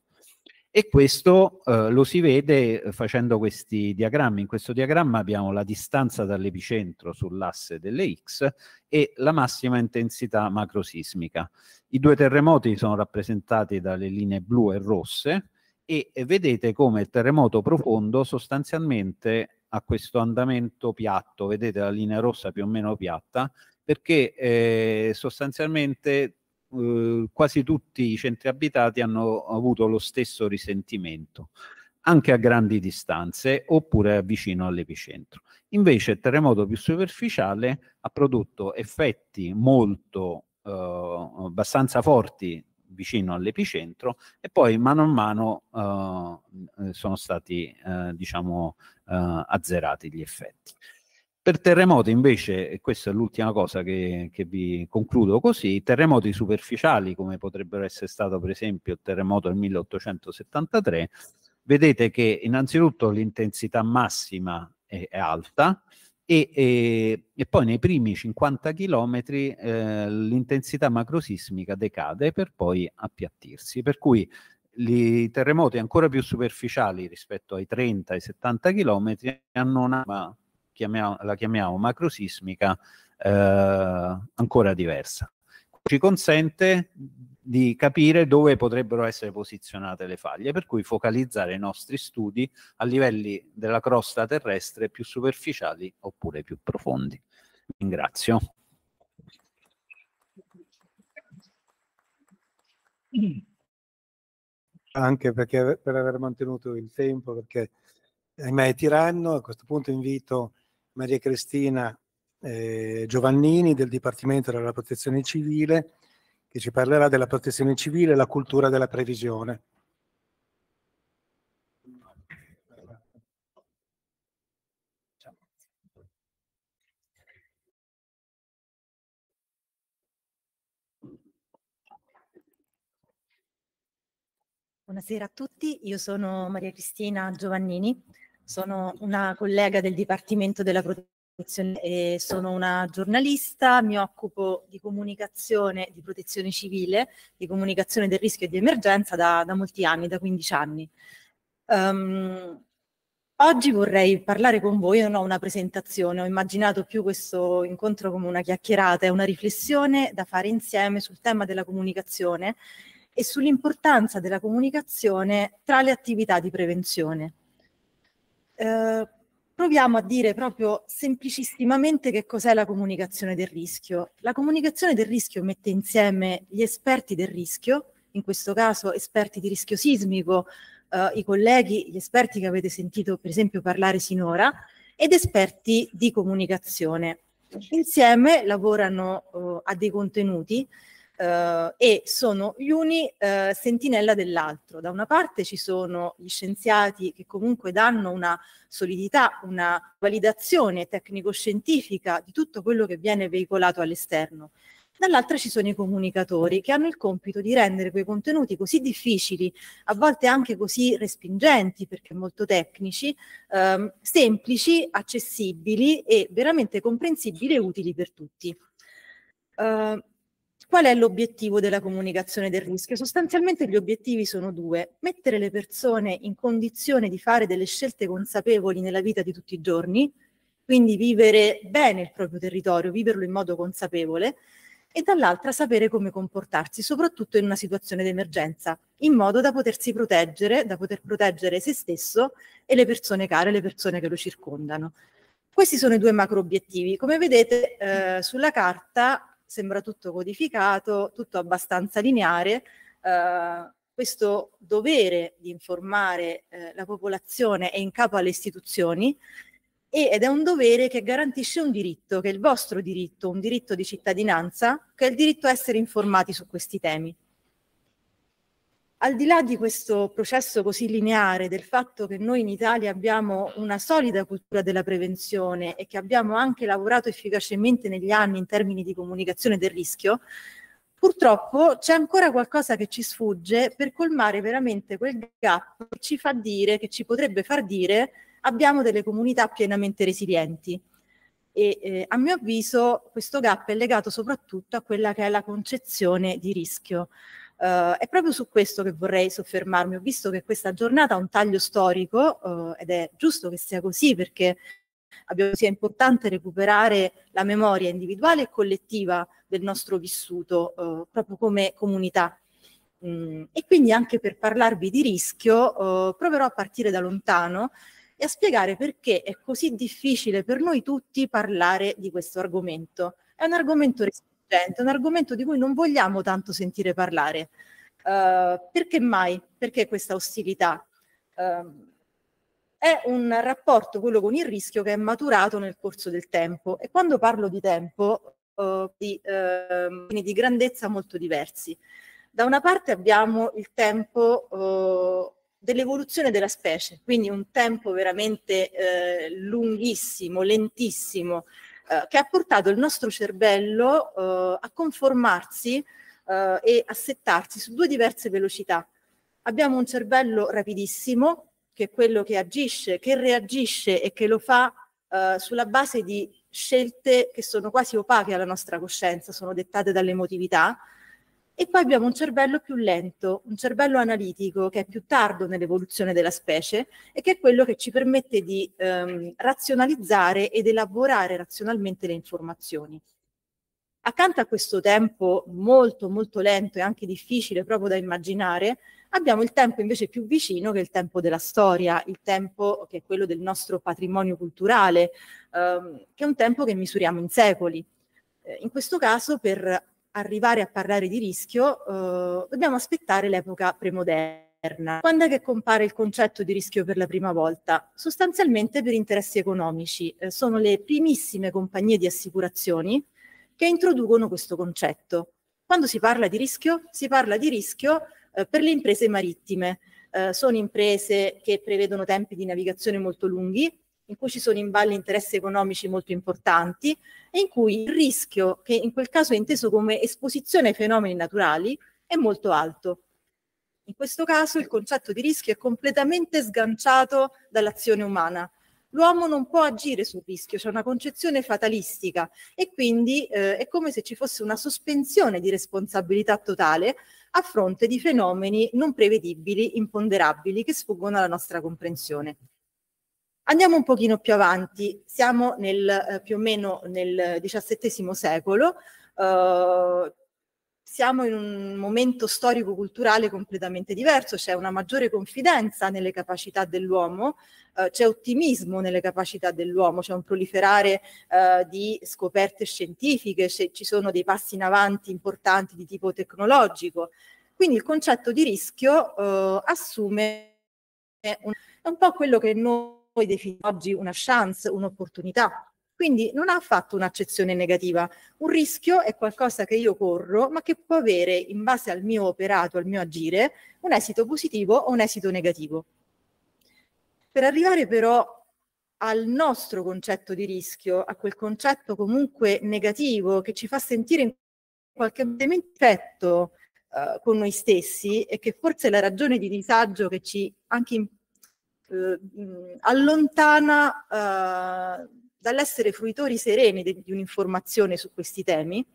E questo eh, lo si vede eh, facendo questi diagrammi. In questo diagramma abbiamo la distanza dall'epicentro sull'asse delle X e la massima intensità macrosismica. I due terremoti sono rappresentati dalle linee blu e rosse e eh, vedete come il terremoto profondo sostanzialmente ha questo andamento piatto, vedete la linea rossa più o meno piatta, perché eh, sostanzialmente eh, quasi tutti i centri abitati hanno avuto lo stesso risentimento, anche a grandi distanze oppure vicino all'epicentro. Invece il terremoto più superficiale ha prodotto effetti molto eh, abbastanza forti vicino all'epicentro e poi mano a mano eh, sono stati eh, diciamo eh, azzerati gli effetti. Per terremoti invece, e questa è l'ultima cosa che, che, vi concludo così, terremoti superficiali come potrebbero essere stato per esempio il terremoto del 1873, vedete che innanzitutto l'intensità massima è, è alta, e, e, e, poi nei primi 50 km eh, l'intensità macrosismica decade per poi appiattirsi, per cui i terremoti ancora più superficiali rispetto ai 30 ai 70 km hanno una chiamiamo, la chiamiamo macrosismica, eh, ancora diversa. Ci consente di capire dove potrebbero essere posizionate le faglie, per cui focalizzare i nostri studi a livelli della crosta terrestre più superficiali oppure più profondi. Ringrazio. Anche perché, per aver mantenuto il tempo, perché ahimè è tiranno, a questo punto invito Maria Cristina eh, Giovannini del Dipartimento della Protezione Civile, che ci parlerà della protezione civile e la cultura della previsione. Buonasera a tutti, io sono Maria Cristina Giovannini, sono una collega del Dipartimento della Protezione e sono una giornalista, mi occupo di comunicazione, di protezione civile, di comunicazione del rischio di emergenza da, da molti anni, da 15 anni. Um, Oggi vorrei parlare con voi, non ho una presentazione, ho immaginato più questo incontro come una chiacchierata, è una riflessione da fare insieme sul tema della comunicazione e sull'importanza della comunicazione tra le attività di prevenzione. Ehm, proviamo a dire proprio semplicissimamente che cos'è la comunicazione del rischio. La comunicazione del rischio mette insieme gli esperti del rischio, in questo caso esperti di rischio sismico, eh, i colleghi, gli esperti che avete sentito per esempio parlare sinora, ed esperti di comunicazione. Insieme lavorano eh, a dei contenuti eh, e sono gli uni eh, sentinella dell'altro. Da una parte ci sono gli scienziati che comunque danno una solidità, una validazione tecnico-scientifica di tutto quello che viene veicolato all'esterno dall'altra ci sono i comunicatori che hanno il compito di rendere quei contenuti così difficili, a volte anche così respingenti perché molto tecnici, ehm, semplici, accessibili e veramente comprensibili e utili per tutti. Uh, Qual è l'obiettivo della comunicazione del rischio? Sostanzialmente gli obiettivi sono due, mettere le persone in condizione di fare delle scelte consapevoli nella vita di tutti i giorni, quindi vivere bene il proprio territorio, viverlo in modo consapevole, e dall'altra sapere come comportarsi, soprattutto in una situazione d'emergenza, in modo da potersi proteggere, da poter proteggere se stesso e le persone care, le persone che lo circondano. Questi sono i due macro obiettivi. Come vedete eh, sulla carta sembra tutto codificato, tutto abbastanza lineare. Eh, questo dovere di informare eh, la popolazione è in capo alle istituzioni ed è un dovere che garantisce un diritto, che è il vostro diritto, un diritto di cittadinanza, che è il diritto a essere informati su questi temi. Al di là di questo processo così lineare, del fatto che noi in Italia abbiamo una solida cultura della prevenzione e che abbiamo anche lavorato efficacemente negli anni in termini di comunicazione del rischio, purtroppo c'è ancora qualcosa che ci sfugge per colmare veramente quel gap che ci fa dire, che ci potrebbe far dire, abbiamo delle comunità pienamente resilienti. E eh, a mio avviso questo gap è legato soprattutto a quella che è la concezione di rischio Uh, è proprio su questo che vorrei soffermarmi. Ho visto che questa giornata ha un taglio storico uh, ed è giusto che sia così perché abbiamo, sia importante recuperare la memoria individuale e collettiva del nostro vissuto uh, proprio come comunità. Mm, e quindi anche per parlarvi di rischio proverò a partire da lontano e a spiegare perché è così difficile per noi tutti parlare di questo argomento. È un argomento restrittivo gente, un argomento di cui non vogliamo tanto sentire parlare. Uh, perché mai? Perché questa ostilità? Uh, è un rapporto, quello con il rischio, che è maturato nel corso del tempo. E quando parlo di tempo, uh, di, ehm, quindi di grandezza molto diversi. Da una parte abbiamo il tempo eh, dell'evoluzione della specie, quindi un tempo veramente lunghissimo, lentissimo, eh, che ha portato il nostro cervello eh, a conformarsi eh, e a settarsi su due diverse velocità. Abbiamo un cervello rapidissimo, che è quello che agisce, che reagisce e che lo fa eh, sulla base di scelte che sono quasi opache alla nostra coscienza, sono dettate dall'emotività, e poi abbiamo un cervello più lento, un cervello analitico che è più tardo nell'evoluzione della specie e che è quello che ci permette di ehm, razionalizzare ed elaborare razionalmente le informazioni. Accanto a questo tempo molto molto lento e anche difficile proprio da immaginare, abbiamo il tempo invece più vicino che è il tempo della storia, il tempo che è quello del nostro patrimonio culturale, ehm, che è un tempo che misuriamo in secoli. Eh, in questo caso per arrivare a parlare di rischio eh, dobbiamo aspettare l'epoca premoderna. Quando è che compare il concetto di rischio per la prima volta? Sostanzialmente per interessi economici. Eh, sono le primissime compagnie di assicurazioni che introducono questo concetto. Quando si parla di rischio? Si parla di rischio eh, per le imprese marittime. Eh, sono imprese che prevedono tempi di navigazione molto lunghi, in cui ci sono in ballo interessi economici molto importanti e in cui il rischio, che in quel caso è inteso come esposizione ai fenomeni naturali, è molto alto. In questo caso il concetto di rischio è completamente sganciato dall'azione umana. L'uomo non può agire sul rischio, c'è una concezione fatalistica e quindi eh, è come se ci fosse una sospensione di responsabilità totale a fronte di fenomeni non prevedibili, imponderabili, che sfuggono alla nostra comprensione. Andiamo un pochino più avanti, siamo nel, eh, più o meno nel XVII secolo, eh, siamo in un momento storico-culturale completamente diverso, c'è una maggiore confidenza nelle capacità dell'uomo, eh, c'è ottimismo nelle capacità dell'uomo, c'è un proliferare eh, di scoperte scientifiche, ci sono dei passi in avanti importanti di tipo tecnologico. Quindi il concetto di rischio eh, assume un, è un po' quello che noi noi definire oggi una chance, un'opportunità. Quindi non ha affatto un'accezione negativa. Un rischio è qualcosa che io corro, ma che può avere, in base al mio operato, al mio agire, un esito positivo o un esito negativo. Per arrivare però al nostro concetto di rischio, a quel concetto comunque negativo che ci fa sentire in qualche modo infetto eh, con noi stessi e che forse è la ragione di disagio che ci anche eh, allontana eh, dall'essere fruitori sereni di, di un'informazione su questi temi.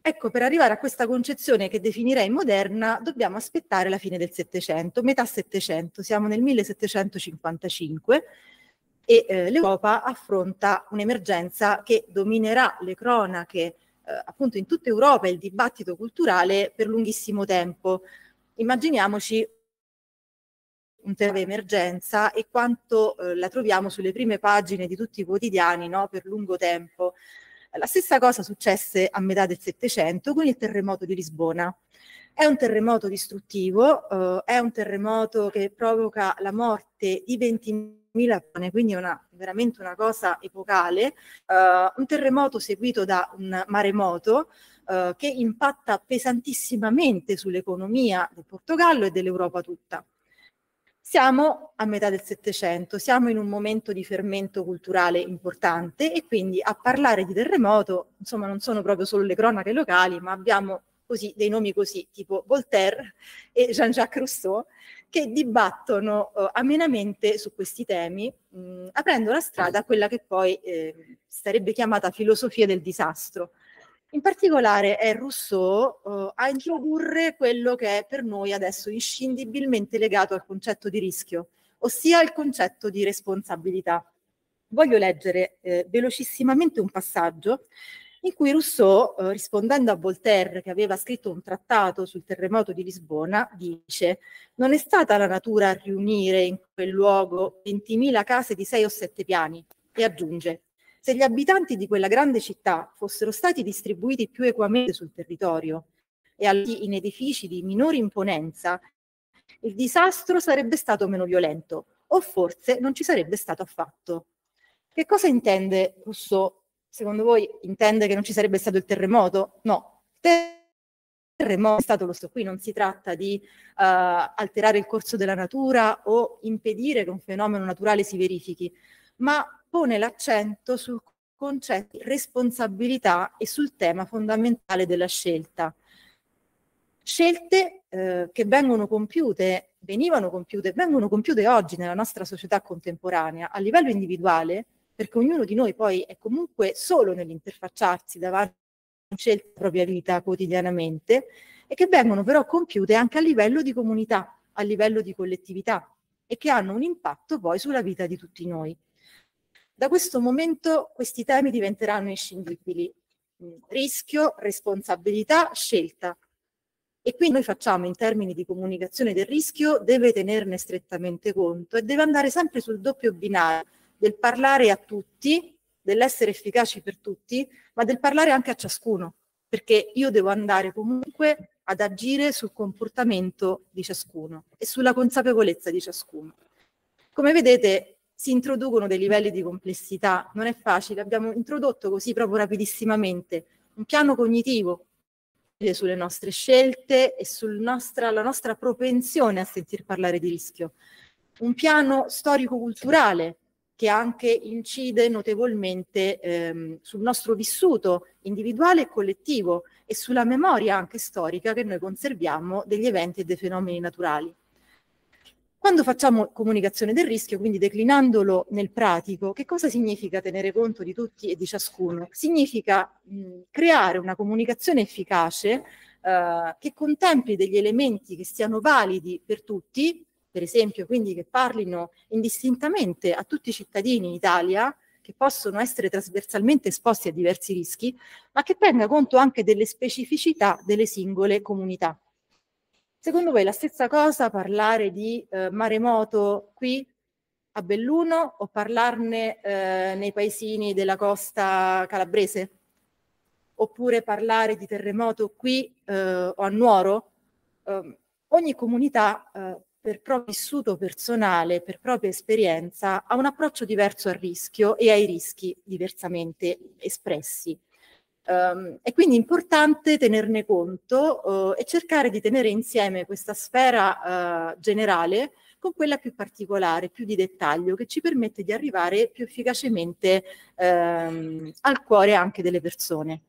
Ecco, per arrivare a questa concezione che definirei moderna, dobbiamo aspettare la fine del Settecento, metà Settecento, siamo nel 1755 e eh, l'Europa affronta un'emergenza che dominerà le cronache eh, appunto in tutta Europa e il dibattito culturale per lunghissimo tempo. Immaginiamoci un tema emergenza e quanto eh, la troviamo sulle prime pagine di tutti i quotidiani no? per lungo tempo. La stessa cosa successe a metà del Settecento con il terremoto di Lisbona. È un terremoto distruttivo, eh, è un terremoto che provoca la morte di 20.000 persone, quindi è una, veramente una cosa epocale, eh, un terremoto seguito da un maremoto eh, che impatta pesantissimamente sull'economia del Portogallo e dell'Europa tutta. Siamo a metà del Settecento, siamo in un momento di fermento culturale importante e quindi a parlare di terremoto, insomma, non sono proprio solo le cronache locali, ma abbiamo così, dei nomi così, tipo Voltaire e Jean-Jacques Rousseau, che dibattono eh, amenamente su questi temi, mh, mm, aprendo la strada a quella che poi eh, sarebbe chiamata filosofia del disastro, in particolare è eh, Rousseau uh, a introdurre quello che è per noi adesso inscindibilmente legato al concetto di rischio, ossia il concetto di responsabilità. Voglio leggere eh, velocissimamente un passaggio in cui Rousseau, eh, rispondendo a Voltaire, che aveva scritto un trattato sul terremoto di Lisbona, dice «Non è stata la natura a riunire in quel luogo 20.000 case di sei o sette piani» e aggiunge se gli abitanti di quella grande città fossero stati distribuiti più equamente sul territorio e in edifici di minore imponenza, il disastro sarebbe stato meno violento o forse non ci sarebbe stato affatto. Che cosa intende Russo? Secondo voi intende che non ci sarebbe stato il terremoto? No, il terremoto è stato lo stesso. Qui non si tratta di uh, alterare il corso della natura o impedire che un fenomeno naturale si verifichi, ma pone l'accento sul concetto di responsabilità e sul tema fondamentale della scelta. Scelte eh, che vengono compiute, venivano compiute, vengono compiute oggi nella nostra società contemporanea a livello individuale, perché ognuno di noi poi è comunque solo nell'interfacciarsi davanti a una scelta della propria vita quotidianamente, e che vengono però compiute anche a livello di comunità, a livello di collettività e che hanno un impatto poi sulla vita di tutti noi. Da questo momento questi temi diventeranno inscindibili. Mm, rischio, responsabilità, scelta. E quindi noi facciamo in termini di comunicazione del rischio, deve tenerne strettamente conto e deve andare sempre sul doppio binario del parlare a tutti, dell'essere efficaci per tutti, ma del parlare anche a ciascuno, perché io devo andare comunque ad agire sul comportamento di ciascuno e sulla consapevolezza di ciascuno. Come vedete, si introducono dei livelli di complessità. Non è facile, abbiamo introdotto così proprio rapidissimamente un piano cognitivo eh, sulle nostre scelte e sulla nostra, nostra propensione a sentir parlare di rischio. Un piano storico-culturale che anche incide notevolmente ehm, sul nostro vissuto individuale e collettivo e sulla memoria anche storica che noi conserviamo degli eventi e dei fenomeni naturali. Quando facciamo comunicazione del rischio, quindi declinandolo nel pratico, che cosa significa tenere conto di tutti e di ciascuno? Significa mh, creare una comunicazione efficace eh, che contempli degli elementi che siano validi per tutti, per esempio, quindi che parlino indistintamente a tutti i cittadini in Italia, che possono essere trasversalmente esposti a diversi rischi, ma che tenga conto anche delle specificità delle singole comunità. Secondo voi è la stessa cosa parlare di eh, maremoto qui a Belluno o parlarne eh, nei paesini della costa calabrese? Oppure parlare di terremoto qui eh, o a Nuoro? Ehm, ogni comunità eh, per proprio vissuto personale, per propria esperienza, ha un approccio diverso al rischio e ai rischi diversamente espressi. Um, e quindi importante tenerne conto uh, e cercare di tenere insieme questa sfera uh, generale con quella più particolare, più di dettaglio, che ci permette di arrivare più efficacemente um, al cuore anche delle persone.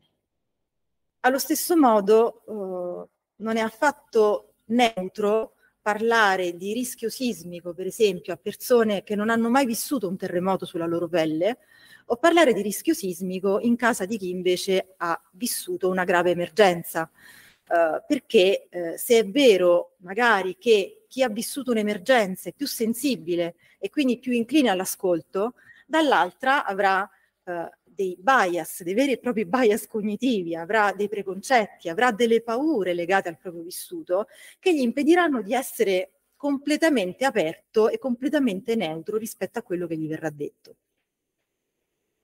Allo stesso modo uh, non è affatto neutro parlare di rischio sismico, per esempio, a persone che non hanno mai vissuto un terremoto sulla loro pelle o parlare di rischio sismico in casa di chi invece ha vissuto una grave emergenza. Eh, perché eh, se è vero magari che chi ha vissuto un'emergenza è più sensibile e quindi più incline all'ascolto, dall'altra avrà eh, dei bias, dei veri e propri bias cognitivi, avrà dei preconcetti, avrà delle paure legate al proprio vissuto che gli impediranno di essere completamente aperto e completamente neutro rispetto a quello che gli verrà detto.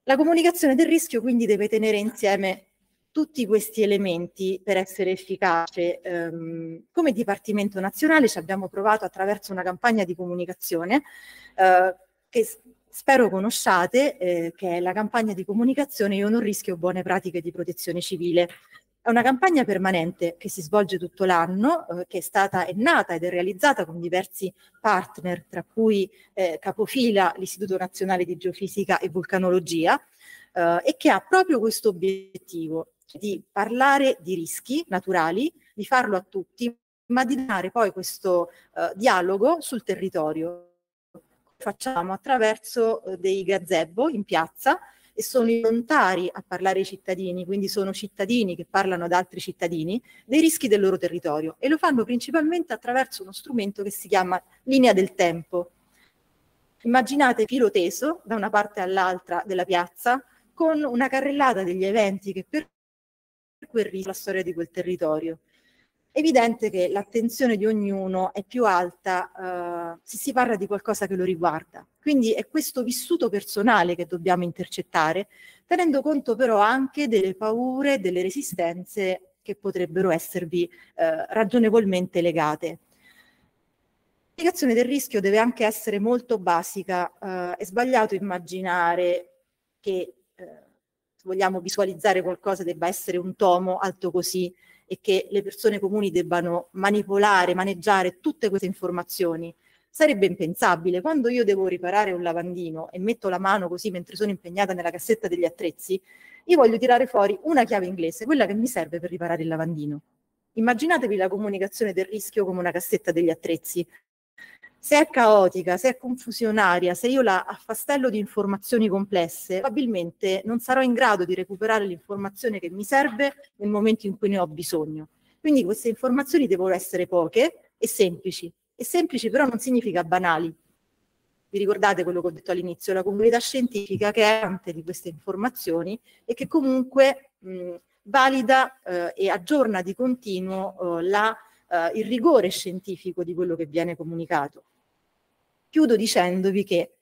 La comunicazione del rischio quindi deve tenere insieme tutti questi elementi per essere efficace. Um, come Dipartimento Nazionale ci abbiamo provato attraverso una campagna di comunicazione uh, che spero conosciate, eh, che è la campagna di comunicazione Io non rischio buone pratiche di protezione civile, è una campagna permanente che si svolge tutto l'anno, eh, che è stata è nata ed è realizzata con diversi partner, tra cui eh, capofila l'Istituto Nazionale di Geofisica e Vulcanologia, eh, e che ha proprio questo obiettivo cioè di parlare di rischi naturali, di farlo a tutti, ma di dare poi questo eh, dialogo sul territorio facciamo attraverso eh, dei gazebo in piazza e sono i volontari a parlare ai cittadini, quindi sono cittadini che parlano ad altri cittadini, dei rischi del loro territorio e lo fanno principalmente attraverso uno strumento che si chiama linea del tempo. Immaginate filo teso da una parte all'altra della piazza con una carrellata degli eventi che per quel rischio la storia di quel territorio evidente che l'attenzione di ognuno è più alta eh, se si parla di qualcosa che lo riguarda. Quindi è questo vissuto personale che dobbiamo intercettare, tenendo conto però anche delle paure, delle resistenze che potrebbero esservi eh, ragionevolmente legate. L'indicazione del rischio deve anche essere molto basica, eh, è sbagliato immaginare che eh, se vogliamo visualizzare qualcosa debba essere un tomo alto così, e che le persone comuni debbano manipolare, maneggiare tutte queste informazioni. Sarebbe impensabile. Quando io devo riparare un lavandino e metto la mano così mentre sono impegnata nella cassetta degli attrezzi, io voglio tirare fuori una chiave inglese, quella che mi serve per riparare il lavandino. Immaginatevi la comunicazione del rischio come una cassetta degli attrezzi se è caotica, se è confusionaria, se io la affastello di informazioni complesse, probabilmente non sarò in grado di recuperare l'informazione che mi serve nel momento in cui ne ho bisogno. Quindi queste informazioni devono essere poche e semplici. E semplici però non significa banali. Vi ricordate quello che ho detto all'inizio, la comunità scientifica che è ante di queste informazioni e che comunque mh, valida eh, e aggiorna di continuo eh, la, eh, il rigore scientifico di quello che viene comunicato. Chiudo dicendovi che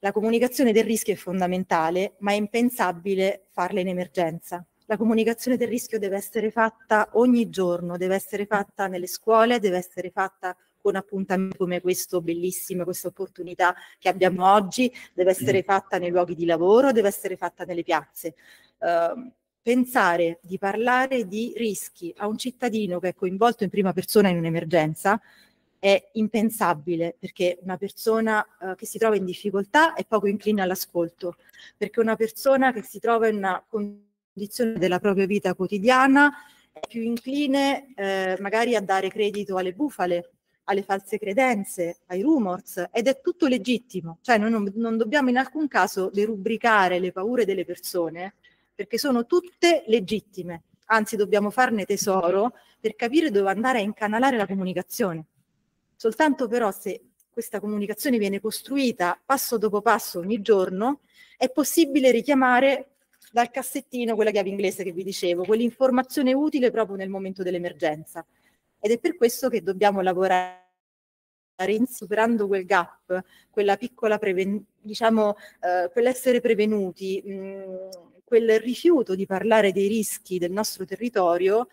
la comunicazione del rischio è fondamentale, ma è impensabile farla in emergenza. La comunicazione del rischio deve essere fatta ogni giorno, deve essere fatta nelle scuole, deve essere fatta con appuntamenti come questo bellissimo, questa opportunità che abbiamo oggi, deve essere mm-hmm. fatta nei luoghi di lavoro, deve essere fatta nelle piazze. Uh, pensare di parlare di rischi a un cittadino che è coinvolto in prima persona in un'emergenza è impensabile perché una persona eh, che si trova in difficoltà è poco incline all'ascolto, perché una persona che si trova in una condizione della propria vita quotidiana è più incline eh, magari a dare credito alle bufale, alle false credenze, ai rumors ed è tutto legittimo, cioè non, non dobbiamo in alcun caso derubricare le paure delle persone perché sono tutte legittime, anzi dobbiamo farne tesoro per capire dove andare a incanalare la comunicazione. Soltanto però se questa comunicazione viene costruita passo dopo passo ogni giorno, è possibile richiamare dal cassettino quella chiave inglese che vi dicevo, quell'informazione utile proprio nel momento dell'emergenza. Ed è per questo che dobbiamo lavorare superando quel gap, quella piccola, preven- diciamo, eh, quell'essere prevenuti, mh, mm, quel rifiuto di parlare dei rischi del nostro territorio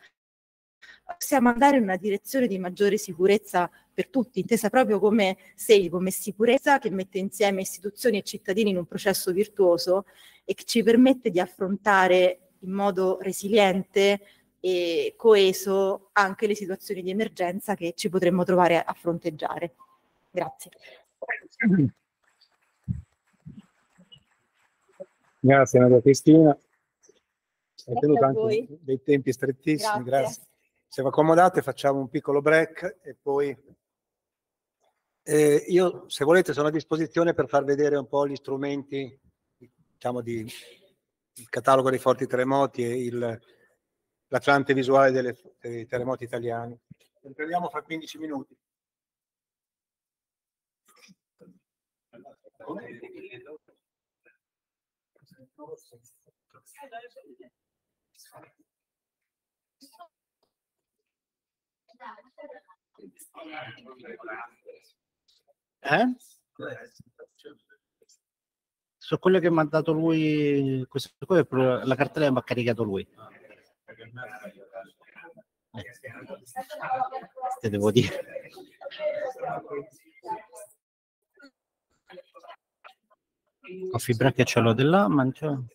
possiamo andare in una direzione di maggiore sicurezza per tutti, intesa proprio come SEI, come sicurezza che mette insieme istituzioni e cittadini in un processo virtuoso e che ci permette di affrontare in modo resiliente e coeso anche le situazioni di emergenza che ci potremmo trovare a fronteggiare. Grazie. Grazie Maria Cristina. Grazie a voi. dei tempi strettissimi, grazie. grazie. Se vi accomodate facciamo un piccolo break e poi eh, io se volete sono a disposizione per far vedere un po' gli strumenti, diciamo di, il catalogo dei forti terremoti e il, l'atlante visuale delle, dei terremoti italiani. Riprendiamo fra 15 minuti. Come? Eh? Su quello che mi ha dato lui, questo, quello, la cartella mi ha caricato lui. Eh. Te devo dire. Coffee break ce l'ho di là, mangio.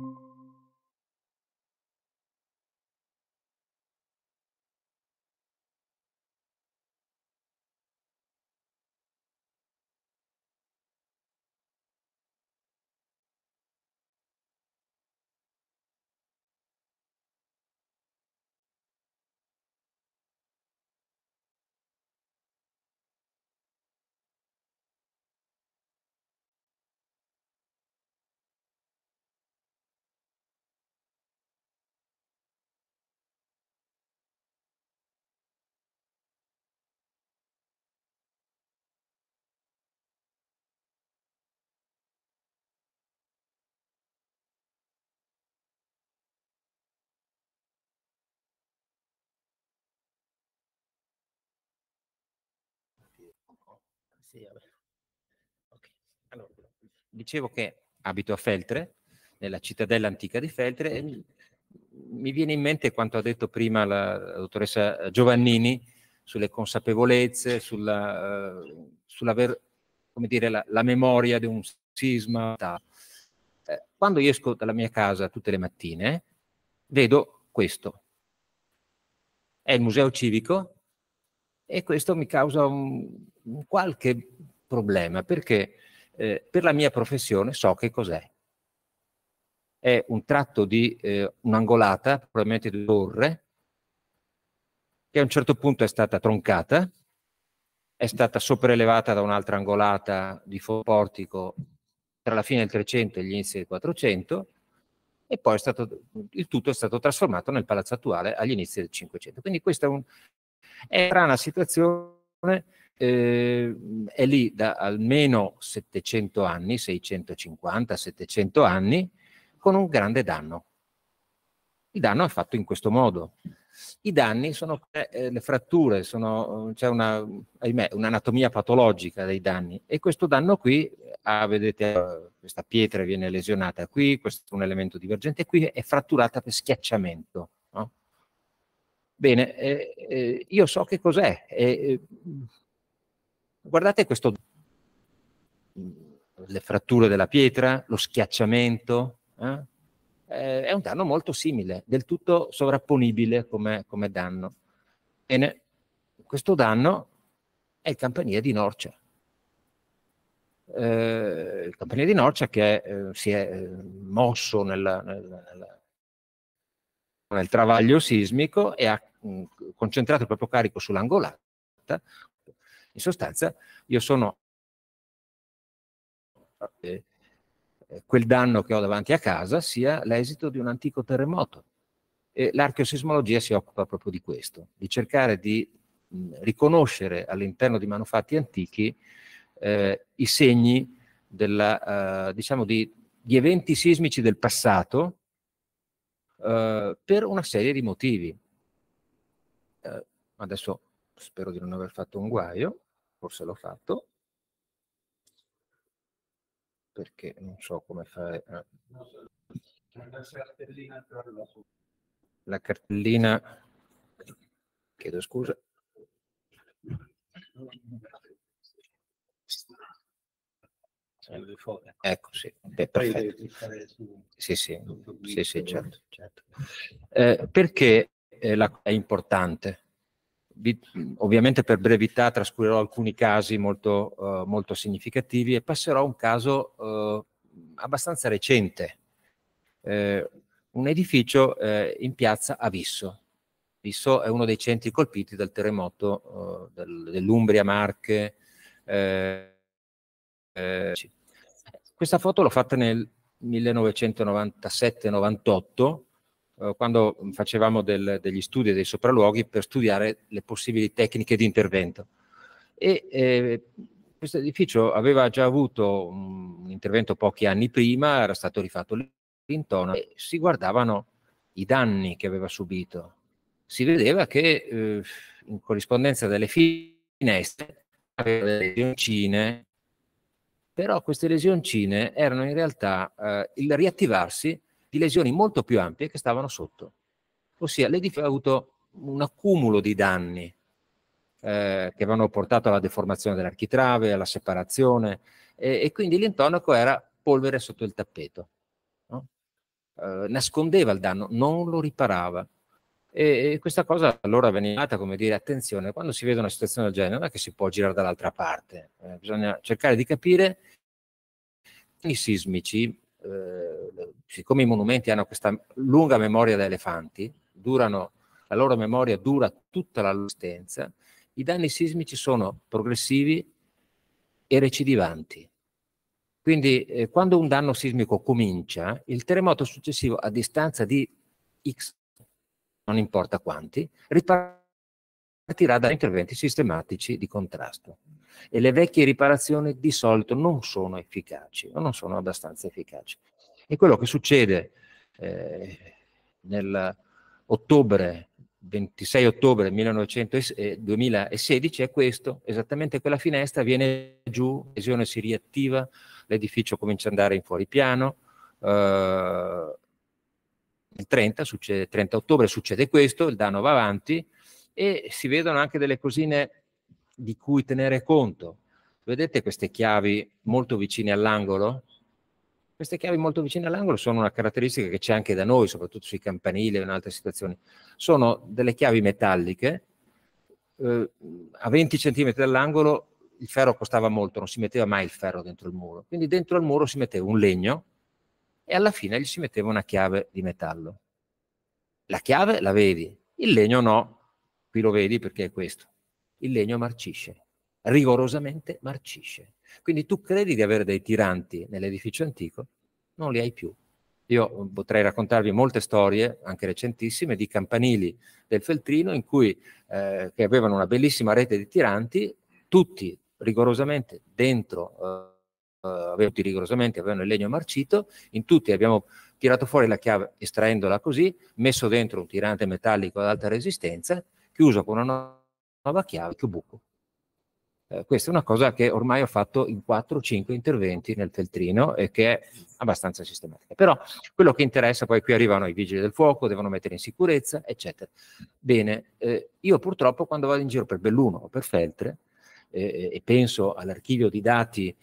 thank you Sì, okay. allora, dicevo che abito a Feltre, nella cittadella antica di Feltre, e mm. mi viene in mente quanto ha detto prima la, la dottoressa Giovannini sulle consapevolezze, sulla, uh, sull'aver, come dire, la, la, memoria di un sisma. Eh, quando io esco dalla mia casa tutte le mattine, vedo questo. È il museo civico e questo mi causa un, un qualche problema perché eh, per la mia professione so che cos'è. È un tratto di eh, un'angolata, probabilmente di torre, che a un certo punto è stata troncata, è stata sopraelevata da un'altra angolata di portico tra la fine del 300 e gli inizi del 400 e poi stato, il tutto è stato trasformato nel palazzo attuale agli inizi del 500. Quindi questo è un, è una situazione, eh, è lì da almeno 700 anni, 650, 700 anni, con un grande danno. Il danno è fatto in questo modo. I danni sono eh, le fratture, sono, c'è una, ahimè, un'anatomia patologica dei danni e questo danno qui, ah, vedete, questa pietra viene lesionata qui, questo è un elemento divergente qui, è fratturata per schiacciamento. Bene, eh, eh, io so che cos'è. Eh, eh guardate questo, mm, le fratture della pietra, lo schiacciamento, eh, eh, è un danno molto simile, del tutto sovrapponibile come, come danno. Bene, questo danno è il campanile di Norcia. il campanile di Norcia che si è mosso nella, nella, nella nel travaglio sismico e ha concentrato il proprio carico sull'angolata, in sostanza io sono eh, quel danno che ho davanti a casa sia l'esito di un antico terremoto. E l'archeosismologia si occupa proprio di questo, di cercare di mm, riconoscere all'interno di manufatti antichi eh, i segni della, eh, diciamo di, di, eventi sismici del passato eh, per una serie di motivi eh, adesso spero di non aver fatto un guaio, forse l'ho fatto, perché non so come fare. Eh. La cartellina, chiedo scusa. Ecco, sì, è perfetto. Sì, sì, sì, sì certo, certo. certo. Eh, perché eh, la, è importante. Vi, ovviamente per brevità trascurerò alcuni casi molto, eh, molto significativi e passerò a un caso eh, abbastanza recente, eh, un edificio eh, in piazza Avisso. Avisso è uno dei centri colpiti dal terremoto eh, del, dell'Umbria Marche. questa foto l'ho fatta nel 1997-98 eh, quando facevamo del, degli studi dei sopralluoghi per studiare le possibili tecniche di intervento. E, eh, questo edificio aveva già avuto un intervento pochi anni prima, era stato rifatto l'intono e si guardavano i danni che aveva subito. Si vedeva che eh, in corrispondenza delle finestre aveva delle lesioncine, però queste lesioncine erano in realtà eh, il riattivarsi di lesioni molto più ampie che stavano sotto. Ossia, l'edificio ha avuto un accumulo di danni eh, che avevano portato alla deformazione dell'architrave, alla separazione, e, e quindi l'intonaco era polvere sotto il tappeto. No? Eh, nascondeva il danno, non lo riparava. E, e questa cosa allora veniva data come dire attenzione, quando si vede una situazione del genere non è che si può girare dall'altra parte, eh, bisogna cercare di capire i sismici eh, siccome i monumenti hanno questa lunga memoria da elefanti, durano, la loro memoria dura tutta la i danni sismici sono progressivi e recidivanti. Quindi eh, quando un danno sismico comincia, il terremoto successivo a distanza di X, non importa quanti, ripartirà da interventi sistematici di contrasto e le vecchie riparazioni di solito non sono efficaci o non sono abbastanza efficaci. E quello che succede eh, nell'ottobre, 26 ottobre 1900, 2016 è questo, esattamente quella finestra viene giù, l'esione si riattiva, l'edificio comincia ad andare in fuoripiano, eh, il 30, succede, 30 ottobre succede questo, il danno va avanti e si vedono anche delle cosine di cui tenere conto. Vedete queste chiavi molto vicine all'angolo? Queste chiavi molto vicine all'angolo sono una caratteristica che c'è anche da noi, soprattutto sui campanili e in altre situazioni. Sono delle chiavi metalliche, eh, a 20 cm dall'angolo il ferro costava molto, non si metteva mai il ferro dentro il muro. Quindi dentro al muro si metteva un legno e alla fine gli si metteva una chiave di metallo. La chiave la vedi, il legno no, qui lo vedi perché è questo il legno marcisce, rigorosamente marcisce. Quindi tu credi di avere dei tiranti nell'edificio antico, non li hai più. Io mm, potrei raccontarvi molte storie, anche recentissime, di campanili del Feltrino in cui, eh, che avevano una bellissima rete di tiranti, tutti rigorosamente dentro, eh, eh tutti rigorosamente avevano il legno marcito, in tutti abbiamo tirato fuori la chiave estraendola così, messo dentro un tirante metallico ad alta resistenza, chiuso con una nuova chiave, più buco. Eh, questa è una cosa che ormai ho fatto in 4-5 interventi nel feltrino e che è abbastanza sistematica. Però quello che interessa, poi qui arrivano i vigili del fuoco, devono mettere in sicurezza, eccetera. Bene, eh, io purtroppo quando vado in giro per Belluno o per Feltre eh, e penso all'archivio di dati